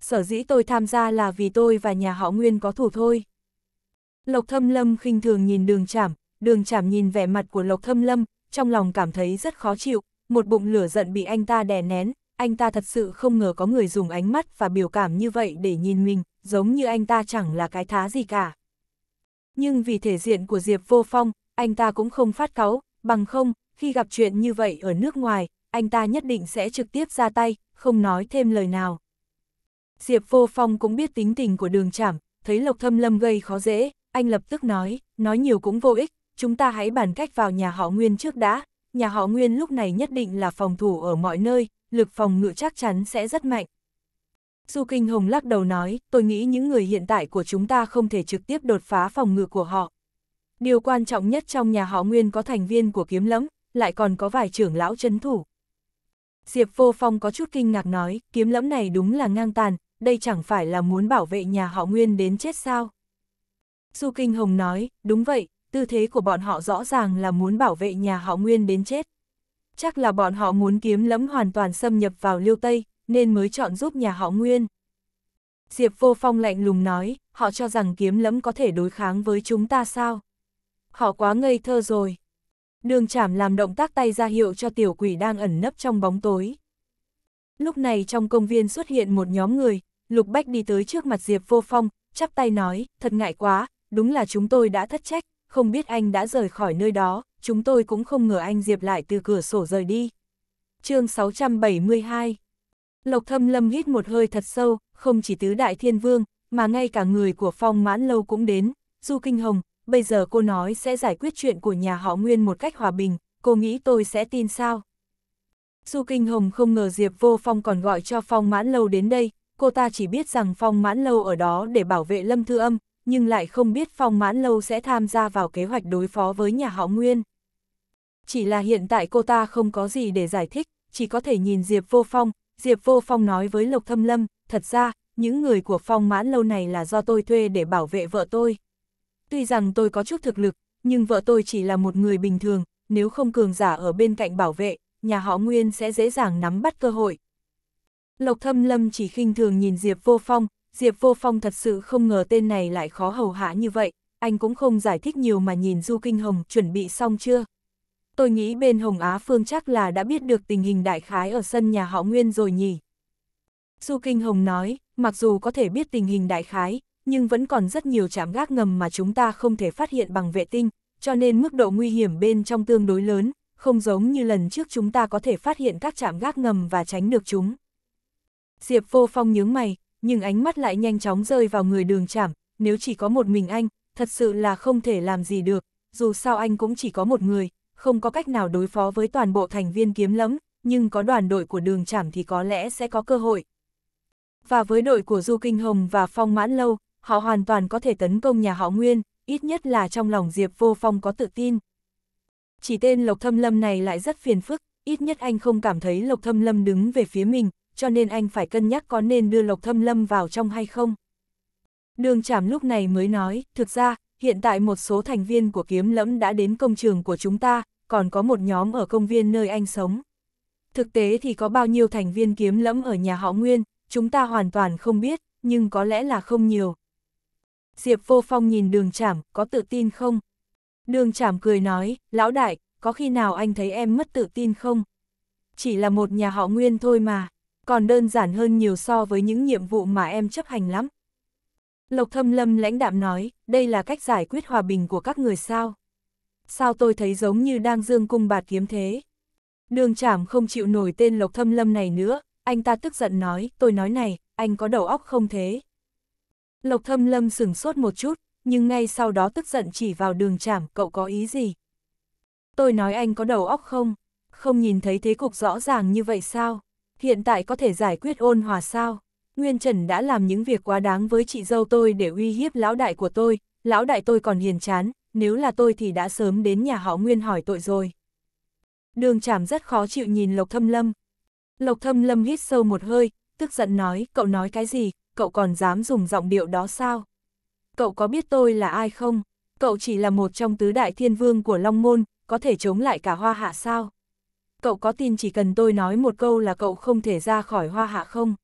sở dĩ tôi tham gia là vì tôi và nhà họ Nguyên có thủ thôi. Lộc Thâm Lâm khinh thường nhìn đường chảm, đường chảm nhìn vẻ mặt của Lộc Thâm Lâm, trong lòng cảm thấy rất khó chịu, một bụng lửa giận bị anh ta đè nén, anh ta thật sự không ngờ có người dùng ánh mắt và biểu cảm như vậy để nhìn mình, giống như anh ta chẳng là cái thá gì cả. Nhưng vì thể diện của Diệp Vô Phong, anh ta cũng không phát cáu, bằng không, khi gặp chuyện như vậy ở nước ngoài, anh ta nhất định sẽ trực tiếp ra tay, không nói thêm lời nào. Diệp Vô Phong cũng biết tính tình của đường chảm, thấy Lộc Thâm Lâm gây khó dễ, anh lập tức nói, nói nhiều cũng vô ích, chúng ta hãy bàn cách vào nhà họ Nguyên trước đã, nhà họ Nguyên lúc này nhất định là phòng thủ ở mọi nơi, lực phòng ngự chắc chắn sẽ rất mạnh. Du Kinh Hồng lắc đầu nói, tôi nghĩ những người hiện tại của chúng ta không thể trực tiếp đột phá phòng ngự của họ. Điều quan trọng nhất trong nhà họ Nguyên có thành viên của kiếm lẫm, lại còn có vài trưởng lão chấn thủ. Diệp Vô Phong có chút kinh ngạc nói, kiếm lẫm này đúng là ngang tàn, đây chẳng phải là muốn bảo vệ nhà họ Nguyên đến chết sao? Du Kinh Hồng nói, đúng vậy, tư thế của bọn họ rõ ràng là muốn bảo vệ nhà họ Nguyên đến chết. Chắc là bọn họ muốn kiếm lẫm hoàn toàn xâm nhập vào liêu Tây, nên mới chọn giúp nhà họ Nguyên. Diệp Vô Phong lạnh lùng nói, họ cho rằng kiếm lẫm có thể đối kháng với chúng ta sao? Họ quá ngây thơ rồi. Đường chảm làm động tác tay ra hiệu cho tiểu quỷ đang ẩn nấp trong bóng tối. Lúc này trong công viên xuất hiện một nhóm người, Lục Bách đi tới trước mặt Diệp Vô Phong, chắp tay nói, thật ngại quá, đúng là chúng tôi đã thất trách, không biết anh đã rời khỏi nơi đó, chúng tôi cũng không ngờ anh Diệp lại từ cửa sổ rời đi. chương 672 Lộc Thâm Lâm hít một hơi thật sâu, không chỉ tứ đại thiên vương, mà ngay cả người của phong mãn lâu cũng đến, Du Kinh Hồng, bây giờ cô nói sẽ giải quyết chuyện của nhà họ Nguyên một cách hòa bình, cô nghĩ tôi sẽ tin sao? Du Kinh Hồng không ngờ Diệp Vô Phong còn gọi cho Phong Mãn Lâu đến đây, cô ta chỉ biết rằng Phong Mãn Lâu ở đó để bảo vệ Lâm Thư Âm, nhưng lại không biết Phong Mãn Lâu sẽ tham gia vào kế hoạch đối phó với nhà họ Nguyên. Chỉ là hiện tại cô ta không có gì để giải thích, chỉ có thể nhìn Diệp Vô Phong, Diệp Vô Phong nói với Lộc Thâm Lâm, thật ra, những người của Phong Mãn Lâu này là do tôi thuê để bảo vệ vợ tôi. Tuy rằng tôi có chút thực lực, nhưng vợ tôi chỉ là một người bình thường, nếu không cường giả ở bên cạnh bảo vệ, nhà họ Nguyên sẽ dễ dàng nắm bắt cơ hội, Lộc Thâm Lâm chỉ khinh thường nhìn Diệp Vô Phong, Diệp Vô Phong thật sự không ngờ tên này lại khó hầu hạ như vậy, anh cũng không giải thích nhiều mà nhìn Du Kinh Hồng chuẩn bị xong chưa. Tôi nghĩ bên Hồng Á Phương chắc là đã biết được tình hình đại khái ở sân nhà họ Nguyên rồi nhỉ. Du Kinh Hồng nói, mặc dù có thể biết tình hình đại khái, nhưng vẫn còn rất nhiều chạm gác ngầm mà chúng ta không thể phát hiện bằng vệ tinh, cho nên mức độ nguy hiểm bên trong tương đối lớn, không giống như lần trước chúng ta có thể phát hiện các chạm gác ngầm và tránh được chúng. Diệp vô phong nhướng mày, nhưng ánh mắt lại nhanh chóng rơi vào người đường chảm, nếu chỉ có một mình anh, thật sự là không thể làm gì được, dù sao anh cũng chỉ có một người, không có cách nào đối phó với toàn bộ thành viên kiếm lẫm, nhưng có đoàn đội của đường chảm thì có lẽ sẽ có cơ hội. Và với đội của Du Kinh Hồng và Phong Mãn Lâu, họ hoàn toàn có thể tấn công nhà họ Nguyên, ít nhất là trong lòng Diệp Vô Phong có tự tin. Chỉ tên Lộc Thâm Lâm này lại rất phiền phức, ít nhất anh không cảm thấy Lộc Thâm Lâm đứng về phía mình, cho nên anh phải cân nhắc có nên đưa Lộc Thâm Lâm vào trong hay không. Đường Trảm lúc này mới nói, thực ra, hiện tại một số thành viên của kiếm lẫm đã đến công trường của chúng ta, còn có một nhóm ở công viên nơi anh sống. Thực tế thì có bao nhiêu thành viên kiếm lẫm ở nhà họ Nguyên, chúng ta hoàn toàn không biết, nhưng có lẽ là không nhiều. Diệp Vô Phong nhìn đường Trảm, có tự tin không? Đường Trảm cười nói, lão đại, có khi nào anh thấy em mất tự tin không? Chỉ là một nhà họ Nguyên thôi mà còn đơn giản hơn nhiều so với những nhiệm vụ mà em chấp hành lắm. Lộc thâm lâm lãnh đạm nói, đây là cách giải quyết hòa bình của các người sao. Sao tôi thấy giống như đang dương cung bạt kiếm thế. Đường trảm không chịu nổi tên lộc thâm lâm này nữa, anh ta tức giận nói, tôi nói này, anh có đầu óc không thế. Lộc thâm lâm sửng sốt một chút, nhưng ngay sau đó tức giận chỉ vào đường trảm, cậu có ý gì? Tôi nói anh có đầu óc không? Không nhìn thấy thế cục rõ ràng như vậy sao? hiện tại có thể giải quyết ôn hòa sao? Nguyên Trần đã làm những việc quá đáng với chị dâu tôi để uy hiếp lão đại của tôi, lão đại tôi còn hiền chán, nếu là tôi thì đã sớm đến nhà họ Nguyên hỏi tội rồi. Đường chảm rất khó chịu nhìn Lộc Thâm Lâm. Lộc Thâm Lâm hít sâu một hơi, tức giận nói, cậu nói cái gì, cậu còn dám dùng giọng điệu đó sao? Cậu có biết tôi là ai không? Cậu chỉ là một trong tứ đại thiên vương của Long Môn, có thể chống lại cả hoa hạ sao? cậu có tin chỉ cần tôi nói một câu là cậu không thể ra khỏi hoa hạ không?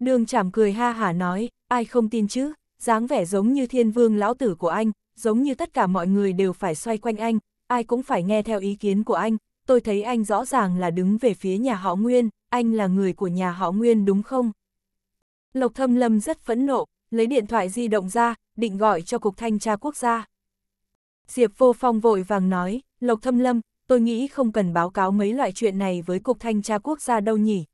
Đường chảm cười ha hả nói, ai không tin chứ, dáng vẻ giống như thiên vương lão tử của anh, giống như tất cả mọi người đều phải xoay quanh anh, ai cũng phải nghe theo ý kiến của anh, tôi thấy anh rõ ràng là đứng về phía nhà họ Nguyên, anh là người của nhà họ Nguyên đúng không? Lộc Thâm Lâm rất phẫn nộ, lấy điện thoại di động ra, định gọi cho Cục Thanh tra Quốc gia. Diệp Vô Phong vội vàng nói, Lộc Thâm Lâm, tôi nghĩ không cần báo cáo mấy loại chuyện này với Cục Thanh tra Quốc gia đâu nhỉ.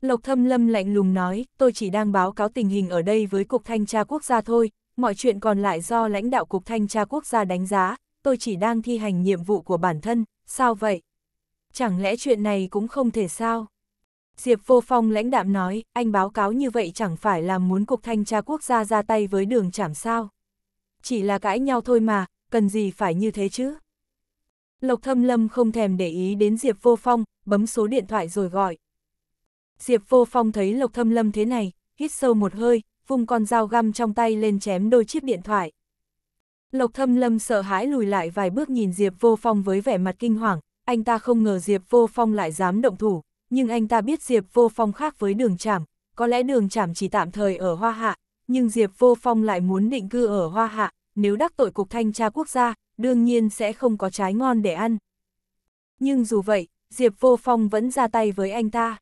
Lộc Thâm Lâm lạnh lùng nói, tôi chỉ đang báo cáo tình hình ở đây với Cục Thanh tra Quốc gia thôi, mọi chuyện còn lại do lãnh đạo Cục Thanh tra Quốc gia đánh giá, tôi chỉ đang thi hành nhiệm vụ của bản thân, sao vậy? Chẳng lẽ chuyện này cũng không thể sao? Diệp Vô Phong lãnh đạm nói, anh báo cáo như vậy chẳng phải là muốn Cục Thanh tra Quốc gia ra tay với đường chảm sao? Chỉ là cãi nhau thôi mà, cần gì phải như thế chứ? Lộc Thâm Lâm không thèm để ý đến Diệp Vô Phong, bấm số điện thoại rồi gọi. Diệp Vô Phong thấy Lộc Thâm Lâm thế này, hít sâu một hơi, vùng con dao găm trong tay lên chém đôi chiếc điện thoại. Lộc Thâm Lâm sợ hãi lùi lại vài bước nhìn Diệp Vô Phong với vẻ mặt kinh hoàng, anh ta không ngờ Diệp Vô Phong lại dám động thủ, nhưng anh ta biết Diệp Vô Phong khác với đường chảm, có lẽ đường chảm chỉ tạm thời ở Hoa Hạ, nhưng Diệp Vô Phong lại muốn định cư ở Hoa Hạ, nếu đắc tội Cục Thanh tra Quốc gia, đương nhiên sẽ không có trái ngon để ăn. Nhưng dù vậy, Diệp Vô Phong vẫn ra tay với anh ta.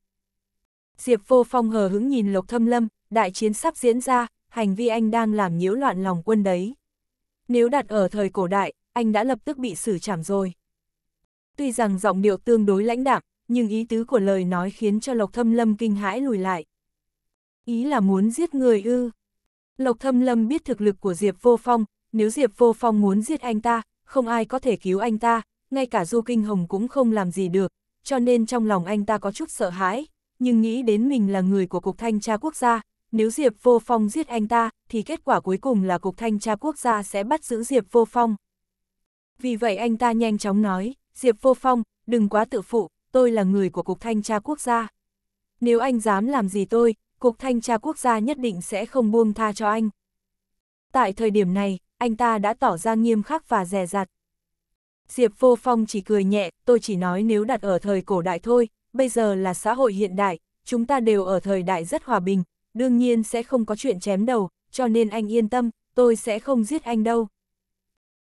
Diệp Vô Phong hờ hứng nhìn Lộc Thâm Lâm, đại chiến sắp diễn ra, hành vi anh đang làm nhiễu loạn lòng quân đấy. Nếu đặt ở thời cổ đại, anh đã lập tức bị xử trảm rồi. Tuy rằng giọng điệu tương đối lãnh đạm, nhưng ý tứ của lời nói khiến cho Lộc Thâm Lâm kinh hãi lùi lại. Ý là muốn giết người ư. Lộc Thâm Lâm biết thực lực của Diệp Vô Phong, nếu Diệp Vô Phong muốn giết anh ta, không ai có thể cứu anh ta, ngay cả Du Kinh Hồng cũng không làm gì được, cho nên trong lòng anh ta có chút sợ hãi, nhưng nghĩ đến mình là người của Cục Thanh tra Quốc gia, nếu Diệp Vô Phong giết anh ta, thì kết quả cuối cùng là Cục Thanh tra Quốc gia sẽ bắt giữ Diệp Vô Phong. Vì vậy anh ta nhanh chóng nói, Diệp Vô Phong, đừng quá tự phụ, tôi là người của Cục Thanh tra Quốc gia. Nếu anh dám làm gì tôi, Cục Thanh tra Quốc gia nhất định sẽ không buông tha cho anh. Tại thời điểm này, anh ta đã tỏ ra nghiêm khắc và dè dặt. Diệp Vô Phong chỉ cười nhẹ, tôi chỉ nói nếu đặt ở thời cổ đại thôi, bây giờ là xã hội hiện đại, chúng ta đều ở thời đại rất hòa bình, đương nhiên sẽ không có chuyện chém đầu, cho nên anh yên tâm, tôi sẽ không giết anh đâu.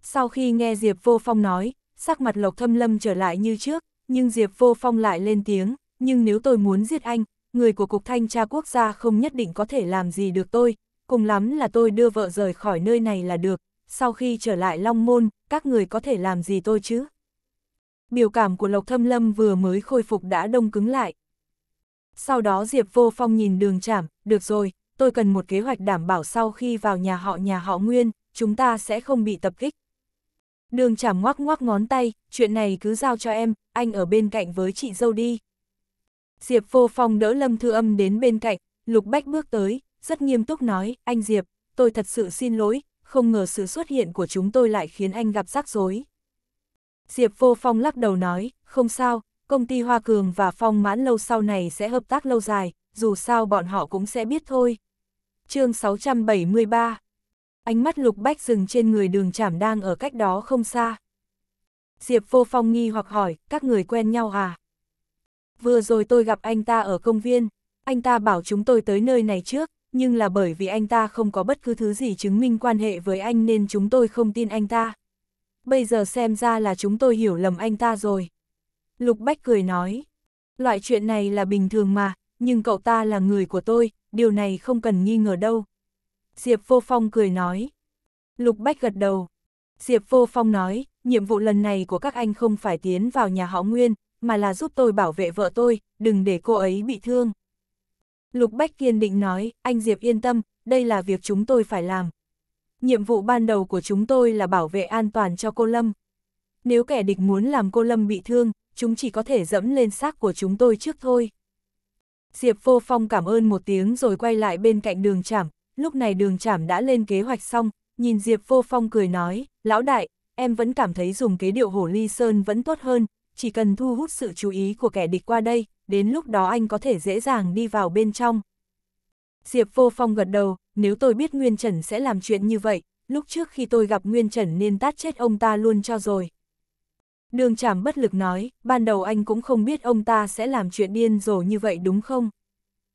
Sau khi nghe Diệp Vô Phong nói, sắc mặt Lộc Thâm Lâm trở lại như trước, nhưng Diệp Vô Phong lại lên tiếng, nhưng nếu tôi muốn giết anh, người của Cục Thanh tra Quốc gia không nhất định có thể làm gì được tôi, cùng lắm là tôi đưa vợ rời khỏi nơi này là được, sau khi trở lại Long Môn, các người có thể làm gì tôi chứ? Biểu cảm của Lộc Thâm Lâm vừa mới khôi phục đã đông cứng lại. Sau đó Diệp Vô Phong nhìn đường chảm, được rồi, tôi cần một kế hoạch đảm bảo sau khi vào nhà họ nhà họ Nguyên, chúng ta sẽ không bị tập kích. Đường chảm ngoắc ngoắc ngón tay, chuyện này cứ giao cho em, anh ở bên cạnh với chị dâu đi. Diệp Vô Phong đỡ Lâm Thư Âm đến bên cạnh, Lục Bách bước tới, rất nghiêm túc nói, anh Diệp, tôi thật sự xin lỗi, không ngờ sự xuất hiện của chúng tôi lại khiến anh gặp rắc rối. Diệp Vô Phong lắc đầu nói, không sao, công ty Hoa Cường và Phong Mãn lâu sau này sẽ hợp tác lâu dài, dù sao bọn họ cũng sẽ biết thôi. chương 673 Ánh mắt Lục Bách dừng trên người đường trảm đang ở cách đó không xa. Diệp Vô Phong nghi hoặc hỏi, các người quen nhau à? Vừa rồi tôi gặp anh ta ở công viên, anh ta bảo chúng tôi tới nơi này trước, nhưng là bởi vì anh ta không có bất cứ thứ gì chứng minh quan hệ với anh nên chúng tôi không tin anh ta. Bây giờ xem ra là chúng tôi hiểu lầm anh ta rồi. Lục Bách cười nói, loại chuyện này là bình thường mà, nhưng cậu ta là người của tôi, điều này không cần nghi ngờ đâu. Diệp Vô Phong cười nói, Lục Bách gật đầu. Diệp Vô Phong nói, nhiệm vụ lần này của các anh không phải tiến vào nhà họ Nguyên, mà là giúp tôi bảo vệ vợ tôi, đừng để cô ấy bị thương. Lục Bách kiên định nói, anh Diệp yên tâm, đây là việc chúng tôi phải làm. Nhiệm vụ ban đầu của chúng tôi là bảo vệ an toàn cho cô Lâm. Nếu kẻ địch muốn làm cô Lâm bị thương, chúng chỉ có thể dẫm lên xác của chúng tôi trước thôi. Diệp vô phong cảm ơn một tiếng rồi quay lại bên cạnh đường chảm, lúc này đường chảm đã lên kế hoạch xong, nhìn Diệp vô phong cười nói, lão đại, em vẫn cảm thấy dùng kế điệu hổ ly sơn vẫn tốt hơn, chỉ cần thu hút sự chú ý của kẻ địch qua đây, đến lúc đó anh có thể dễ dàng đi vào bên trong. Diệp Vô Phong gật đầu, nếu tôi biết Nguyên Trần sẽ làm chuyện như vậy, lúc trước khi tôi gặp Nguyên Trần nên tát chết ông ta luôn cho rồi. Đường Trảm bất lực nói, ban đầu anh cũng không biết ông ta sẽ làm chuyện điên rồ như vậy đúng không?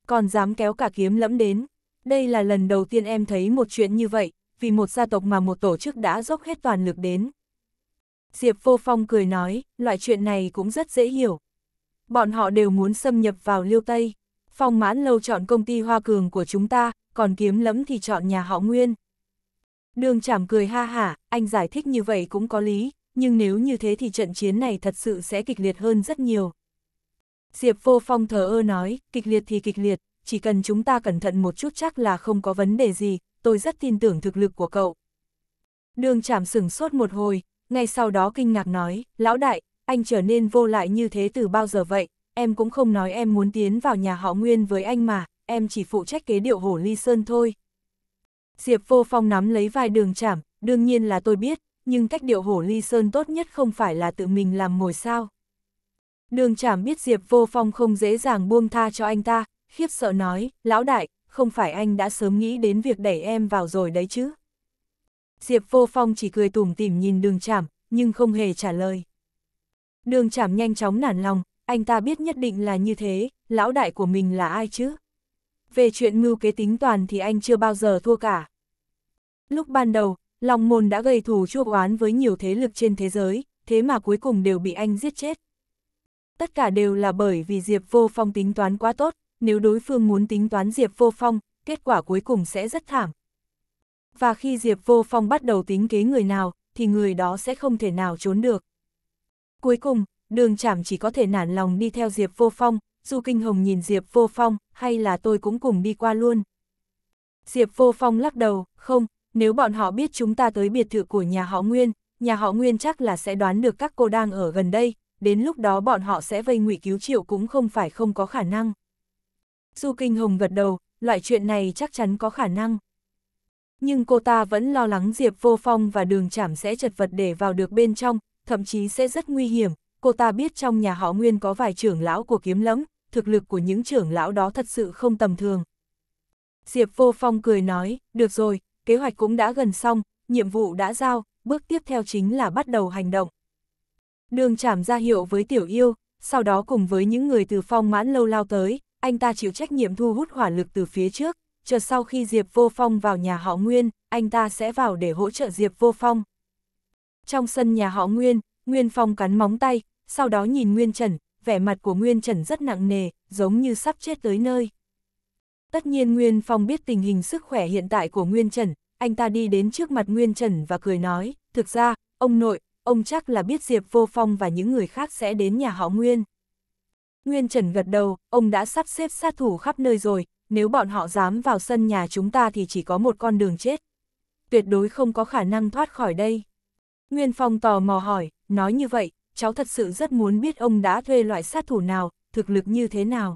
Còn dám kéo cả kiếm lẫm đến. Đây là lần đầu tiên em thấy một chuyện như vậy, vì một gia tộc mà một tổ chức đã dốc hết toàn lực đến. Diệp Vô Phong cười nói, loại chuyện này cũng rất dễ hiểu, bọn họ đều muốn xâm nhập vào liêu Tây. Phong mãn lâu chọn công ty hoa cường của chúng ta, còn kiếm lẫm thì chọn nhà họ Nguyên. Đường chảm cười ha hả, anh giải thích như vậy cũng có lý, nhưng nếu như thế thì trận chiến này thật sự sẽ kịch liệt hơn rất nhiều. Diệp vô phong thờ ơ nói, kịch liệt thì kịch liệt, chỉ cần chúng ta cẩn thận một chút chắc là không có vấn đề gì, tôi rất tin tưởng thực lực của cậu. Đường chảm sửng sốt một hồi, ngay sau đó kinh ngạc nói, lão đại, anh trở nên vô lại như thế từ bao giờ vậy, em cũng không nói em muốn tiến vào nhà họ Nguyên với anh mà, em chỉ phụ trách kế điệu hổ ly sơn thôi. Diệp vô phong nắm lấy vai đường chảm, đương nhiên là tôi biết, nhưng cách điệu hổ ly sơn tốt nhất không phải là tự mình làm mồi sao. Đường chảm biết Diệp vô phong không dễ dàng buông tha cho anh ta, khiếp sợ nói, lão đại, không phải anh đã sớm nghĩ đến việc đẩy em vào rồi đấy chứ. Diệp vô phong chỉ cười tủm tỉm nhìn đường chảm, nhưng không hề trả lời. Đường chảm nhanh chóng nản lòng, anh ta biết nhất định là như thế, lão đại của mình là ai chứ? Về chuyện mưu kế tính toàn thì anh chưa bao giờ thua cả. Lúc ban đầu, Long Môn đã gây thù chuốc oán với nhiều thế lực trên thế giới, thế mà cuối cùng đều bị anh giết chết. Tất cả đều là bởi vì Diệp Vô Phong tính toán quá tốt, nếu đối phương muốn tính toán Diệp Vô Phong, kết quả cuối cùng sẽ rất thảm. Và khi Diệp Vô Phong bắt đầu tính kế người nào, thì người đó sẽ không thể nào trốn được. Cuối cùng, đường chảm chỉ có thể nản lòng đi theo Diệp Vô Phong, dù kinh hồng nhìn Diệp Vô Phong, hay là tôi cũng cùng đi qua luôn. Diệp Vô Phong lắc đầu, không, nếu bọn họ biết chúng ta tới biệt thự của nhà họ Nguyên, nhà họ Nguyên chắc là sẽ đoán được các cô đang ở gần đây, đến lúc đó bọn họ sẽ vây ngụy cứu triệu cũng không phải không có khả năng. Du Kinh Hồng gật đầu, loại chuyện này chắc chắn có khả năng. Nhưng cô ta vẫn lo lắng Diệp Vô Phong và đường chảm sẽ chật vật để vào được bên trong, thậm chí sẽ rất nguy hiểm. Cô ta biết trong nhà họ Nguyên có vài trưởng lão của kiếm lẫm, thực lực của những trưởng lão đó thật sự không tầm thường. Diệp Vô Phong cười nói, được rồi, kế hoạch cũng đã gần xong, nhiệm vụ đã giao, bước tiếp theo chính là bắt đầu hành động. Đường chảm ra hiệu với tiểu yêu, sau đó cùng với những người từ phong mãn lâu lao tới, anh ta chịu trách nhiệm thu hút hỏa lực từ phía trước, chờ sau khi Diệp Vô Phong vào nhà họ Nguyên, anh ta sẽ vào để hỗ trợ Diệp Vô Phong. Trong sân nhà họ Nguyên, Nguyên Phong cắn móng tay, sau đó nhìn Nguyên Trần, vẻ mặt của Nguyên Trần rất nặng nề, giống như sắp chết tới nơi. Tất nhiên Nguyên Phong biết tình hình sức khỏe hiện tại của Nguyên Trần, anh ta đi đến trước mặt Nguyên Trần và cười nói, thực ra, ông nội, ông chắc là biết Diệp Vô Phong và những người khác sẽ đến nhà họ Nguyên. Nguyên Trần gật đầu, ông đã sắp xếp sát thủ khắp nơi rồi, nếu bọn họ dám vào sân nhà chúng ta thì chỉ có một con đường chết. Tuyệt đối không có khả năng thoát khỏi đây. Nguyên Phong tò mò hỏi, nói như vậy, cháu thật sự rất muốn biết ông đã thuê loại sát thủ nào, thực lực như thế nào.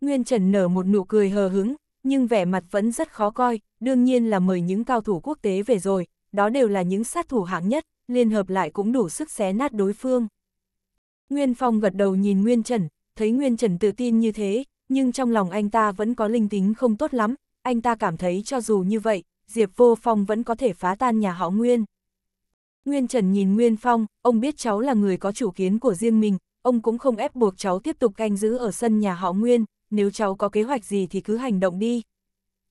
Nguyên Trần nở một nụ cười hờ hứng, nhưng vẻ mặt vẫn rất khó coi, đương nhiên là mời những cao thủ quốc tế về rồi, đó đều là những sát thủ hạng nhất, liên hợp lại cũng đủ sức xé nát đối phương. Nguyên Phong gật đầu nhìn Nguyên Trần, thấy Nguyên Trần tự tin như thế, nhưng trong lòng anh ta vẫn có linh tính không tốt lắm, anh ta cảm thấy cho dù như vậy, Diệp Vô Phong vẫn có thể phá tan nhà họ Nguyên. Nguyên Trần nhìn Nguyên Phong, ông biết cháu là người có chủ kiến của riêng mình, ông cũng không ép buộc cháu tiếp tục canh giữ ở sân nhà họ Nguyên, nếu cháu có kế hoạch gì thì cứ hành động đi.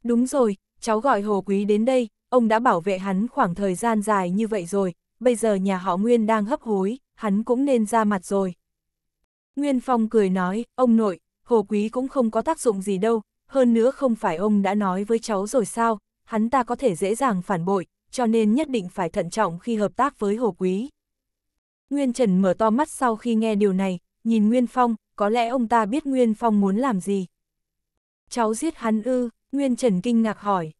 Đúng rồi, cháu gọi Hồ Quý đến đây, ông đã bảo vệ hắn khoảng thời gian dài như vậy rồi, bây giờ nhà họ Nguyên đang hấp hối, hắn cũng nên ra mặt rồi. Nguyên Phong cười nói, ông nội, Hồ Quý cũng không có tác dụng gì đâu, hơn nữa không phải ông đã nói với cháu rồi sao, hắn ta có thể dễ dàng phản bội, cho nên nhất định phải thận trọng khi hợp tác với Hồ Quý. Nguyên Trần mở to mắt sau khi nghe điều này, nhìn Nguyên Phong, có lẽ ông ta biết Nguyên Phong muốn làm gì. Cháu giết hắn ư, Nguyên Trần kinh ngạc hỏi.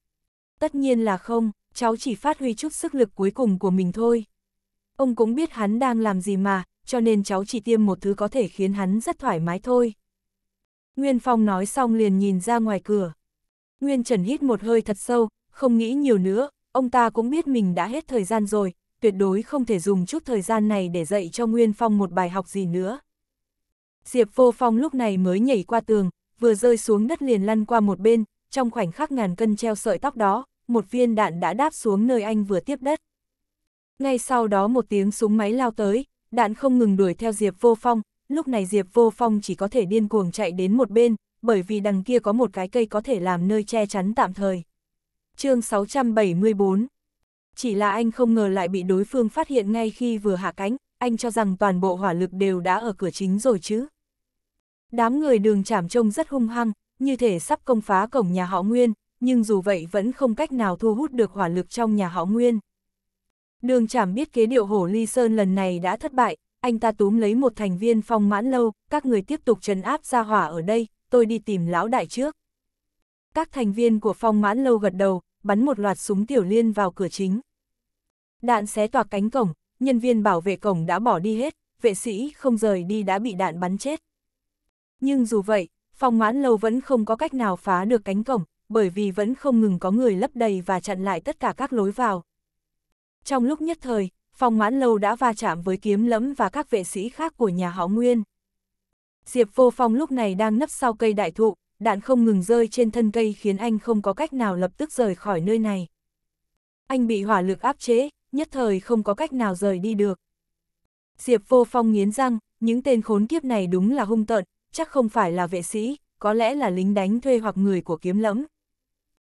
Tất nhiên là không, cháu chỉ phát huy chút sức lực cuối cùng của mình thôi. Ông cũng biết hắn đang làm gì mà, cho nên cháu chỉ tiêm một thứ có thể khiến hắn rất thoải mái thôi. Nguyên Phong nói xong liền nhìn ra ngoài cửa. Nguyên Trần hít một hơi thật sâu, không nghĩ nhiều nữa, ông ta cũng biết mình đã hết thời gian rồi, tuyệt đối không thể dùng chút thời gian này để dạy cho Nguyên Phong một bài học gì nữa. Diệp Vô Phong lúc này mới nhảy qua tường, vừa rơi xuống đất liền lăn qua một bên, trong khoảnh khắc ngàn cân treo sợi tóc đó, một viên đạn đã đáp xuống nơi anh vừa tiếp đất. Ngay sau đó một tiếng súng máy lao tới, đạn không ngừng đuổi theo Diệp Vô Phong, lúc này Diệp Vô Phong chỉ có thể điên cuồng chạy đến một bên, bởi vì đằng kia có một cái cây có thể làm nơi che chắn tạm thời chương 674. Chỉ là anh không ngờ lại bị đối phương phát hiện ngay khi vừa hạ cánh, anh cho rằng toàn bộ hỏa lực đều đã ở cửa chính rồi chứ. Đám người đường chảm trông rất hung hăng, như thể sắp công phá cổng nhà họ Nguyên, nhưng dù vậy vẫn không cách nào thu hút được hỏa lực trong nhà họ Nguyên. Đường chảm biết kế điệu hổ ly sơn lần này đã thất bại, anh ta túm lấy một thành viên phong mãn lâu, các người tiếp tục trấn áp ra hỏa ở đây, tôi đi tìm lão đại trước các thành viên của phong mãn lâu gật đầu, bắn một loạt súng tiểu liên vào cửa chính. Đạn xé toạc cánh cổng, nhân viên bảo vệ cổng đã bỏ đi hết, vệ sĩ không rời đi đã bị đạn bắn chết. Nhưng dù vậy, phong mãn lâu vẫn không có cách nào phá được cánh cổng, bởi vì vẫn không ngừng có người lấp đầy và chặn lại tất cả các lối vào. Trong lúc nhất thời, phong mãn lâu đã va chạm với kiếm lẫm và các vệ sĩ khác của nhà họ Nguyên. Diệp vô phong lúc này đang nấp sau cây đại thụ, đạn không ngừng rơi trên thân cây khiến anh không có cách nào lập tức rời khỏi nơi này. Anh bị hỏa lực áp chế, nhất thời không có cách nào rời đi được. Diệp vô phong nghiến răng, những tên khốn kiếp này đúng là hung tợn, chắc không phải là vệ sĩ, có lẽ là lính đánh thuê hoặc người của kiếm lẫm.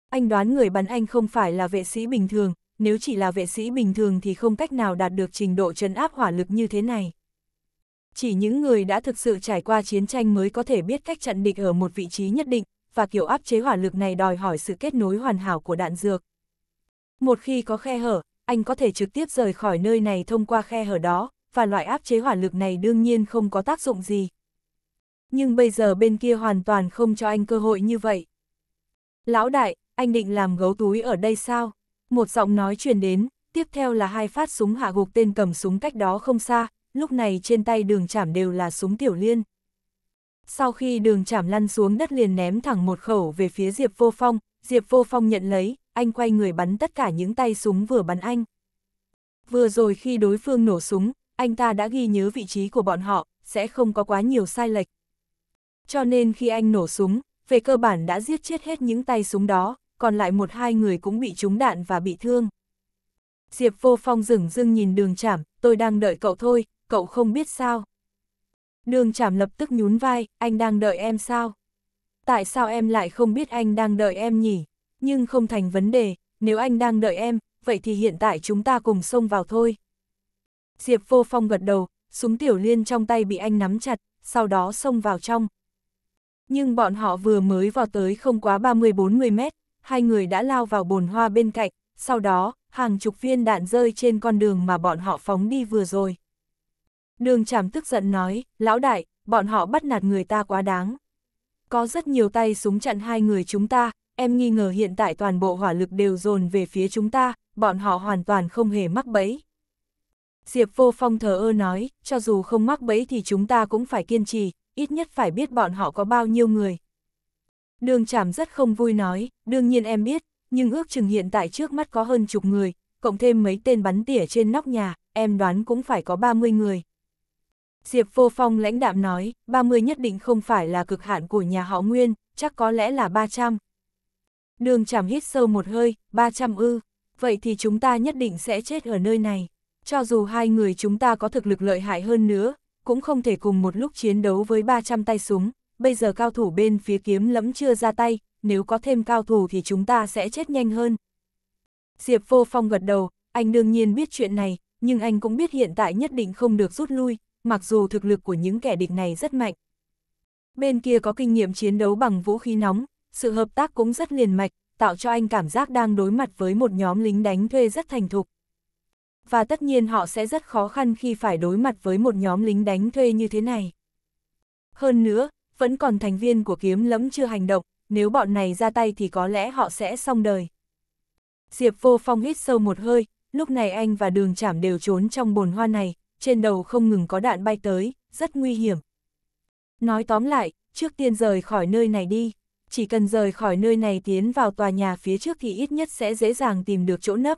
Anh đoán người bắn anh không phải là vệ sĩ bình thường, nếu chỉ là vệ sĩ bình thường thì không cách nào đạt được trình độ trấn áp hỏa lực như thế này chỉ những người đã thực sự trải qua chiến tranh mới có thể biết cách chặn địch ở một vị trí nhất định, và kiểu áp chế hỏa lực này đòi hỏi sự kết nối hoàn hảo của đạn dược. Một khi có khe hở, anh có thể trực tiếp rời khỏi nơi này thông qua khe hở đó, và loại áp chế hỏa lực này đương nhiên không có tác dụng gì. Nhưng bây giờ bên kia hoàn toàn không cho anh cơ hội như vậy. Lão đại, anh định làm gấu túi ở đây sao? Một giọng nói truyền đến, tiếp theo là hai phát súng hạ gục tên cầm súng cách đó không xa, lúc này trên tay đường chảm đều là súng tiểu liên. Sau khi đường chảm lăn xuống đất liền ném thẳng một khẩu về phía Diệp Vô Phong, Diệp Vô Phong nhận lấy, anh quay người bắn tất cả những tay súng vừa bắn anh. Vừa rồi khi đối phương nổ súng, anh ta đã ghi nhớ vị trí của bọn họ, sẽ không có quá nhiều sai lệch. Cho nên khi anh nổ súng, về cơ bản đã giết chết hết những tay súng đó, còn lại một hai người cũng bị trúng đạn và bị thương. Diệp vô phong rừng dưng nhìn đường chảm, tôi đang đợi cậu thôi, cậu không biết sao. Đường chảm lập tức nhún vai, anh đang đợi em sao? Tại sao em lại không biết anh đang đợi em nhỉ? Nhưng không thành vấn đề, nếu anh đang đợi em, vậy thì hiện tại chúng ta cùng xông vào thôi. Diệp vô phong gật đầu, súng tiểu liên trong tay bị anh nắm chặt, sau đó xông vào trong. Nhưng bọn họ vừa mới vào tới không quá 30-40 mét, hai người đã lao vào bồn hoa bên cạnh, sau đó, hàng chục viên đạn rơi trên con đường mà bọn họ phóng đi vừa rồi. Đường chảm tức giận nói, lão đại, bọn họ bắt nạt người ta quá đáng. Có rất nhiều tay súng chặn hai người chúng ta, em nghi ngờ hiện tại toàn bộ hỏa lực đều dồn về phía chúng ta, bọn họ hoàn toàn không hề mắc bẫy. Diệp vô phong thờ ơ nói, cho dù không mắc bẫy thì chúng ta cũng phải kiên trì, ít nhất phải biết bọn họ có bao nhiêu người. Đường chảm rất không vui nói, đương nhiên em biết, nhưng ước chừng hiện tại trước mắt có hơn chục người, cộng thêm mấy tên bắn tỉa trên nóc nhà, em đoán cũng phải có 30 người. Diệp Vô Phong lãnh đạm nói, 30 nhất định không phải là cực hạn của nhà họ Nguyên, chắc có lẽ là 300. Đường chảm hít sâu một hơi, 300 ư, vậy thì chúng ta nhất định sẽ chết ở nơi này. Cho dù hai người chúng ta có thực lực lợi hại hơn nữa, cũng không thể cùng một lúc chiến đấu với 300 tay súng, bây giờ cao thủ bên phía kiếm lẫm chưa ra tay, nếu có thêm cao thủ thì chúng ta sẽ chết nhanh hơn. Diệp Vô Phong gật đầu, anh đương nhiên biết chuyện này, nhưng anh cũng biết hiện tại nhất định không được rút lui, mặc dù thực lực của những kẻ địch này rất mạnh. Bên kia có kinh nghiệm chiến đấu bằng vũ khí nóng, sự hợp tác cũng rất liền mạch, tạo cho anh cảm giác đang đối mặt với một nhóm lính đánh thuê rất thành thục. Và tất nhiên họ sẽ rất khó khăn khi phải đối mặt với một nhóm lính đánh thuê như thế này. Hơn nữa, vẫn còn thành viên của kiếm lẫm chưa hành động, nếu bọn này ra tay thì có lẽ họ sẽ xong đời. Diệp vô phong hít sâu một hơi, lúc này anh và đường chảm đều trốn trong bồn hoa này, trên đầu không ngừng có đạn bay tới, rất nguy hiểm. Nói tóm lại, trước tiên rời khỏi nơi này đi, chỉ cần rời khỏi nơi này tiến vào tòa nhà phía trước thì ít nhất sẽ dễ dàng tìm được chỗ nấp.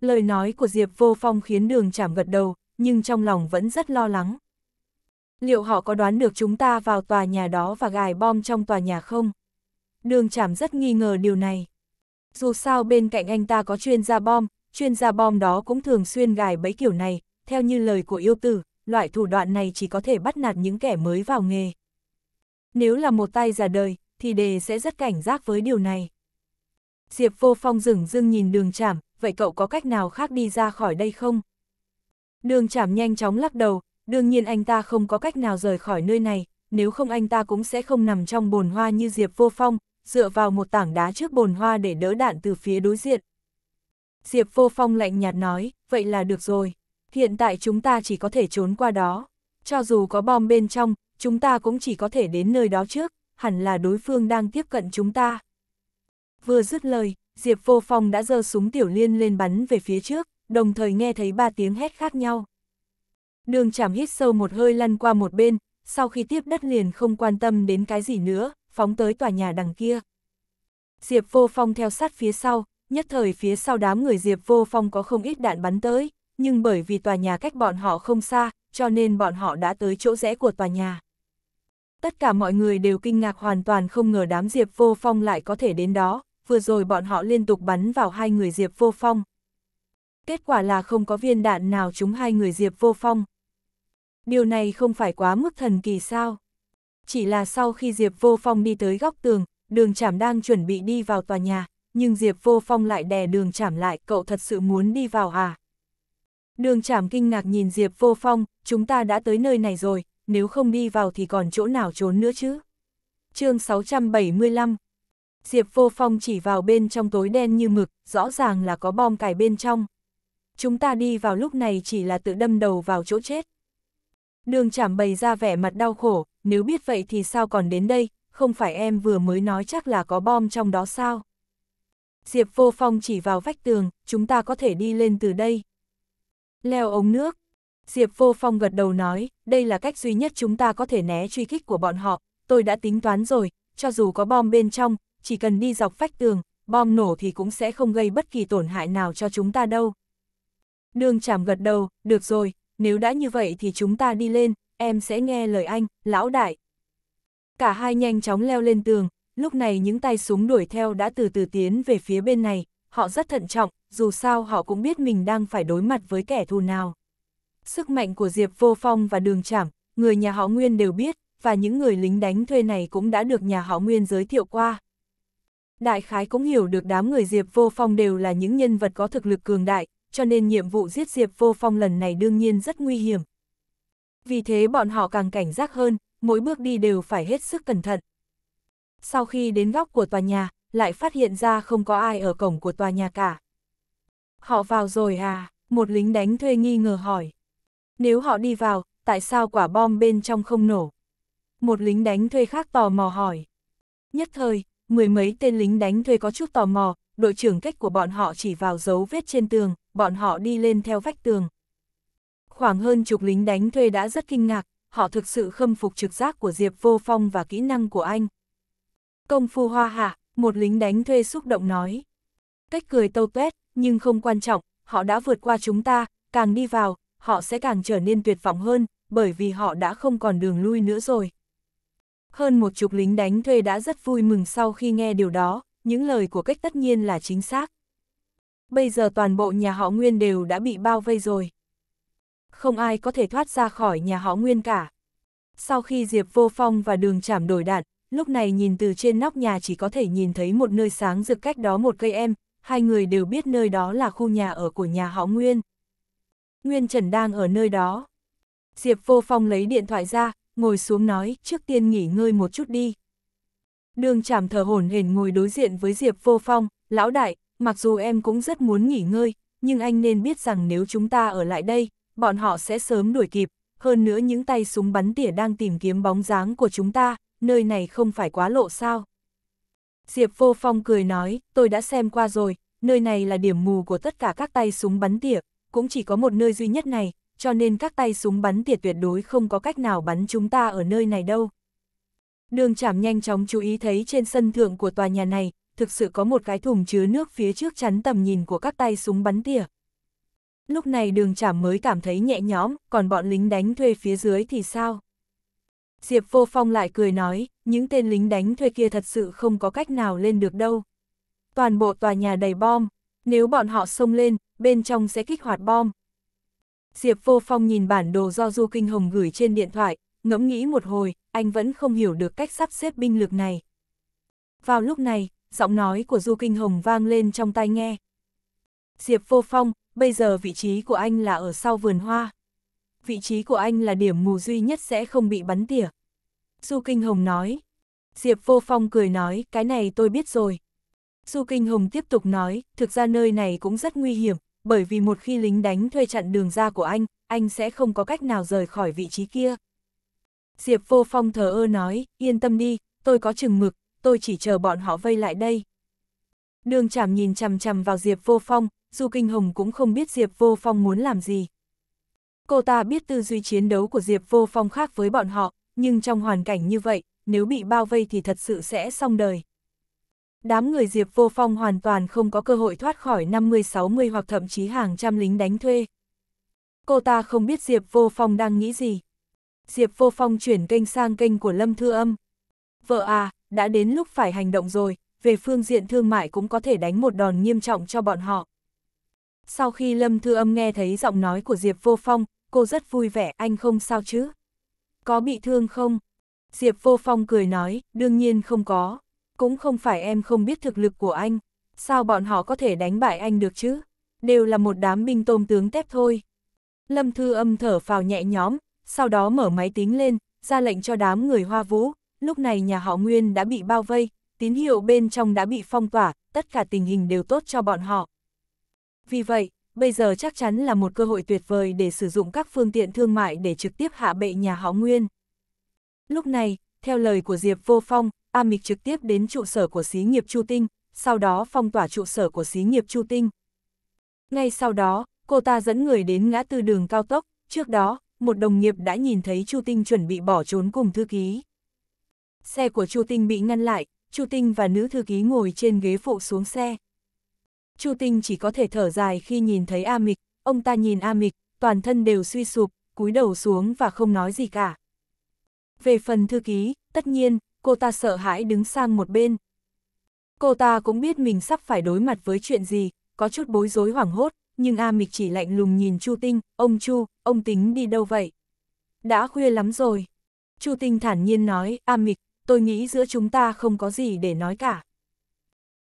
Lời nói của Diệp Vô Phong khiến đường chảm gật đầu, nhưng trong lòng vẫn rất lo lắng. Liệu họ có đoán được chúng ta vào tòa nhà đó và gài bom trong tòa nhà không? Đường chảm rất nghi ngờ điều này. Dù sao bên cạnh anh ta có chuyên gia bom, chuyên gia bom đó cũng thường xuyên gài bẫy kiểu này, theo như lời của yêu tử, loại thủ đoạn này chỉ có thể bắt nạt những kẻ mới vào nghề. Nếu là một tay già đời, thì đề sẽ rất cảnh giác với điều này. Diệp vô phong rừng dưng nhìn đường chảm, vậy cậu có cách nào khác đi ra khỏi đây không? Đường chảm nhanh chóng lắc đầu, đương nhiên anh ta không có cách nào rời khỏi nơi này, nếu không anh ta cũng sẽ không nằm trong bồn hoa như Diệp vô phong, dựa vào một tảng đá trước bồn hoa để đỡ đạn từ phía đối diện. Diệp vô phong lạnh nhạt nói, vậy là được rồi. Hiện tại chúng ta chỉ có thể trốn qua đó. Cho dù có bom bên trong, chúng ta cũng chỉ có thể đến nơi đó trước, hẳn là đối phương đang tiếp cận chúng ta. Vừa dứt lời, Diệp Vô Phong đã giơ súng tiểu liên lên bắn về phía trước, đồng thời nghe thấy ba tiếng hét khác nhau. Đường chảm hít sâu một hơi lăn qua một bên, sau khi tiếp đất liền không quan tâm đến cái gì nữa, phóng tới tòa nhà đằng kia. Diệp Vô Phong theo sát phía sau, nhất thời phía sau đám người Diệp Vô Phong có không ít đạn bắn tới nhưng bởi vì tòa nhà cách bọn họ không xa, cho nên bọn họ đã tới chỗ rẽ của tòa nhà. Tất cả mọi người đều kinh ngạc hoàn toàn không ngờ đám Diệp Vô Phong lại có thể đến đó, vừa rồi bọn họ liên tục bắn vào hai người Diệp Vô Phong. Kết quả là không có viên đạn nào trúng hai người Diệp Vô Phong. Điều này không phải quá mức thần kỳ sao. Chỉ là sau khi Diệp Vô Phong đi tới góc tường, đường chảm đang chuẩn bị đi vào tòa nhà, nhưng Diệp Vô Phong lại đè đường chảm lại, cậu thật sự muốn đi vào à? Đường Trảm kinh ngạc nhìn Diệp Vô Phong, chúng ta đã tới nơi này rồi, nếu không đi vào thì còn chỗ nào trốn nữa chứ. chương 675 Diệp Vô Phong chỉ vào bên trong tối đen như mực, rõ ràng là có bom cài bên trong. Chúng ta đi vào lúc này chỉ là tự đâm đầu vào chỗ chết. Đường Trảm bày ra vẻ mặt đau khổ, nếu biết vậy thì sao còn đến đây, không phải em vừa mới nói chắc là có bom trong đó sao? Diệp Vô Phong chỉ vào vách tường, chúng ta có thể đi lên từ đây. Leo ống nước. Diệp Vô Phong gật đầu nói, đây là cách duy nhất chúng ta có thể né truy kích của bọn họ, tôi đã tính toán rồi, cho dù có bom bên trong, chỉ cần đi dọc vách tường, bom nổ thì cũng sẽ không gây bất kỳ tổn hại nào cho chúng ta đâu. Đường chảm gật đầu, được rồi, nếu đã như vậy thì chúng ta đi lên, em sẽ nghe lời anh, lão đại. Cả hai nhanh chóng leo lên tường, lúc này những tay súng đuổi theo đã từ từ tiến về phía bên này, họ rất thận trọng, dù sao họ cũng biết mình đang phải đối mặt với kẻ thù nào. Sức mạnh của Diệp Vô Phong và Đường Trảm, người nhà họ Nguyên đều biết, và những người lính đánh thuê này cũng đã được nhà họ Nguyên giới thiệu qua. Đại khái cũng hiểu được đám người Diệp Vô Phong đều là những nhân vật có thực lực cường đại, cho nên nhiệm vụ giết Diệp Vô Phong lần này đương nhiên rất nguy hiểm. Vì thế bọn họ càng cảnh giác hơn, mỗi bước đi đều phải hết sức cẩn thận. Sau khi đến góc của tòa nhà, lại phát hiện ra không có ai ở cổng của tòa nhà cả. Họ vào rồi à? Một lính đánh thuê nghi ngờ hỏi. Nếu họ đi vào, tại sao quả bom bên trong không nổ? Một lính đánh thuê khác tò mò hỏi. Nhất thời, mười mấy tên lính đánh thuê có chút tò mò, đội trưởng cách của bọn họ chỉ vào dấu vết trên tường, bọn họ đi lên theo vách tường. Khoảng hơn chục lính đánh thuê đã rất kinh ngạc, họ thực sự khâm phục trực giác của Diệp Vô Phong và kỹ năng của anh. Công phu hoa hạ, một lính đánh thuê xúc động nói. Cách cười tâu tuét, nhưng không quan trọng, họ đã vượt qua chúng ta, càng đi vào, họ sẽ càng trở nên tuyệt vọng hơn, bởi vì họ đã không còn đường lui nữa rồi. Hơn một chục lính đánh thuê đã rất vui mừng sau khi nghe điều đó, những lời của cách tất nhiên là chính xác. Bây giờ toàn bộ nhà họ Nguyên đều đã bị bao vây rồi. Không ai có thể thoát ra khỏi nhà họ Nguyên cả. Sau khi Diệp Vô Phong và đường chảm đổi đạn, lúc này nhìn từ trên nóc nhà chỉ có thể nhìn thấy một nơi sáng rực cách đó một cây em, hai người đều biết nơi đó là khu nhà ở của nhà họ Nguyên. Nguyên Trần đang ở nơi đó. Diệp Vô Phong lấy điện thoại ra, ngồi xuống nói, trước tiên nghỉ ngơi một chút đi. Đường chảm thở hổn hển ngồi đối diện với Diệp Vô Phong, lão đại, mặc dù em cũng rất muốn nghỉ ngơi, nhưng anh nên biết rằng nếu chúng ta ở lại đây, bọn họ sẽ sớm đuổi kịp, hơn nữa những tay súng bắn tỉa đang tìm kiếm bóng dáng của chúng ta, nơi này không phải quá lộ sao. Diệp Vô Phong cười nói, tôi đã xem qua rồi, nơi này là điểm mù của tất cả các tay súng bắn tỉa, cũng chỉ có một nơi duy nhất này, cho nên các tay súng bắn tỉa tuyệt đối không có cách nào bắn chúng ta ở nơi này đâu. Đường chảm nhanh chóng chú ý thấy trên sân thượng của tòa nhà này, thực sự có một cái thùng chứa nước phía trước chắn tầm nhìn của các tay súng bắn tỉa. Lúc này đường chảm mới cảm thấy nhẹ nhõm, còn bọn lính đánh thuê phía dưới thì sao? Diệp Vô Phong lại cười nói, những tên lính đánh thuê kia thật sự không có cách nào lên được đâu. Toàn bộ tòa nhà đầy bom, nếu bọn họ xông lên, bên trong sẽ kích hoạt bom. Diệp Vô Phong nhìn bản đồ do Du Kinh Hồng gửi trên điện thoại, ngẫm nghĩ một hồi, anh vẫn không hiểu được cách sắp xếp binh lực này. Vào lúc này, giọng nói của Du Kinh Hồng vang lên trong tai nghe. Diệp Vô Phong, bây giờ vị trí của anh là ở sau vườn hoa vị trí của anh là điểm mù duy nhất sẽ không bị bắn tỉa. Du Kinh Hồng nói. Diệp Vô Phong cười nói, cái này tôi biết rồi. Du Kinh Hồng tiếp tục nói, thực ra nơi này cũng rất nguy hiểm, bởi vì một khi lính đánh thuê chặn đường ra của anh, anh sẽ không có cách nào rời khỏi vị trí kia. Diệp Vô Phong thờ ơ nói, yên tâm đi, tôi có chừng mực, tôi chỉ chờ bọn họ vây lại đây. Đường chảm nhìn chằm chằm vào Diệp Vô Phong, Du Kinh Hồng cũng không biết Diệp Vô Phong muốn làm gì, Cô ta biết tư duy chiến đấu của Diệp Vô Phong khác với bọn họ, nhưng trong hoàn cảnh như vậy, nếu bị bao vây thì thật sự sẽ xong đời. Đám người Diệp Vô Phong hoàn toàn không có cơ hội thoát khỏi 50-60 hoặc thậm chí hàng trăm lính đánh thuê. Cô ta không biết Diệp Vô Phong đang nghĩ gì. Diệp Vô Phong chuyển kênh sang kênh của Lâm Thư Âm. Vợ à, đã đến lúc phải hành động rồi, về phương diện thương mại cũng có thể đánh một đòn nghiêm trọng cho bọn họ. Sau khi Lâm Thư Âm nghe thấy giọng nói của Diệp Vô Phong, cô rất vui vẻ, anh không sao chứ? Có bị thương không? Diệp Vô Phong cười nói, đương nhiên không có. Cũng không phải em không biết thực lực của anh. Sao bọn họ có thể đánh bại anh được chứ? Đều là một đám binh tôm tướng tép thôi. Lâm Thư âm thở phào nhẹ nhóm sau đó mở máy tính lên, ra lệnh cho đám người hoa vũ. Lúc này nhà họ Nguyên đã bị bao vây, tín hiệu bên trong đã bị phong tỏa, tất cả tình hình đều tốt cho bọn họ. Vì vậy, bây giờ chắc chắn là một cơ hội tuyệt vời để sử dụng các phương tiện thương mại để trực tiếp hạ bệ nhà họ Nguyên. Lúc này, theo lời của Diệp Vô Phong, A Mịch trực tiếp đến trụ sở của xí nghiệp Chu Tinh, sau đó phong tỏa trụ sở của xí nghiệp Chu Tinh. Ngay sau đó, cô ta dẫn người đến ngã tư đường cao tốc, trước đó, một đồng nghiệp đã nhìn thấy Chu Tinh chuẩn bị bỏ trốn cùng thư ký. Xe của Chu Tinh bị ngăn lại, Chu Tinh và nữ thư ký ngồi trên ghế phụ xuống xe. Chu Tinh chỉ có thể thở dài khi nhìn thấy A Mịch, ông ta nhìn A Mịch, toàn thân đều suy sụp, cúi đầu xuống và không nói gì cả. Về phần thư ký, tất nhiên, cô ta sợ hãi đứng sang một bên. Cô ta cũng biết mình sắp phải đối mặt với chuyện gì, có chút bối rối hoảng hốt, nhưng A Mịch chỉ lạnh lùng nhìn Chu Tinh, ông Chu, ông tính đi đâu vậy? Đã khuya lắm rồi. Chu Tinh thản nhiên nói, A Mịch, tôi nghĩ giữa chúng ta không có gì để nói cả.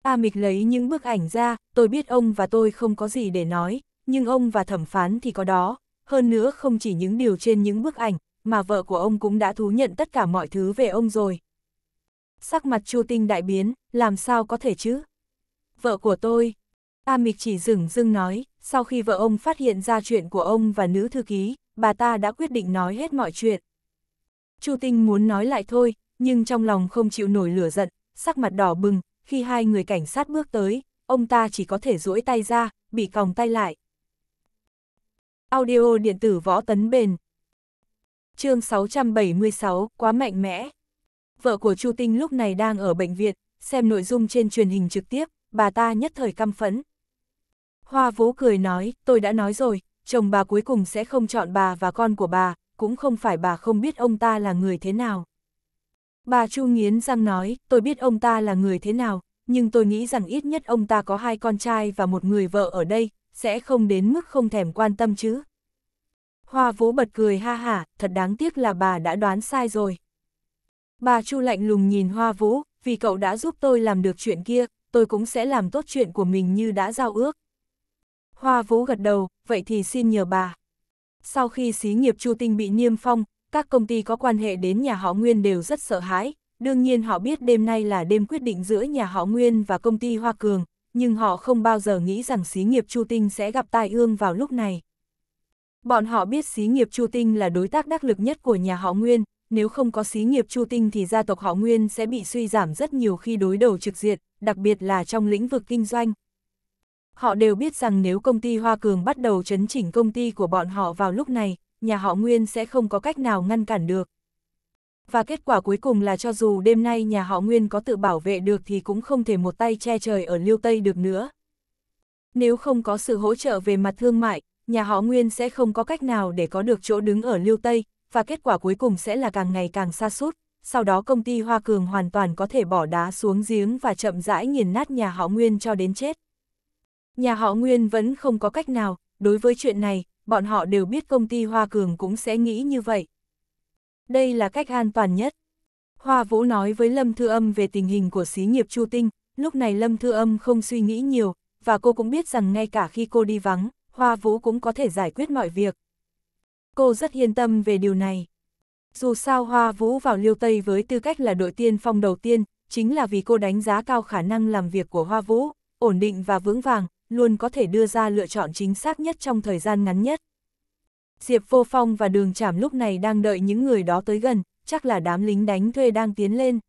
A Mịch lấy những bức ảnh ra, tôi biết ông và tôi không có gì để nói, nhưng ông và thẩm phán thì có đó. Hơn nữa không chỉ những điều trên những bức ảnh, mà vợ của ông cũng đã thú nhận tất cả mọi thứ về ông rồi. Sắc mặt Chu Tinh đại biến, làm sao có thể chứ? Vợ của tôi. A Mịch chỉ dừng dưng nói, sau khi vợ ông phát hiện ra chuyện của ông và nữ thư ký, bà ta đã quyết định nói hết mọi chuyện. Chu Tinh muốn nói lại thôi, nhưng trong lòng không chịu nổi lửa giận, sắc mặt đỏ bừng, khi hai người cảnh sát bước tới, ông ta chỉ có thể duỗi tay ra, bị còng tay lại. Audio điện tử võ tấn bền Chương 676, quá mạnh mẽ. Vợ của Chu Tinh lúc này đang ở bệnh viện, xem nội dung trên truyền hình trực tiếp, bà ta nhất thời căm phẫn. Hoa Vũ cười nói, tôi đã nói rồi, chồng bà cuối cùng sẽ không chọn bà và con của bà, cũng không phải bà không biết ông ta là người thế nào. Bà Chu nghiến răng nói, tôi biết ông ta là người thế nào, nhưng tôi nghĩ rằng ít nhất ông ta có hai con trai và một người vợ ở đây, sẽ không đến mức không thèm quan tâm chứ. Hoa Vũ bật cười ha hả, thật đáng tiếc là bà đã đoán sai rồi. Bà Chu lạnh lùng nhìn Hoa Vũ, vì cậu đã giúp tôi làm được chuyện kia, tôi cũng sẽ làm tốt chuyện của mình như đã giao ước. Hoa Vũ gật đầu, vậy thì xin nhờ bà. Sau khi xí nghiệp Chu Tinh bị niêm phong, các công ty có quan hệ đến nhà họ Nguyên đều rất sợ hãi, đương nhiên họ biết đêm nay là đêm quyết định giữa nhà họ Nguyên và công ty Hoa Cường, nhưng họ không bao giờ nghĩ rằng xí nghiệp Chu Tinh sẽ gặp tai ương vào lúc này. Bọn họ biết xí nghiệp Chu Tinh là đối tác đắc lực nhất của nhà họ Nguyên, nếu không có xí nghiệp Chu Tinh thì gia tộc họ Nguyên sẽ bị suy giảm rất nhiều khi đối đầu trực diện, đặc biệt là trong lĩnh vực kinh doanh. Họ đều biết rằng nếu công ty Hoa Cường bắt đầu chấn chỉnh công ty của bọn họ vào lúc này, nhà họ Nguyên sẽ không có cách nào ngăn cản được. Và kết quả cuối cùng là cho dù đêm nay nhà họ Nguyên có tự bảo vệ được thì cũng không thể một tay che trời ở liêu Tây được nữa. Nếu không có sự hỗ trợ về mặt thương mại, nhà họ Nguyên sẽ không có cách nào để có được chỗ đứng ở liêu Tây, và kết quả cuối cùng sẽ là càng ngày càng xa sút sau đó công ty Hoa Cường hoàn toàn có thể bỏ đá xuống giếng và chậm rãi nghiền nát nhà họ Nguyên cho đến chết. Nhà họ Nguyên vẫn không có cách nào, đối với chuyện này, bọn họ đều biết công ty Hoa Cường cũng sẽ nghĩ như vậy. Đây là cách an toàn nhất. Hoa Vũ nói với Lâm Thư Âm về tình hình của xí nghiệp Chu Tinh, lúc này Lâm Thư Âm không suy nghĩ nhiều, và cô cũng biết rằng ngay cả khi cô đi vắng, Hoa Vũ cũng có thể giải quyết mọi việc. Cô rất yên tâm về điều này. Dù sao Hoa Vũ vào Liêu Tây với tư cách là đội tiên phong đầu tiên, chính là vì cô đánh giá cao khả năng làm việc của Hoa Vũ, ổn định và vững vàng, luôn có thể đưa ra lựa chọn chính xác nhất trong thời gian ngắn nhất. Diệp Vô Phong và Đường Trảm lúc này đang đợi những người đó tới gần, chắc là đám lính đánh thuê đang tiến lên.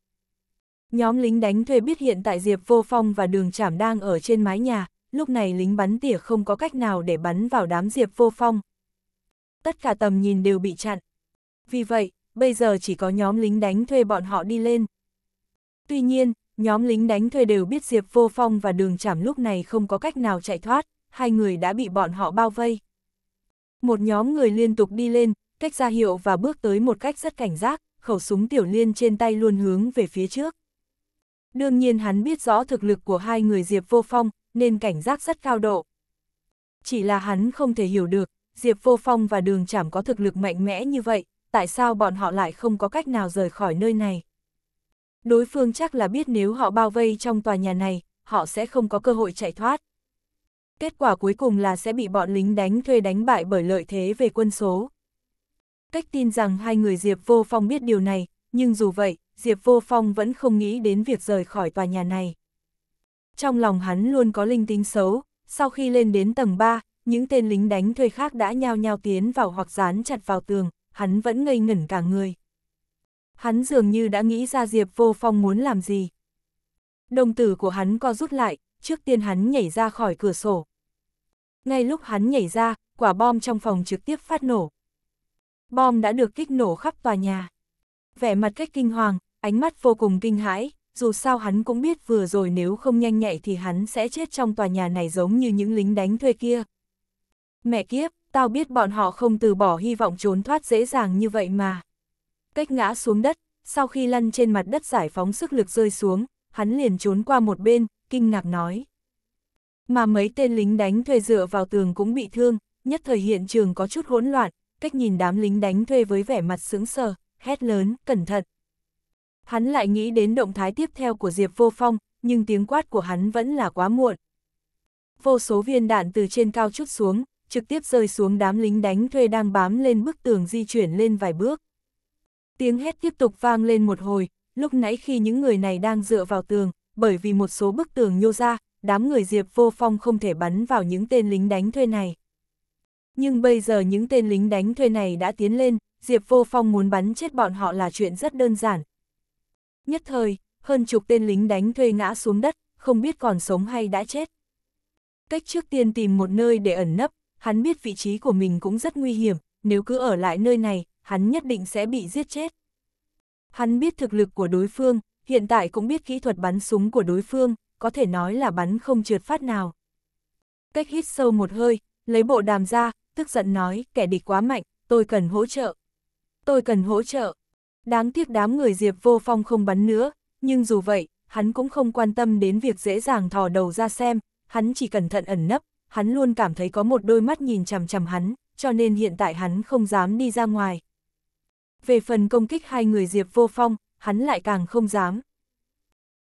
Nhóm lính đánh thuê biết hiện tại Diệp Vô Phong và Đường Trảm đang ở trên mái nhà, lúc này lính bắn tỉa không có cách nào để bắn vào đám Diệp Vô Phong. Tất cả tầm nhìn đều bị chặn. Vì vậy, bây giờ chỉ có nhóm lính đánh thuê bọn họ đi lên. Tuy nhiên, Nhóm lính đánh thuê đều biết Diệp Vô Phong và đường chảm lúc này không có cách nào chạy thoát, hai người đã bị bọn họ bao vây. Một nhóm người liên tục đi lên, cách ra hiệu và bước tới một cách rất cảnh giác, khẩu súng tiểu liên trên tay luôn hướng về phía trước. Đương nhiên hắn biết rõ thực lực của hai người Diệp Vô Phong, nên cảnh giác rất cao độ. Chỉ là hắn không thể hiểu được, Diệp Vô Phong và Đường Trảm có thực lực mạnh mẽ như vậy, tại sao bọn họ lại không có cách nào rời khỏi nơi này? Đối phương chắc là biết nếu họ bao vây trong tòa nhà này, họ sẽ không có cơ hội chạy thoát. Kết quả cuối cùng là sẽ bị bọn lính đánh thuê đánh bại bởi lợi thế về quân số. Cách tin rằng hai người Diệp Vô Phong biết điều này, nhưng dù vậy, Diệp Vô Phong vẫn không nghĩ đến việc rời khỏi tòa nhà này. Trong lòng hắn luôn có linh tính xấu, sau khi lên đến tầng 3, những tên lính đánh thuê khác đã nhao nhao tiến vào hoặc dán chặt vào tường, hắn vẫn ngây ngẩn cả người hắn dường như đã nghĩ ra Diệp Vô Phong muốn làm gì. Đồng tử của hắn co rút lại, trước tiên hắn nhảy ra khỏi cửa sổ. Ngay lúc hắn nhảy ra, quả bom trong phòng trực tiếp phát nổ. Bom đã được kích nổ khắp tòa nhà. Vẻ mặt cách kinh hoàng, ánh mắt vô cùng kinh hãi, dù sao hắn cũng biết vừa rồi nếu không nhanh nhạy thì hắn sẽ chết trong tòa nhà này giống như những lính đánh thuê kia. Mẹ kiếp, tao biết bọn họ không từ bỏ hy vọng trốn thoát dễ dàng như vậy mà cách ngã xuống đất, sau khi lăn trên mặt đất giải phóng sức lực rơi xuống, hắn liền trốn qua một bên, kinh ngạc nói. Mà mấy tên lính đánh thuê dựa vào tường cũng bị thương, nhất thời hiện trường có chút hỗn loạn, cách nhìn đám lính đánh thuê với vẻ mặt sững sờ, hét lớn, cẩn thận. Hắn lại nghĩ đến động thái tiếp theo của Diệp Vô Phong, nhưng tiếng quát của hắn vẫn là quá muộn. Vô số viên đạn từ trên cao chút xuống, trực tiếp rơi xuống đám lính đánh thuê đang bám lên bức tường di chuyển lên vài bước. Tiếng hét tiếp tục vang lên một hồi, lúc nãy khi những người này đang dựa vào tường, bởi vì một số bức tường nhô ra, đám người Diệp Vô Phong không thể bắn vào những tên lính đánh thuê này. Nhưng bây giờ những tên lính đánh thuê này đã tiến lên, Diệp Vô Phong muốn bắn chết bọn họ là chuyện rất đơn giản. Nhất thời, hơn chục tên lính đánh thuê ngã xuống đất, không biết còn sống hay đã chết. Cách trước tiên tìm một nơi để ẩn nấp, hắn biết vị trí của mình cũng rất nguy hiểm, nếu cứ ở lại nơi này, hắn nhất định sẽ bị giết chết. Hắn biết thực lực của đối phương, hiện tại cũng biết kỹ thuật bắn súng của đối phương, có thể nói là bắn không trượt phát nào. Cách hít sâu một hơi, lấy bộ đàm ra, tức giận nói, kẻ địch quá mạnh, tôi cần hỗ trợ. Tôi cần hỗ trợ. Đáng tiếc đám người Diệp Vô Phong không bắn nữa, nhưng dù vậy, hắn cũng không quan tâm đến việc dễ dàng thò đầu ra xem, hắn chỉ cẩn thận ẩn nấp, hắn luôn cảm thấy có một đôi mắt nhìn chằm chằm hắn, cho nên hiện tại hắn không dám đi ra ngoài. Về phần công kích hai người Diệp Vô Phong, hắn lại càng không dám.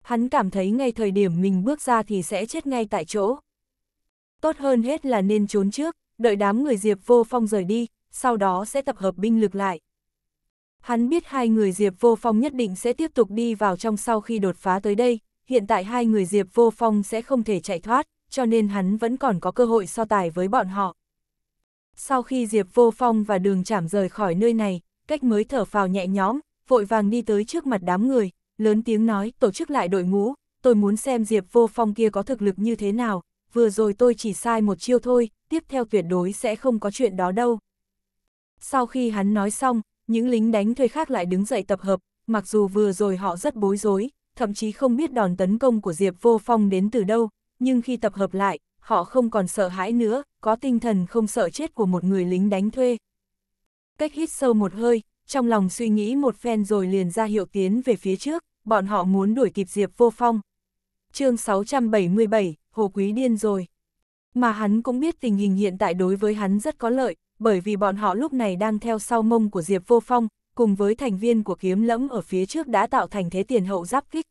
Hắn cảm thấy ngay thời điểm mình bước ra thì sẽ chết ngay tại chỗ. Tốt hơn hết là nên trốn trước, đợi đám người Diệp Vô Phong rời đi, sau đó sẽ tập hợp binh lực lại. Hắn biết hai người Diệp Vô Phong nhất định sẽ tiếp tục đi vào trong sau khi đột phá tới đây, hiện tại hai người Diệp Vô Phong sẽ không thể chạy thoát, cho nên hắn vẫn còn có cơ hội so tài với bọn họ. Sau khi Diệp Vô Phong và Đường Trảm rời khỏi nơi này, cách mới thở phào nhẹ nhõm, vội vàng đi tới trước mặt đám người, lớn tiếng nói, tổ chức lại đội ngũ, tôi muốn xem Diệp vô phong kia có thực lực như thế nào, vừa rồi tôi chỉ sai một chiêu thôi, tiếp theo tuyệt đối sẽ không có chuyện đó đâu. Sau khi hắn nói xong, những lính đánh thuê khác lại đứng dậy tập hợp, mặc dù vừa rồi họ rất bối rối, thậm chí không biết đòn tấn công của Diệp Vô Phong đến từ đâu, nhưng khi tập hợp lại, họ không còn sợ hãi nữa, có tinh thần không sợ chết của một người lính đánh thuê, Cách hít sâu một hơi, trong lòng suy nghĩ một phen rồi liền ra hiệu tiến về phía trước, bọn họ muốn đuổi kịp Diệp Vô Phong. chương 677, Hồ Quý điên rồi. Mà hắn cũng biết tình hình hiện tại đối với hắn rất có lợi, bởi vì bọn họ lúc này đang theo sau mông của Diệp Vô Phong, cùng với thành viên của kiếm lẫm ở phía trước đã tạo thành thế tiền hậu giáp kích.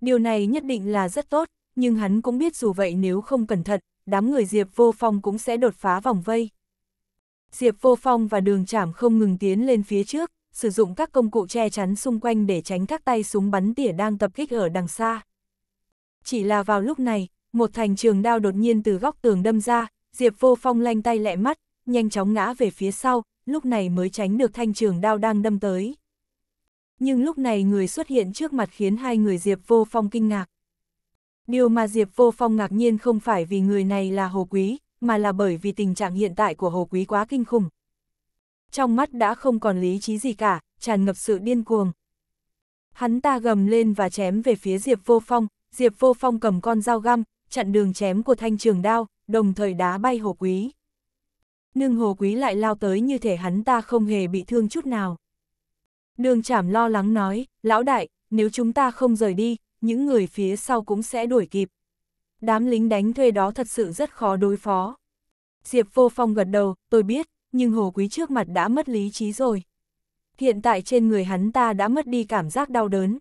Điều này nhất định là rất tốt, nhưng hắn cũng biết dù vậy nếu không cẩn thận, đám người Diệp Vô Phong cũng sẽ đột phá vòng vây. Diệp Vô Phong và đường chảm không ngừng tiến lên phía trước, sử dụng các công cụ che chắn xung quanh để tránh các tay súng bắn tỉa đang tập kích ở đằng xa. Chỉ là vào lúc này, một thành trường đao đột nhiên từ góc tường đâm ra, Diệp Vô Phong lanh tay lẹ mắt, nhanh chóng ngã về phía sau, lúc này mới tránh được thanh trường đao đang đâm tới. Nhưng lúc này người xuất hiện trước mặt khiến hai người Diệp Vô Phong kinh ngạc. Điều mà Diệp Vô Phong ngạc nhiên không phải vì người này là Hồ Quý, mà là bởi vì tình trạng hiện tại của Hồ Quý quá kinh khủng. Trong mắt đã không còn lý trí gì cả, tràn ngập sự điên cuồng. Hắn ta gầm lên và chém về phía Diệp Vô Phong, Diệp Vô Phong cầm con dao găm, chặn đường chém của thanh trường đao, đồng thời đá bay Hồ Quý. Nhưng Hồ Quý lại lao tới như thể hắn ta không hề bị thương chút nào. Đường chảm lo lắng nói, lão đại, nếu chúng ta không rời đi, những người phía sau cũng sẽ đuổi kịp đám lính đánh thuê đó thật sự rất khó đối phó. Diệp Vô Phong gật đầu, tôi biết, nhưng Hồ Quý trước mặt đã mất lý trí rồi. Hiện tại trên người hắn ta đã mất đi cảm giác đau đớn.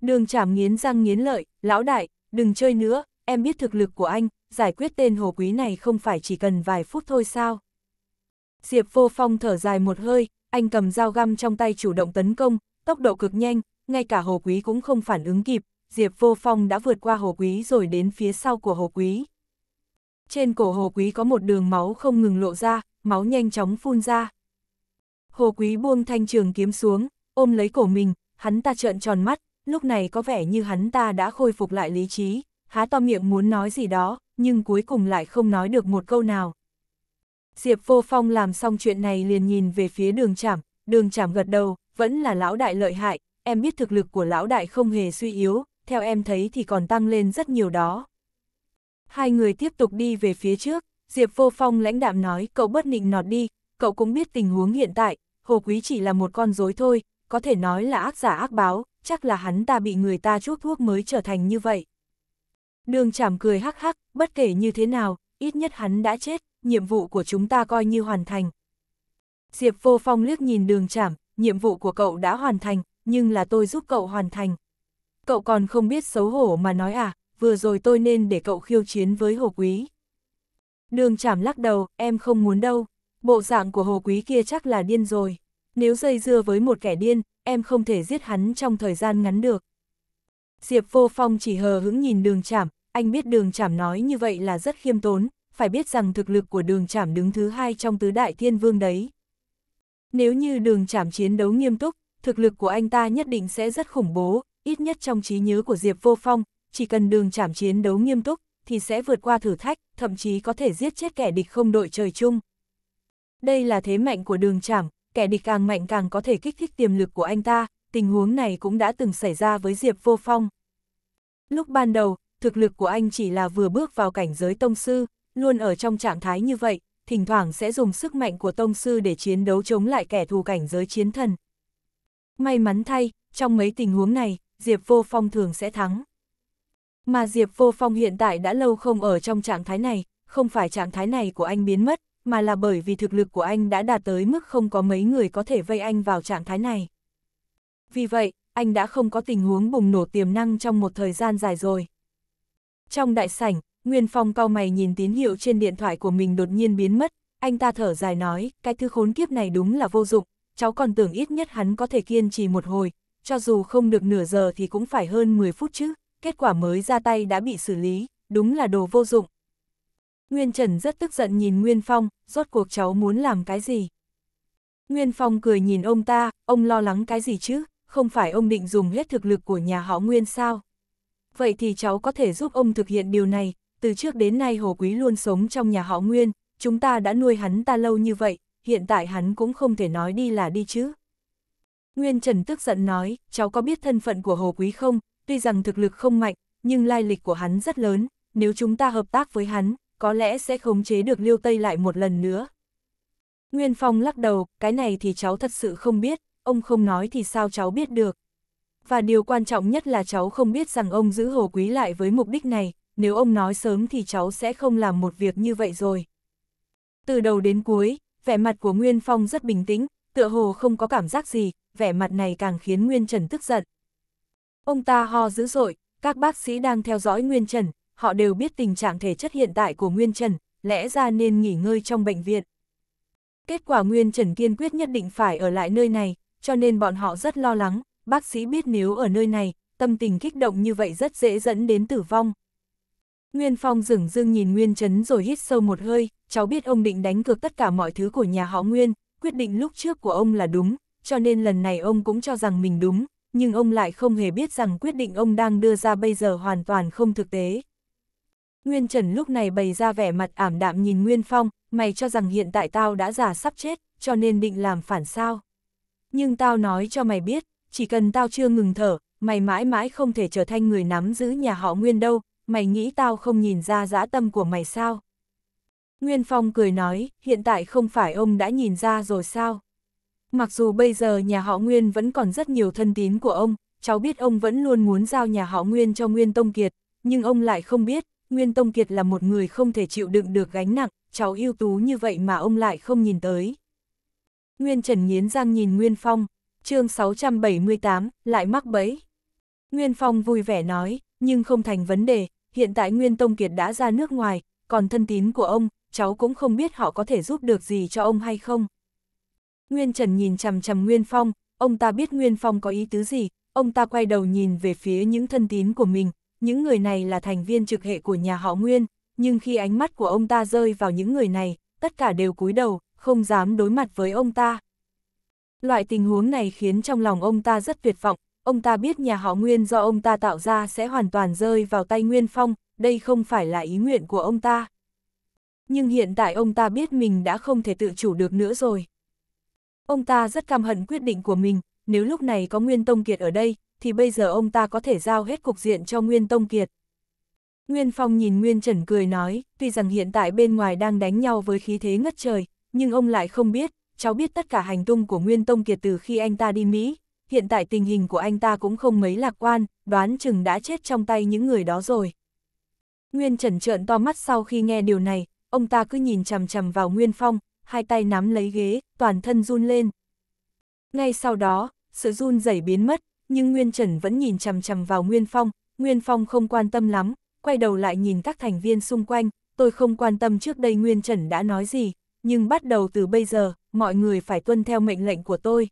Đường chảm nghiến răng nghiến lợi, lão đại, đừng chơi nữa, em biết thực lực của anh, giải quyết tên Hồ Quý này không phải chỉ cần vài phút thôi sao. Diệp Vô Phong thở dài một hơi, anh cầm dao găm trong tay chủ động tấn công, tốc độ cực nhanh, ngay cả Hồ Quý cũng không phản ứng kịp, Diệp Vô Phong đã vượt qua Hồ Quý rồi đến phía sau của Hồ Quý. Trên cổ Hồ Quý có một đường máu không ngừng lộ ra, máu nhanh chóng phun ra. Hồ Quý buông thanh trường kiếm xuống, ôm lấy cổ mình, hắn ta trợn tròn mắt, lúc này có vẻ như hắn ta đã khôi phục lại lý trí, há to miệng muốn nói gì đó, nhưng cuối cùng lại không nói được một câu nào. Diệp Vô Phong làm xong chuyện này liền nhìn về phía đường chảm, đường chảm gật đầu, vẫn là lão đại lợi hại, em biết thực lực của lão đại không hề suy yếu, theo em thấy thì còn tăng lên rất nhiều đó. Hai người tiếp tục đi về phía trước, Diệp Vô Phong lãnh đạm nói cậu bất nịnh nọt đi, cậu cũng biết tình huống hiện tại, Hồ Quý chỉ là một con rối thôi, có thể nói là ác giả ác báo, chắc là hắn ta bị người ta chuốc thuốc mới trở thành như vậy. Đường chảm cười hắc hắc, bất kể như thế nào, ít nhất hắn đã chết, nhiệm vụ của chúng ta coi như hoàn thành. Diệp Vô Phong liếc nhìn đường chảm, nhiệm vụ của cậu đã hoàn thành, nhưng là tôi giúp cậu hoàn thành cậu còn không biết xấu hổ mà nói à, vừa rồi tôi nên để cậu khiêu chiến với Hồ Quý. Đường chảm lắc đầu, em không muốn đâu, bộ dạng của Hồ Quý kia chắc là điên rồi. Nếu dây dưa với một kẻ điên, em không thể giết hắn trong thời gian ngắn được. Diệp vô phong chỉ hờ hững nhìn đường chảm, anh biết đường chảm nói như vậy là rất khiêm tốn, phải biết rằng thực lực của đường chảm đứng thứ hai trong tứ đại thiên vương đấy. Nếu như đường chảm chiến đấu nghiêm túc, thực lực của anh ta nhất định sẽ rất khủng bố, ít nhất trong trí nhớ của Diệp Vô Phong, chỉ cần đường chảm chiến đấu nghiêm túc, thì sẽ vượt qua thử thách, thậm chí có thể giết chết kẻ địch không đội trời chung. Đây là thế mạnh của đường chảm, kẻ địch càng mạnh càng có thể kích thích tiềm lực của anh ta, tình huống này cũng đã từng xảy ra với Diệp Vô Phong. Lúc ban đầu, thực lực của anh chỉ là vừa bước vào cảnh giới tông sư, luôn ở trong trạng thái như vậy, thỉnh thoảng sẽ dùng sức mạnh của tông sư để chiến đấu chống lại kẻ thù cảnh giới chiến thần. May mắn thay, trong mấy tình huống này, Diệp Vô Phong thường sẽ thắng. Mà Diệp Vô Phong hiện tại đã lâu không ở trong trạng thái này, không phải trạng thái này của anh biến mất, mà là bởi vì thực lực của anh đã đạt tới mức không có mấy người có thể vây anh vào trạng thái này. Vì vậy, anh đã không có tình huống bùng nổ tiềm năng trong một thời gian dài rồi. Trong đại sảnh, Nguyên Phong cao mày nhìn tín hiệu trên điện thoại của mình đột nhiên biến mất, anh ta thở dài nói, cái thứ khốn kiếp này đúng là vô dụng, cháu còn tưởng ít nhất hắn có thể kiên trì một hồi, cho dù không được nửa giờ thì cũng phải hơn 10 phút chứ, kết quả mới ra tay đã bị xử lý, đúng là đồ vô dụng. Nguyên Trần rất tức giận nhìn Nguyên Phong, rốt cuộc cháu muốn làm cái gì? Nguyên Phong cười nhìn ông ta, ông lo lắng cái gì chứ, không phải ông định dùng hết thực lực của nhà họ Nguyên sao? Vậy thì cháu có thể giúp ông thực hiện điều này, từ trước đến nay Hồ Quý luôn sống trong nhà họ Nguyên, chúng ta đã nuôi hắn ta lâu như vậy, hiện tại hắn cũng không thể nói đi là đi chứ. Nguyên Trần tức giận nói, cháu có biết thân phận của Hồ Quý không, tuy rằng thực lực không mạnh, nhưng lai lịch của hắn rất lớn, nếu chúng ta hợp tác với hắn, có lẽ sẽ khống chế được Liêu Tây lại một lần nữa. Nguyên Phong lắc đầu, cái này thì cháu thật sự không biết, ông không nói thì sao cháu biết được. Và điều quan trọng nhất là cháu không biết rằng ông giữ Hồ Quý lại với mục đích này, nếu ông nói sớm thì cháu sẽ không làm một việc như vậy rồi. Từ đầu đến cuối, vẻ mặt của Nguyên Phong rất bình tĩnh, tựa hồ không có cảm giác gì, vẻ mặt này càng khiến Nguyên Trần tức giận. Ông ta ho dữ dội, các bác sĩ đang theo dõi Nguyên Trần, họ đều biết tình trạng thể chất hiện tại của Nguyên Trần, lẽ ra nên nghỉ ngơi trong bệnh viện. Kết quả Nguyên Trần kiên quyết nhất định phải ở lại nơi này, cho nên bọn họ rất lo lắng, bác sĩ biết nếu ở nơi này, tâm tình kích động như vậy rất dễ dẫn đến tử vong. Nguyên Phong dừng dưng nhìn Nguyên Trấn rồi hít sâu một hơi, cháu biết ông định đánh cược tất cả mọi thứ của nhà họ Nguyên, quyết định lúc trước của ông là đúng, cho nên lần này ông cũng cho rằng mình đúng, nhưng ông lại không hề biết rằng quyết định ông đang đưa ra bây giờ hoàn toàn không thực tế. Nguyên Trần lúc này bày ra vẻ mặt ảm đạm nhìn Nguyên Phong, mày cho rằng hiện tại tao đã già sắp chết, cho nên định làm phản sao. Nhưng tao nói cho mày biết, chỉ cần tao chưa ngừng thở, mày mãi mãi không thể trở thành người nắm giữ nhà họ Nguyên đâu, mày nghĩ tao không nhìn ra dã tâm của mày sao. Nguyên Phong cười nói, hiện tại không phải ông đã nhìn ra rồi sao? Mặc dù bây giờ nhà họ Nguyên vẫn còn rất nhiều thân tín của ông, cháu biết ông vẫn luôn muốn giao nhà họ Nguyên cho Nguyên Tông Kiệt, nhưng ông lại không biết, Nguyên Tông Kiệt là một người không thể chịu đựng được gánh nặng, cháu ưu tú như vậy mà ông lại không nhìn tới. Nguyên Trần nghiến Giang nhìn Nguyên Phong, chương 678, lại mắc bẫy. Nguyên Phong vui vẻ nói, nhưng không thành vấn đề, hiện tại Nguyên Tông Kiệt đã ra nước ngoài, còn thân tín của ông, cháu cũng không biết họ có thể giúp được gì cho ông hay không. Nguyên Trần nhìn chằm chằm Nguyên Phong, ông ta biết Nguyên Phong có ý tứ gì, ông ta quay đầu nhìn về phía những thân tín của mình, những người này là thành viên trực hệ của nhà họ Nguyên, nhưng khi ánh mắt của ông ta rơi vào những người này, tất cả đều cúi đầu, không dám đối mặt với ông ta. Loại tình huống này khiến trong lòng ông ta rất tuyệt vọng, ông ta biết nhà họ Nguyên do ông ta tạo ra sẽ hoàn toàn rơi vào tay Nguyên Phong, đây không phải là ý nguyện của ông ta. Nhưng hiện tại ông ta biết mình đã không thể tự chủ được nữa rồi. Ông ta rất căm hận quyết định của mình, nếu lúc này có Nguyên Tông Kiệt ở đây, thì bây giờ ông ta có thể giao hết cục diện cho Nguyên Tông Kiệt. Nguyên Phong nhìn Nguyên Trần cười nói, tuy rằng hiện tại bên ngoài đang đánh nhau với khí thế ngất trời, nhưng ông lại không biết, cháu biết tất cả hành tung của Nguyên Tông Kiệt từ khi anh ta đi Mỹ, hiện tại tình hình của anh ta cũng không mấy lạc quan, đoán chừng đã chết trong tay những người đó rồi. Nguyên Trần trợn to mắt sau khi nghe điều này, ông ta cứ nhìn chằm chằm vào Nguyên Phong, hai tay nắm lấy ghế, toàn thân run lên. Ngay sau đó, sự run rẩy biến mất, nhưng Nguyên Trần vẫn nhìn chằm chằm vào Nguyên Phong, Nguyên Phong không quan tâm lắm, quay đầu lại nhìn các thành viên xung quanh, tôi không quan tâm trước đây Nguyên Trần đã nói gì, nhưng bắt đầu từ bây giờ, mọi người phải tuân theo mệnh lệnh của tôi.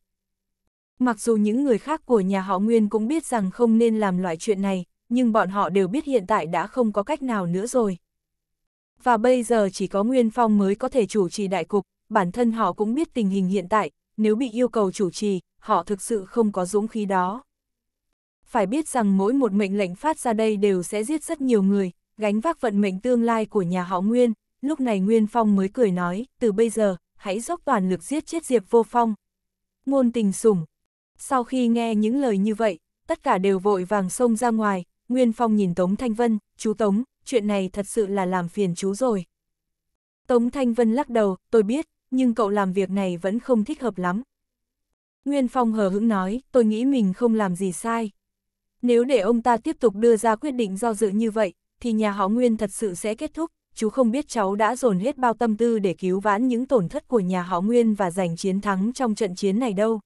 Mặc dù những người khác của nhà họ Nguyên cũng biết rằng không nên làm loại chuyện này, nhưng bọn họ đều biết hiện tại đã không có cách nào nữa rồi và bây giờ chỉ có Nguyên Phong mới có thể chủ trì đại cục, bản thân họ cũng biết tình hình hiện tại, nếu bị yêu cầu chủ trì, họ thực sự không có dũng khí đó. Phải biết rằng mỗi một mệnh lệnh phát ra đây đều sẽ giết rất nhiều người, gánh vác vận mệnh tương lai của nhà họ Nguyên, lúc này Nguyên Phong mới cười nói, từ bây giờ, hãy dốc toàn lực giết chết Diệp Vô Phong. Ngôn tình sủng. Sau khi nghe những lời như vậy, tất cả đều vội vàng xông ra ngoài, Nguyên Phong nhìn Tống Thanh Vân, chú Tống, chuyện này thật sự là làm phiền chú rồi. Tống Thanh Vân lắc đầu, tôi biết, nhưng cậu làm việc này vẫn không thích hợp lắm. Nguyên Phong hờ hững nói, tôi nghĩ mình không làm gì sai. Nếu để ông ta tiếp tục đưa ra quyết định do dự như vậy, thì nhà họ Nguyên thật sự sẽ kết thúc. Chú không biết cháu đã dồn hết bao tâm tư để cứu vãn những tổn thất của nhà họ Nguyên và giành chiến thắng trong trận chiến này đâu.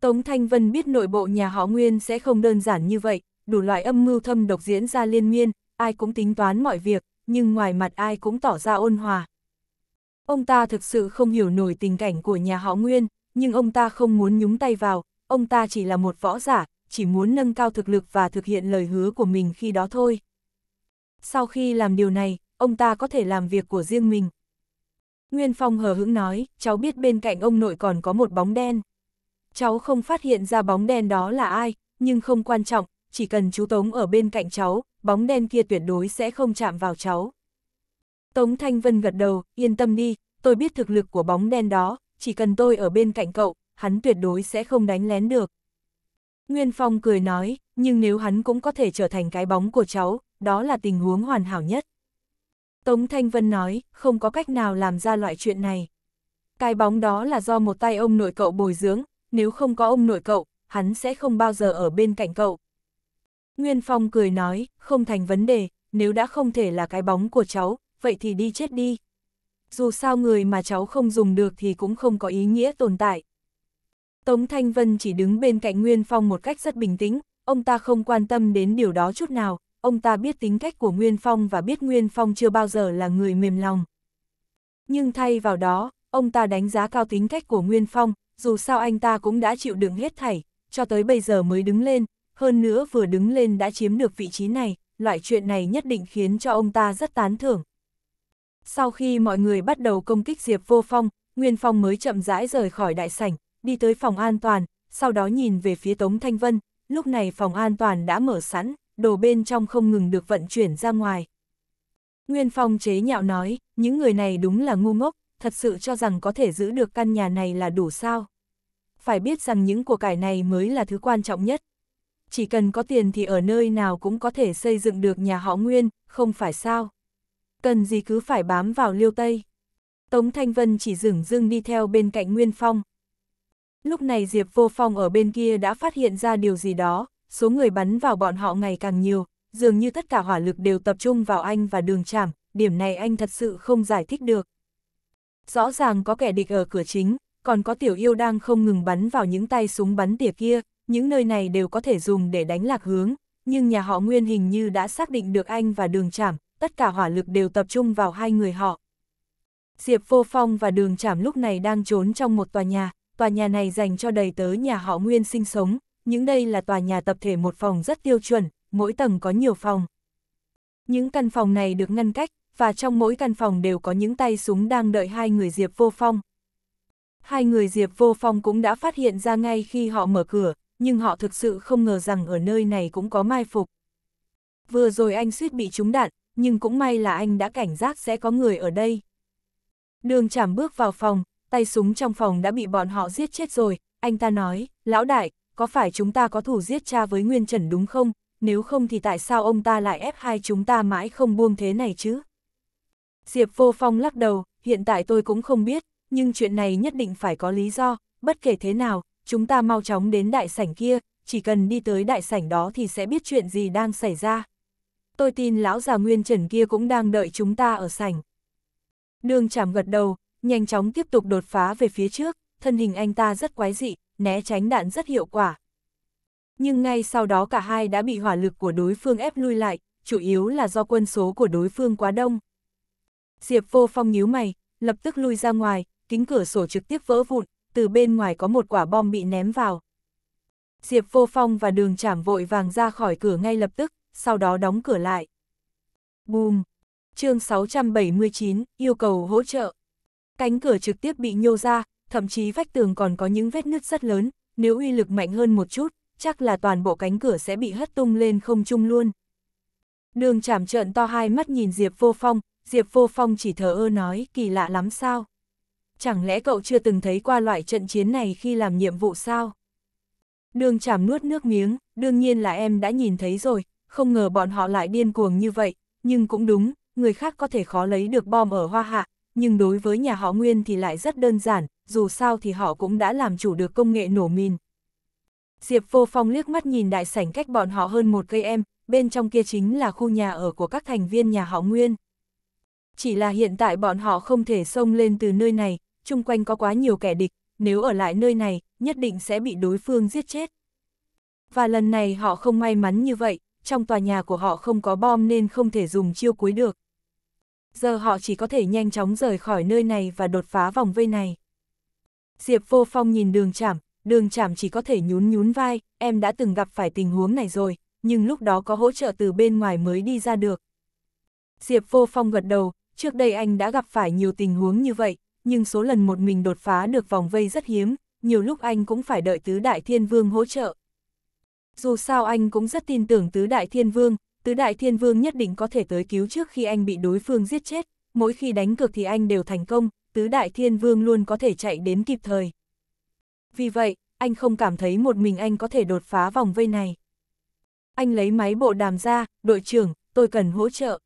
Tống Thanh Vân biết nội bộ nhà họ Nguyên sẽ không đơn giản như vậy, đủ loại âm mưu thâm độc diễn ra liên miên, ai cũng tính toán mọi việc, nhưng ngoài mặt ai cũng tỏ ra ôn hòa. Ông ta thực sự không hiểu nổi tình cảnh của nhà họ Nguyên, nhưng ông ta không muốn nhúng tay vào, ông ta chỉ là một võ giả, chỉ muốn nâng cao thực lực và thực hiện lời hứa của mình khi đó thôi. Sau khi làm điều này, ông ta có thể làm việc của riêng mình. Nguyên Phong hờ hững nói, cháu biết bên cạnh ông nội còn có một bóng đen. Cháu không phát hiện ra bóng đen đó là ai, nhưng không quan trọng, chỉ cần chú Tống ở bên cạnh cháu, bóng đen kia tuyệt đối sẽ không chạm vào cháu. Tống Thanh Vân gật đầu, yên tâm đi, tôi biết thực lực của bóng đen đó, chỉ cần tôi ở bên cạnh cậu, hắn tuyệt đối sẽ không đánh lén được. Nguyên Phong cười nói, nhưng nếu hắn cũng có thể trở thành cái bóng của cháu, đó là tình huống hoàn hảo nhất. Tống Thanh Vân nói, không có cách nào làm ra loại chuyện này. Cái bóng đó là do một tay ông nội cậu bồi dưỡng, nếu không có ông nội cậu, hắn sẽ không bao giờ ở bên cạnh cậu. Nguyên Phong cười nói, không thành vấn đề, nếu đã không thể là cái bóng của cháu, vậy thì đi chết đi. Dù sao người mà cháu không dùng được thì cũng không có ý nghĩa tồn tại. Tống Thanh Vân chỉ đứng bên cạnh Nguyên Phong một cách rất bình tĩnh, ông ta không quan tâm đến điều đó chút nào, ông ta biết tính cách của Nguyên Phong và biết Nguyên Phong chưa bao giờ là người mềm lòng. Nhưng thay vào đó, ông ta đánh giá cao tính cách của Nguyên Phong, dù sao anh ta cũng đã chịu đựng hết thảy, cho tới bây giờ mới đứng lên, hơn nữa vừa đứng lên đã chiếm được vị trí này, loại chuyện này nhất định khiến cho ông ta rất tán thưởng. Sau khi mọi người bắt đầu công kích Diệp Vô Phong, Nguyên Phong mới chậm rãi rời khỏi đại sảnh, đi tới phòng an toàn, sau đó nhìn về phía Tống Thanh Vân, lúc này phòng an toàn đã mở sẵn, đồ bên trong không ngừng được vận chuyển ra ngoài. Nguyên Phong chế nhạo nói, những người này đúng là ngu ngốc, thật sự cho rằng có thể giữ được căn nhà này là đủ sao. Phải biết rằng những của cải này mới là thứ quan trọng nhất chỉ cần có tiền thì ở nơi nào cũng có thể xây dựng được nhà họ Nguyên, không phải sao? Cần gì cứ phải bám vào liêu Tây. Tống Thanh Vân chỉ dửng dưng đi theo bên cạnh Nguyên Phong. Lúc này Diệp Vô Phong ở bên kia đã phát hiện ra điều gì đó, số người bắn vào bọn họ ngày càng nhiều, dường như tất cả hỏa lực đều tập trung vào anh và đường chảm, điểm này anh thật sự không giải thích được. Rõ ràng có kẻ địch ở cửa chính, còn có tiểu yêu đang không ngừng bắn vào những tay súng bắn tỉa kia, những nơi này đều có thể dùng để đánh lạc hướng, nhưng nhà họ Nguyên hình như đã xác định được anh và đường chảm, tất cả hỏa lực đều tập trung vào hai người họ. Diệp Vô Phong và đường chảm lúc này đang trốn trong một tòa nhà, tòa nhà này dành cho đầy tớ nhà họ Nguyên sinh sống, những đây là tòa nhà tập thể một phòng rất tiêu chuẩn, mỗi tầng có nhiều phòng. Những căn phòng này được ngăn cách, và trong mỗi căn phòng đều có những tay súng đang đợi hai người Diệp Vô Phong. Hai người Diệp Vô Phong cũng đã phát hiện ra ngay khi họ mở cửa, nhưng họ thực sự không ngờ rằng ở nơi này cũng có mai phục. Vừa rồi anh suýt bị trúng đạn, nhưng cũng may là anh đã cảnh giác sẽ có người ở đây. Đường chảm bước vào phòng, tay súng trong phòng đã bị bọn họ giết chết rồi, anh ta nói, lão đại, có phải chúng ta có thủ giết cha với Nguyên Trần đúng không? Nếu không thì tại sao ông ta lại ép hai chúng ta mãi không buông thế này chứ? Diệp Vô Phong lắc đầu, hiện tại tôi cũng không biết, nhưng chuyện này nhất định phải có lý do, bất kể thế nào, chúng ta mau chóng đến đại sảnh kia, chỉ cần đi tới đại sảnh đó thì sẽ biết chuyện gì đang xảy ra. Tôi tin lão già Nguyên Trần kia cũng đang đợi chúng ta ở sảnh. Đường chảm gật đầu, nhanh chóng tiếp tục đột phá về phía trước, thân hình anh ta rất quái dị, né tránh đạn rất hiệu quả. Nhưng ngay sau đó cả hai đã bị hỏa lực của đối phương ép lui lại, chủ yếu là do quân số của đối phương quá đông. Diệp vô phong nhíu mày, lập tức lui ra ngoài, kính cửa sổ trực tiếp vỡ vụn, từ bên ngoài có một quả bom bị ném vào. Diệp Vô Phong và đường trảm vội vàng ra khỏi cửa ngay lập tức, sau đó đóng cửa lại. Bùm! Chương 679, yêu cầu hỗ trợ. Cánh cửa trực tiếp bị nhô ra, thậm chí vách tường còn có những vết nứt rất lớn, nếu uy lực mạnh hơn một chút, chắc là toàn bộ cánh cửa sẽ bị hất tung lên không trung luôn. Đường chảm trợn to hai mắt nhìn Diệp Vô Phong, Diệp Vô Phong chỉ thở ơ nói kỳ lạ lắm sao chẳng lẽ cậu chưa từng thấy qua loại trận chiến này khi làm nhiệm vụ sao? Đường chảm nuốt nước miếng, đương nhiên là em đã nhìn thấy rồi, không ngờ bọn họ lại điên cuồng như vậy, nhưng cũng đúng, người khác có thể khó lấy được bom ở Hoa Hạ, nhưng đối với nhà họ Nguyên thì lại rất đơn giản, dù sao thì họ cũng đã làm chủ được công nghệ nổ mìn. Diệp Vô Phong liếc mắt nhìn đại sảnh cách bọn họ hơn một cây em, bên trong kia chính là khu nhà ở của các thành viên nhà họ Nguyên. Chỉ là hiện tại bọn họ không thể xông lên từ nơi này, chung quanh có quá nhiều kẻ địch, nếu ở lại nơi này, nhất định sẽ bị đối phương giết chết. Và lần này họ không may mắn như vậy, trong tòa nhà của họ không có bom nên không thể dùng chiêu cuối được. Giờ họ chỉ có thể nhanh chóng rời khỏi nơi này và đột phá vòng vây này. Diệp vô phong nhìn đường chảm, đường chảm chỉ có thể nhún nhún vai, em đã từng gặp phải tình huống này rồi, nhưng lúc đó có hỗ trợ từ bên ngoài mới đi ra được. Diệp vô phong gật đầu, trước đây anh đã gặp phải nhiều tình huống như vậy, nhưng số lần một mình đột phá được vòng vây rất hiếm, nhiều lúc anh cũng phải đợi Tứ Đại Thiên Vương hỗ trợ. Dù sao anh cũng rất tin tưởng Tứ Đại Thiên Vương, Tứ Đại Thiên Vương nhất định có thể tới cứu trước khi anh bị đối phương giết chết, mỗi khi đánh cược thì anh đều thành công, Tứ Đại Thiên Vương luôn có thể chạy đến kịp thời. Vì vậy, anh không cảm thấy một mình anh có thể đột phá vòng vây này. Anh lấy máy bộ đàm ra, đội trưởng, tôi cần hỗ trợ.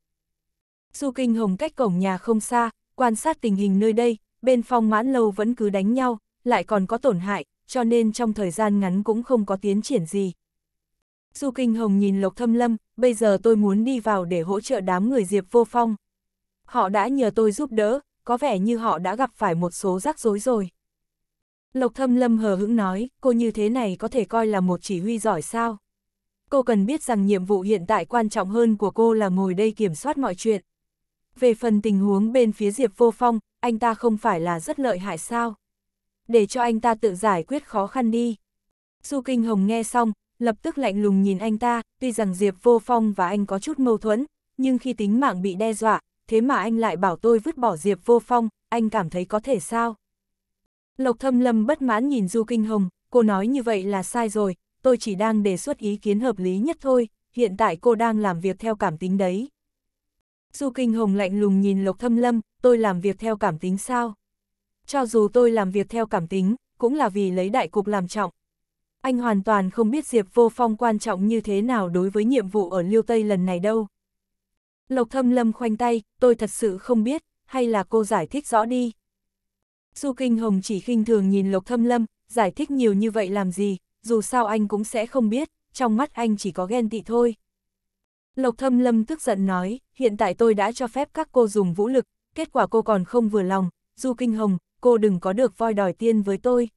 Du Kinh Hồng cách cổng nhà không xa, quan sát tình hình nơi đây, bên phong mãn lâu vẫn cứ đánh nhau, lại còn có tổn hại, cho nên trong thời gian ngắn cũng không có tiến triển gì. Du Kinh Hồng nhìn Lộc Thâm Lâm, bây giờ tôi muốn đi vào để hỗ trợ đám người Diệp Vô Phong. Họ đã nhờ tôi giúp đỡ, có vẻ như họ đã gặp phải một số rắc rối rồi. Lộc Thâm Lâm hờ hững nói, cô như thế này có thể coi là một chỉ huy giỏi sao? Cô cần biết rằng nhiệm vụ hiện tại quan trọng hơn của cô là ngồi đây kiểm soát mọi chuyện. Về phần tình huống bên phía Diệp Vô Phong, anh ta không phải là rất lợi hại sao? Để cho anh ta tự giải quyết khó khăn đi. Du Kinh Hồng nghe xong, lập tức lạnh lùng nhìn anh ta, tuy rằng Diệp Vô Phong và anh có chút mâu thuẫn, nhưng khi tính mạng bị đe dọa, thế mà anh lại bảo tôi vứt bỏ Diệp Vô Phong, anh cảm thấy có thể sao? Lộc Thâm Lâm bất mãn nhìn Du Kinh Hồng, cô nói như vậy là sai rồi, tôi chỉ đang đề xuất ý kiến hợp lý nhất thôi, hiện tại cô đang làm việc theo cảm tính đấy. Du Kinh Hồng lạnh lùng nhìn Lộc Thâm Lâm, tôi làm việc theo cảm tính sao? Cho dù tôi làm việc theo cảm tính, cũng là vì lấy đại cục làm trọng. Anh hoàn toàn không biết Diệp Vô Phong quan trọng như thế nào đối với nhiệm vụ ở Liêu Tây lần này đâu. Lộc Thâm Lâm khoanh tay, tôi thật sự không biết, hay là cô giải thích rõ đi. Du Kinh Hồng chỉ khinh thường nhìn Lộc Thâm Lâm, giải thích nhiều như vậy làm gì, dù sao anh cũng sẽ không biết, trong mắt anh chỉ có ghen tị thôi. Lộc thâm lâm tức giận nói, hiện tại tôi đã cho phép các cô dùng vũ lực, kết quả cô còn không vừa lòng, Du Kinh Hồng, cô đừng có được voi đòi tiên với tôi.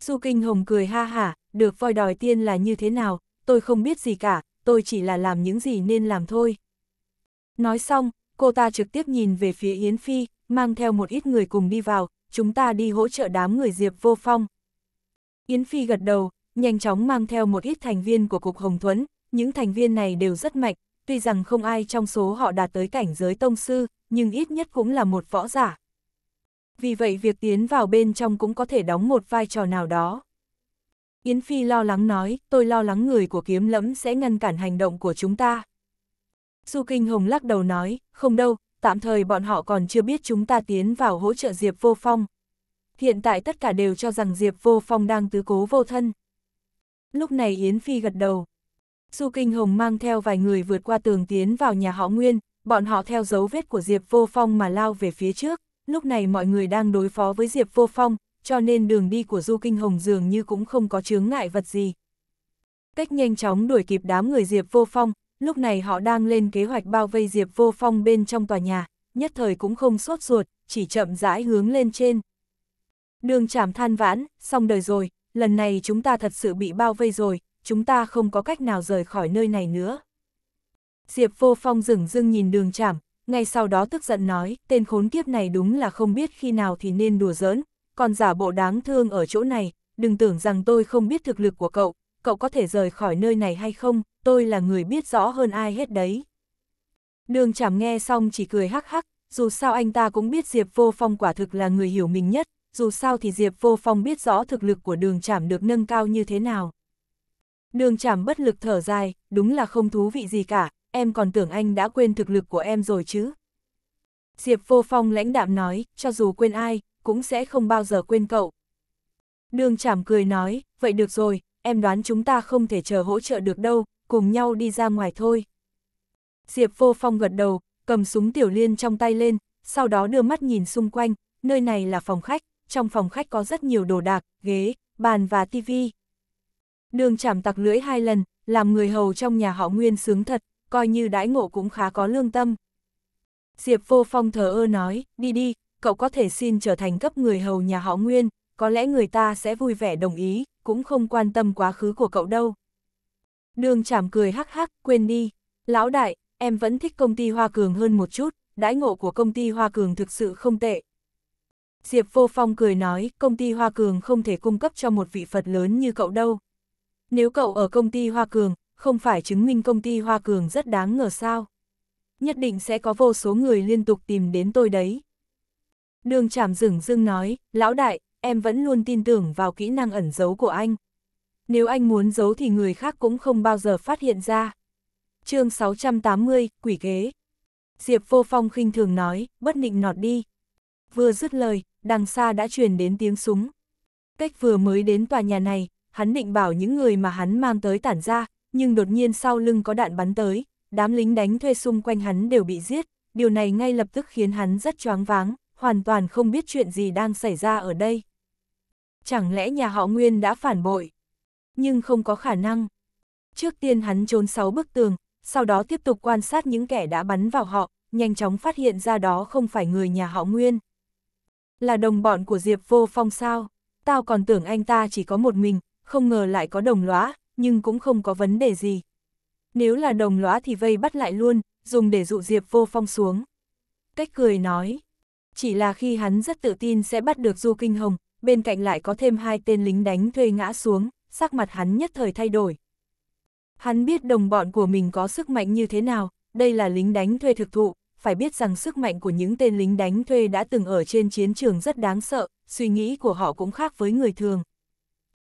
Du Kinh Hồng cười ha hả, được voi đòi tiên là như thế nào, tôi không biết gì cả, tôi chỉ là làm những gì nên làm thôi. Nói xong, cô ta trực tiếp nhìn về phía Yến Phi, mang theo một ít người cùng đi vào, chúng ta đi hỗ trợ đám người Diệp Vô Phong. Yến Phi gật đầu, nhanh chóng mang theo một ít thành viên của Cục Hồng Thuấn, những thành viên này đều rất mạnh, tuy rằng không ai trong số họ đạt tới cảnh giới tông sư, nhưng ít nhất cũng là một võ giả. Vì vậy việc tiến vào bên trong cũng có thể đóng một vai trò nào đó. Yến Phi lo lắng nói, tôi lo lắng người của kiếm lẫm sẽ ngăn cản hành động của chúng ta. Du Kinh Hồng lắc đầu nói, không đâu, tạm thời bọn họ còn chưa biết chúng ta tiến vào hỗ trợ Diệp Vô Phong. Hiện tại tất cả đều cho rằng Diệp Vô Phong đang tứ cố vô thân. Lúc này Yến Phi gật đầu, Du Kinh Hồng mang theo vài người vượt qua tường tiến vào nhà họ Nguyên, bọn họ theo dấu vết của Diệp Vô Phong mà lao về phía trước, lúc này mọi người đang đối phó với Diệp Vô Phong, cho nên đường đi của Du Kinh Hồng dường như cũng không có chướng ngại vật gì. Cách nhanh chóng đuổi kịp đám người Diệp Vô Phong, lúc này họ đang lên kế hoạch bao vây Diệp Vô Phong bên trong tòa nhà, nhất thời cũng không sốt ruột, chỉ chậm rãi hướng lên trên. Đường chảm than vãn, xong đời rồi, lần này chúng ta thật sự bị bao vây rồi, chúng ta không có cách nào rời khỏi nơi này nữa. Diệp vô phong rừng dưng nhìn đường chảm, ngay sau đó tức giận nói, tên khốn kiếp này đúng là không biết khi nào thì nên đùa giỡn, còn giả bộ đáng thương ở chỗ này, đừng tưởng rằng tôi không biết thực lực của cậu, cậu có thể rời khỏi nơi này hay không, tôi là người biết rõ hơn ai hết đấy. Đường chảm nghe xong chỉ cười hắc hắc, dù sao anh ta cũng biết Diệp Vô Phong quả thực là người hiểu mình nhất, dù sao thì Diệp Vô Phong biết rõ thực lực của đường chảm được nâng cao như thế nào. Đường chảm bất lực thở dài, đúng là không thú vị gì cả, em còn tưởng anh đã quên thực lực của em rồi chứ. Diệp vô phong lãnh đạm nói, cho dù quên ai, cũng sẽ không bao giờ quên cậu. Đường chảm cười nói, vậy được rồi, em đoán chúng ta không thể chờ hỗ trợ được đâu, cùng nhau đi ra ngoài thôi. Diệp vô phong gật đầu, cầm súng tiểu liên trong tay lên, sau đó đưa mắt nhìn xung quanh, nơi này là phòng khách, trong phòng khách có rất nhiều đồ đạc, ghế, bàn và tivi, Đường chảm tặc lưỡi hai lần, làm người hầu trong nhà họ Nguyên sướng thật, coi như đãi ngộ cũng khá có lương tâm. Diệp vô phong thờ ơ nói, đi đi, cậu có thể xin trở thành cấp người hầu nhà họ Nguyên, có lẽ người ta sẽ vui vẻ đồng ý, cũng không quan tâm quá khứ của cậu đâu. Đường chảm cười hắc hắc, quên đi. Lão đại, em vẫn thích công ty Hoa Cường hơn một chút, đãi ngộ của công ty Hoa Cường thực sự không tệ. Diệp vô phong cười nói, công ty Hoa Cường không thể cung cấp cho một vị Phật lớn như cậu đâu. Nếu cậu ở công ty Hoa Cường, không phải chứng minh công ty Hoa Cường rất đáng ngờ sao? Nhất định sẽ có vô số người liên tục tìm đến tôi đấy. Đường chảm rừng dưng nói, lão đại, em vẫn luôn tin tưởng vào kỹ năng ẩn giấu của anh. Nếu anh muốn giấu thì người khác cũng không bao giờ phát hiện ra. chương 680, Quỷ ghế. Diệp Vô Phong khinh thường nói, bất định nọt đi. Vừa dứt lời, đằng xa đã truyền đến tiếng súng. Cách vừa mới đến tòa nhà này, hắn định bảo những người mà hắn mang tới tản ra, nhưng đột nhiên sau lưng có đạn bắn tới, đám lính đánh thuê xung quanh hắn đều bị giết, điều này ngay lập tức khiến hắn rất choáng váng, hoàn toàn không biết chuyện gì đang xảy ra ở đây. Chẳng lẽ nhà họ Nguyên đã phản bội? Nhưng không có khả năng. Trước tiên hắn trốn sáu bức tường, sau đó tiếp tục quan sát những kẻ đã bắn vào họ, nhanh chóng phát hiện ra đó không phải người nhà họ Nguyên. Là đồng bọn của Diệp Vô Phong sao? Tao còn tưởng anh ta chỉ có một mình, không ngờ lại có đồng lõa, nhưng cũng không có vấn đề gì. Nếu là đồng lõa thì vây bắt lại luôn, dùng để dụ Diệp vô phong xuống. Cách cười nói, chỉ là khi hắn rất tự tin sẽ bắt được Du Kinh Hồng, bên cạnh lại có thêm hai tên lính đánh thuê ngã xuống, sắc mặt hắn nhất thời thay đổi. Hắn biết đồng bọn của mình có sức mạnh như thế nào, đây là lính đánh thuê thực thụ, phải biết rằng sức mạnh của những tên lính đánh thuê đã từng ở trên chiến trường rất đáng sợ, suy nghĩ của họ cũng khác với người thường.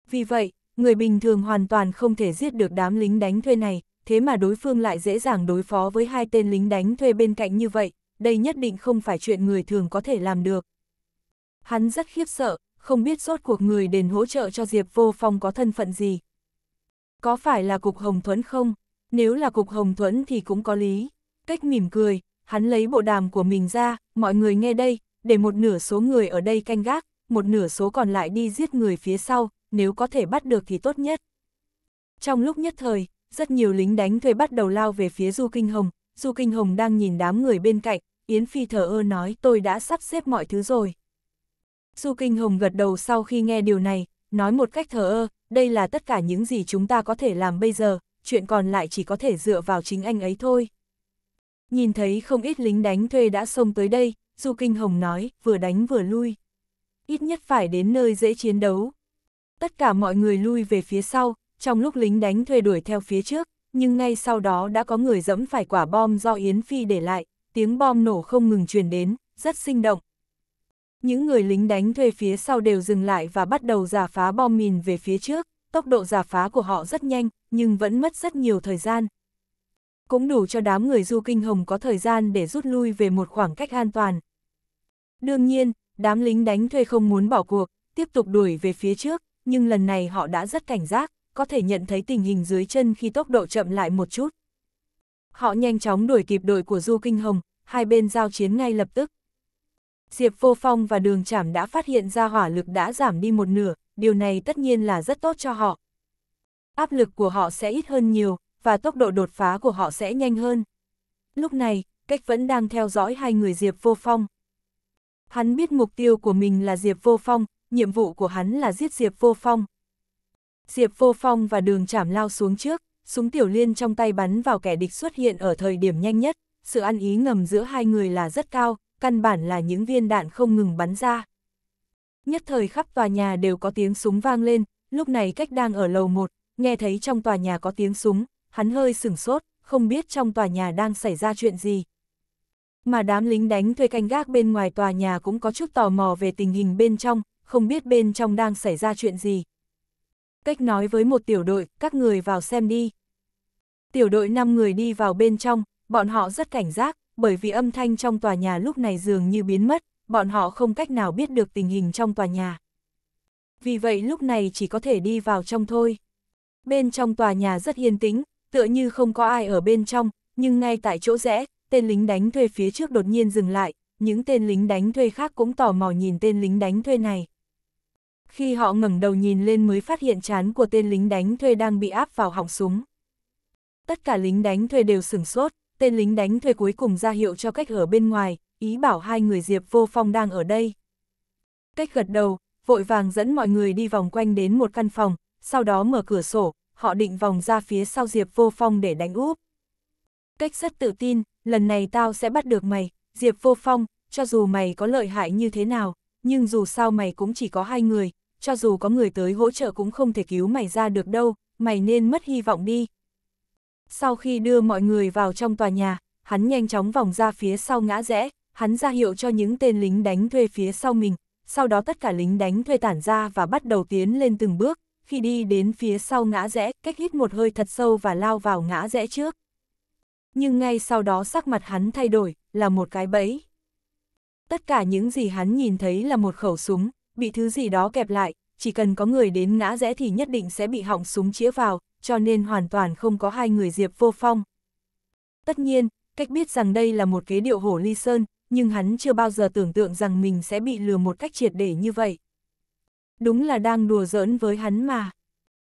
Vì vậy, người bình thường hoàn toàn không thể giết được đám lính đánh thuê này, thế mà đối phương lại dễ dàng đối phó với hai tên lính đánh thuê bên cạnh như vậy, đây nhất định không phải chuyện người thường có thể làm được. Hắn rất khiếp sợ, không biết rốt cuộc người đền hỗ trợ cho Diệp Vô Phong có thân phận gì. Có phải là Cục Hồng Thuẫn không? Nếu là Cục Hồng Thuẫn thì cũng có lý. Cách mỉm cười, hắn lấy bộ đàm của mình ra, mọi người nghe đây, để một nửa số người ở đây canh gác, một nửa số còn lại đi giết người phía sau, nếu có thể bắt được thì tốt nhất. Trong lúc nhất thời, rất nhiều lính đánh thuê bắt đầu lao về phía Du Kinh Hồng, Du Kinh Hồng đang nhìn đám người bên cạnh, Yến Phi thở ơ nói tôi đã sắp xếp mọi thứ rồi. Du Kinh Hồng gật đầu sau khi nghe điều này, nói một cách thờ ơ, đây là tất cả những gì chúng ta có thể làm bây giờ, chuyện còn lại chỉ có thể dựa vào chính anh ấy thôi. Nhìn thấy không ít lính đánh thuê đã xông tới đây, Du Kinh Hồng nói, vừa đánh vừa lui. Ít nhất phải đến nơi dễ chiến đấu, tất cả mọi người lui về phía sau, trong lúc lính đánh thuê đuổi theo phía trước, nhưng ngay sau đó đã có người dẫm phải quả bom do Yến Phi để lại, tiếng bom nổ không ngừng truyền đến, rất sinh động. Những người lính đánh thuê phía sau đều dừng lại và bắt đầu giả phá bom mìn về phía trước, tốc độ giả phá của họ rất nhanh, nhưng vẫn mất rất nhiều thời gian. Cũng đủ cho đám người du kinh hồng có thời gian để rút lui về một khoảng cách an toàn. Đương nhiên, đám lính đánh thuê không muốn bỏ cuộc, tiếp tục đuổi về phía trước, nhưng lần này họ đã rất cảnh giác, có thể nhận thấy tình hình dưới chân khi tốc độ chậm lại một chút. Họ nhanh chóng đuổi kịp đội của Du Kinh Hồng, hai bên giao chiến ngay lập tức. Diệp Vô Phong và Đường Trảm đã phát hiện ra hỏa lực đã giảm đi một nửa, điều này tất nhiên là rất tốt cho họ. Áp lực của họ sẽ ít hơn nhiều, và tốc độ đột phá của họ sẽ nhanh hơn. Lúc này, Cách vẫn đang theo dõi hai người Diệp Vô Phong. Hắn biết mục tiêu của mình là Diệp Vô Phong, nhiệm vụ của hắn là giết Diệp Vô Phong. Diệp Vô Phong và đường chảm lao xuống trước, súng tiểu liên trong tay bắn vào kẻ địch xuất hiện ở thời điểm nhanh nhất, sự ăn ý ngầm giữa hai người là rất cao, căn bản là những viên đạn không ngừng bắn ra. Nhất thời khắp tòa nhà đều có tiếng súng vang lên, lúc này cách đang ở lầu một, nghe thấy trong tòa nhà có tiếng súng, hắn hơi sửng sốt, không biết trong tòa nhà đang xảy ra chuyện gì. Mà đám lính đánh thuê canh gác bên ngoài tòa nhà cũng có chút tò mò về tình hình bên trong, không biết bên trong đang xảy ra chuyện gì. Cách nói với một tiểu đội, các người vào xem đi. Tiểu đội 5 người đi vào bên trong, bọn họ rất cảnh giác, bởi vì âm thanh trong tòa nhà lúc này dường như biến mất, bọn họ không cách nào biết được tình hình trong tòa nhà. Vì vậy lúc này chỉ có thể đi vào trong thôi. Bên trong tòa nhà rất yên tĩnh, tựa như không có ai ở bên trong, nhưng ngay tại chỗ rẽ, tên lính đánh thuê phía trước đột nhiên dừng lại, những tên lính đánh thuê khác cũng tò mò nhìn tên lính đánh thuê này khi họ ngẩng đầu nhìn lên mới phát hiện chán của tên lính đánh thuê đang bị áp vào họng súng. Tất cả lính đánh thuê đều sửng sốt, tên lính đánh thuê cuối cùng ra hiệu cho cách ở bên ngoài, ý bảo hai người Diệp Vô Phong đang ở đây. Cách gật đầu, vội vàng dẫn mọi người đi vòng quanh đến một căn phòng, sau đó mở cửa sổ, họ định vòng ra phía sau Diệp Vô Phong để đánh úp. Cách rất tự tin, lần này tao sẽ bắt được mày, Diệp Vô Phong, cho dù mày có lợi hại như thế nào, nhưng dù sao mày cũng chỉ có hai người, cho dù có người tới hỗ trợ cũng không thể cứu mày ra được đâu, mày nên mất hy vọng đi. Sau khi đưa mọi người vào trong tòa nhà, hắn nhanh chóng vòng ra phía sau ngã rẽ, hắn ra hiệu cho những tên lính đánh thuê phía sau mình, sau đó tất cả lính đánh thuê tản ra và bắt đầu tiến lên từng bước, khi đi đến phía sau ngã rẽ, cách hít một hơi thật sâu và lao vào ngã rẽ trước. Nhưng ngay sau đó sắc mặt hắn thay đổi, là một cái bẫy. Tất cả những gì hắn nhìn thấy là một khẩu súng, bị thứ gì đó kẹp lại, chỉ cần có người đến ngã rẽ thì nhất định sẽ bị hỏng súng chĩa vào, cho nên hoàn toàn không có hai người Diệp Vô Phong. Tất nhiên, cách biết rằng đây là một kế điệu hổ ly sơn, nhưng hắn chưa bao giờ tưởng tượng rằng mình sẽ bị lừa một cách triệt để như vậy. Đúng là đang đùa giỡn với hắn mà.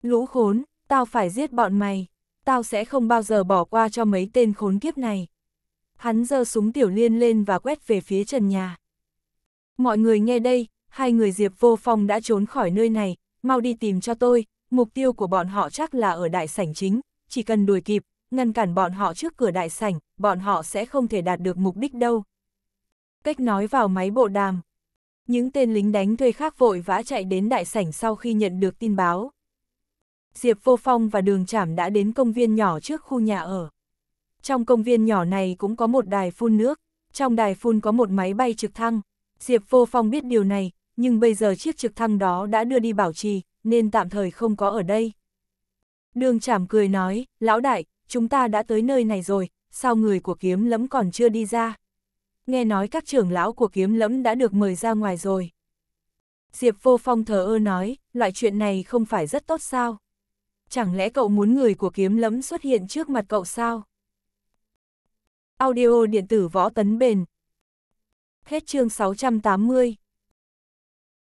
Lũ khốn, tao phải giết bọn mày, tao sẽ không bao giờ bỏ qua cho mấy tên khốn kiếp này. Hắn giơ súng tiểu liên lên và quét về phía trần nhà. Mọi người nghe đây, hai người Diệp Vô Phong đã trốn khỏi nơi này, mau đi tìm cho tôi, mục tiêu của bọn họ chắc là ở đại sảnh chính, chỉ cần đuổi kịp, ngăn cản bọn họ trước cửa đại sảnh, bọn họ sẽ không thể đạt được mục đích đâu. Cách nói vào máy bộ đàm. Những tên lính đánh thuê khác vội vã chạy đến đại sảnh sau khi nhận được tin báo. Diệp Vô Phong và Đường Trảm đã đến công viên nhỏ trước khu nhà ở. Trong công viên nhỏ này cũng có một đài phun nước, trong đài phun có một máy bay trực thăng. Diệp Vô Phong biết điều này, nhưng bây giờ chiếc trực thăng đó đã đưa đi bảo trì, nên tạm thời không có ở đây. Đường chảm cười nói, lão đại, chúng ta đã tới nơi này rồi, sao người của kiếm lẫm còn chưa đi ra? Nghe nói các trưởng lão của kiếm lẫm đã được mời ra ngoài rồi. Diệp vô phong thờ ơ nói, loại chuyện này không phải rất tốt sao? Chẳng lẽ cậu muốn người của kiếm lẫm xuất hiện trước mặt cậu sao? Audio điện tử võ tấn bền Hết chương 680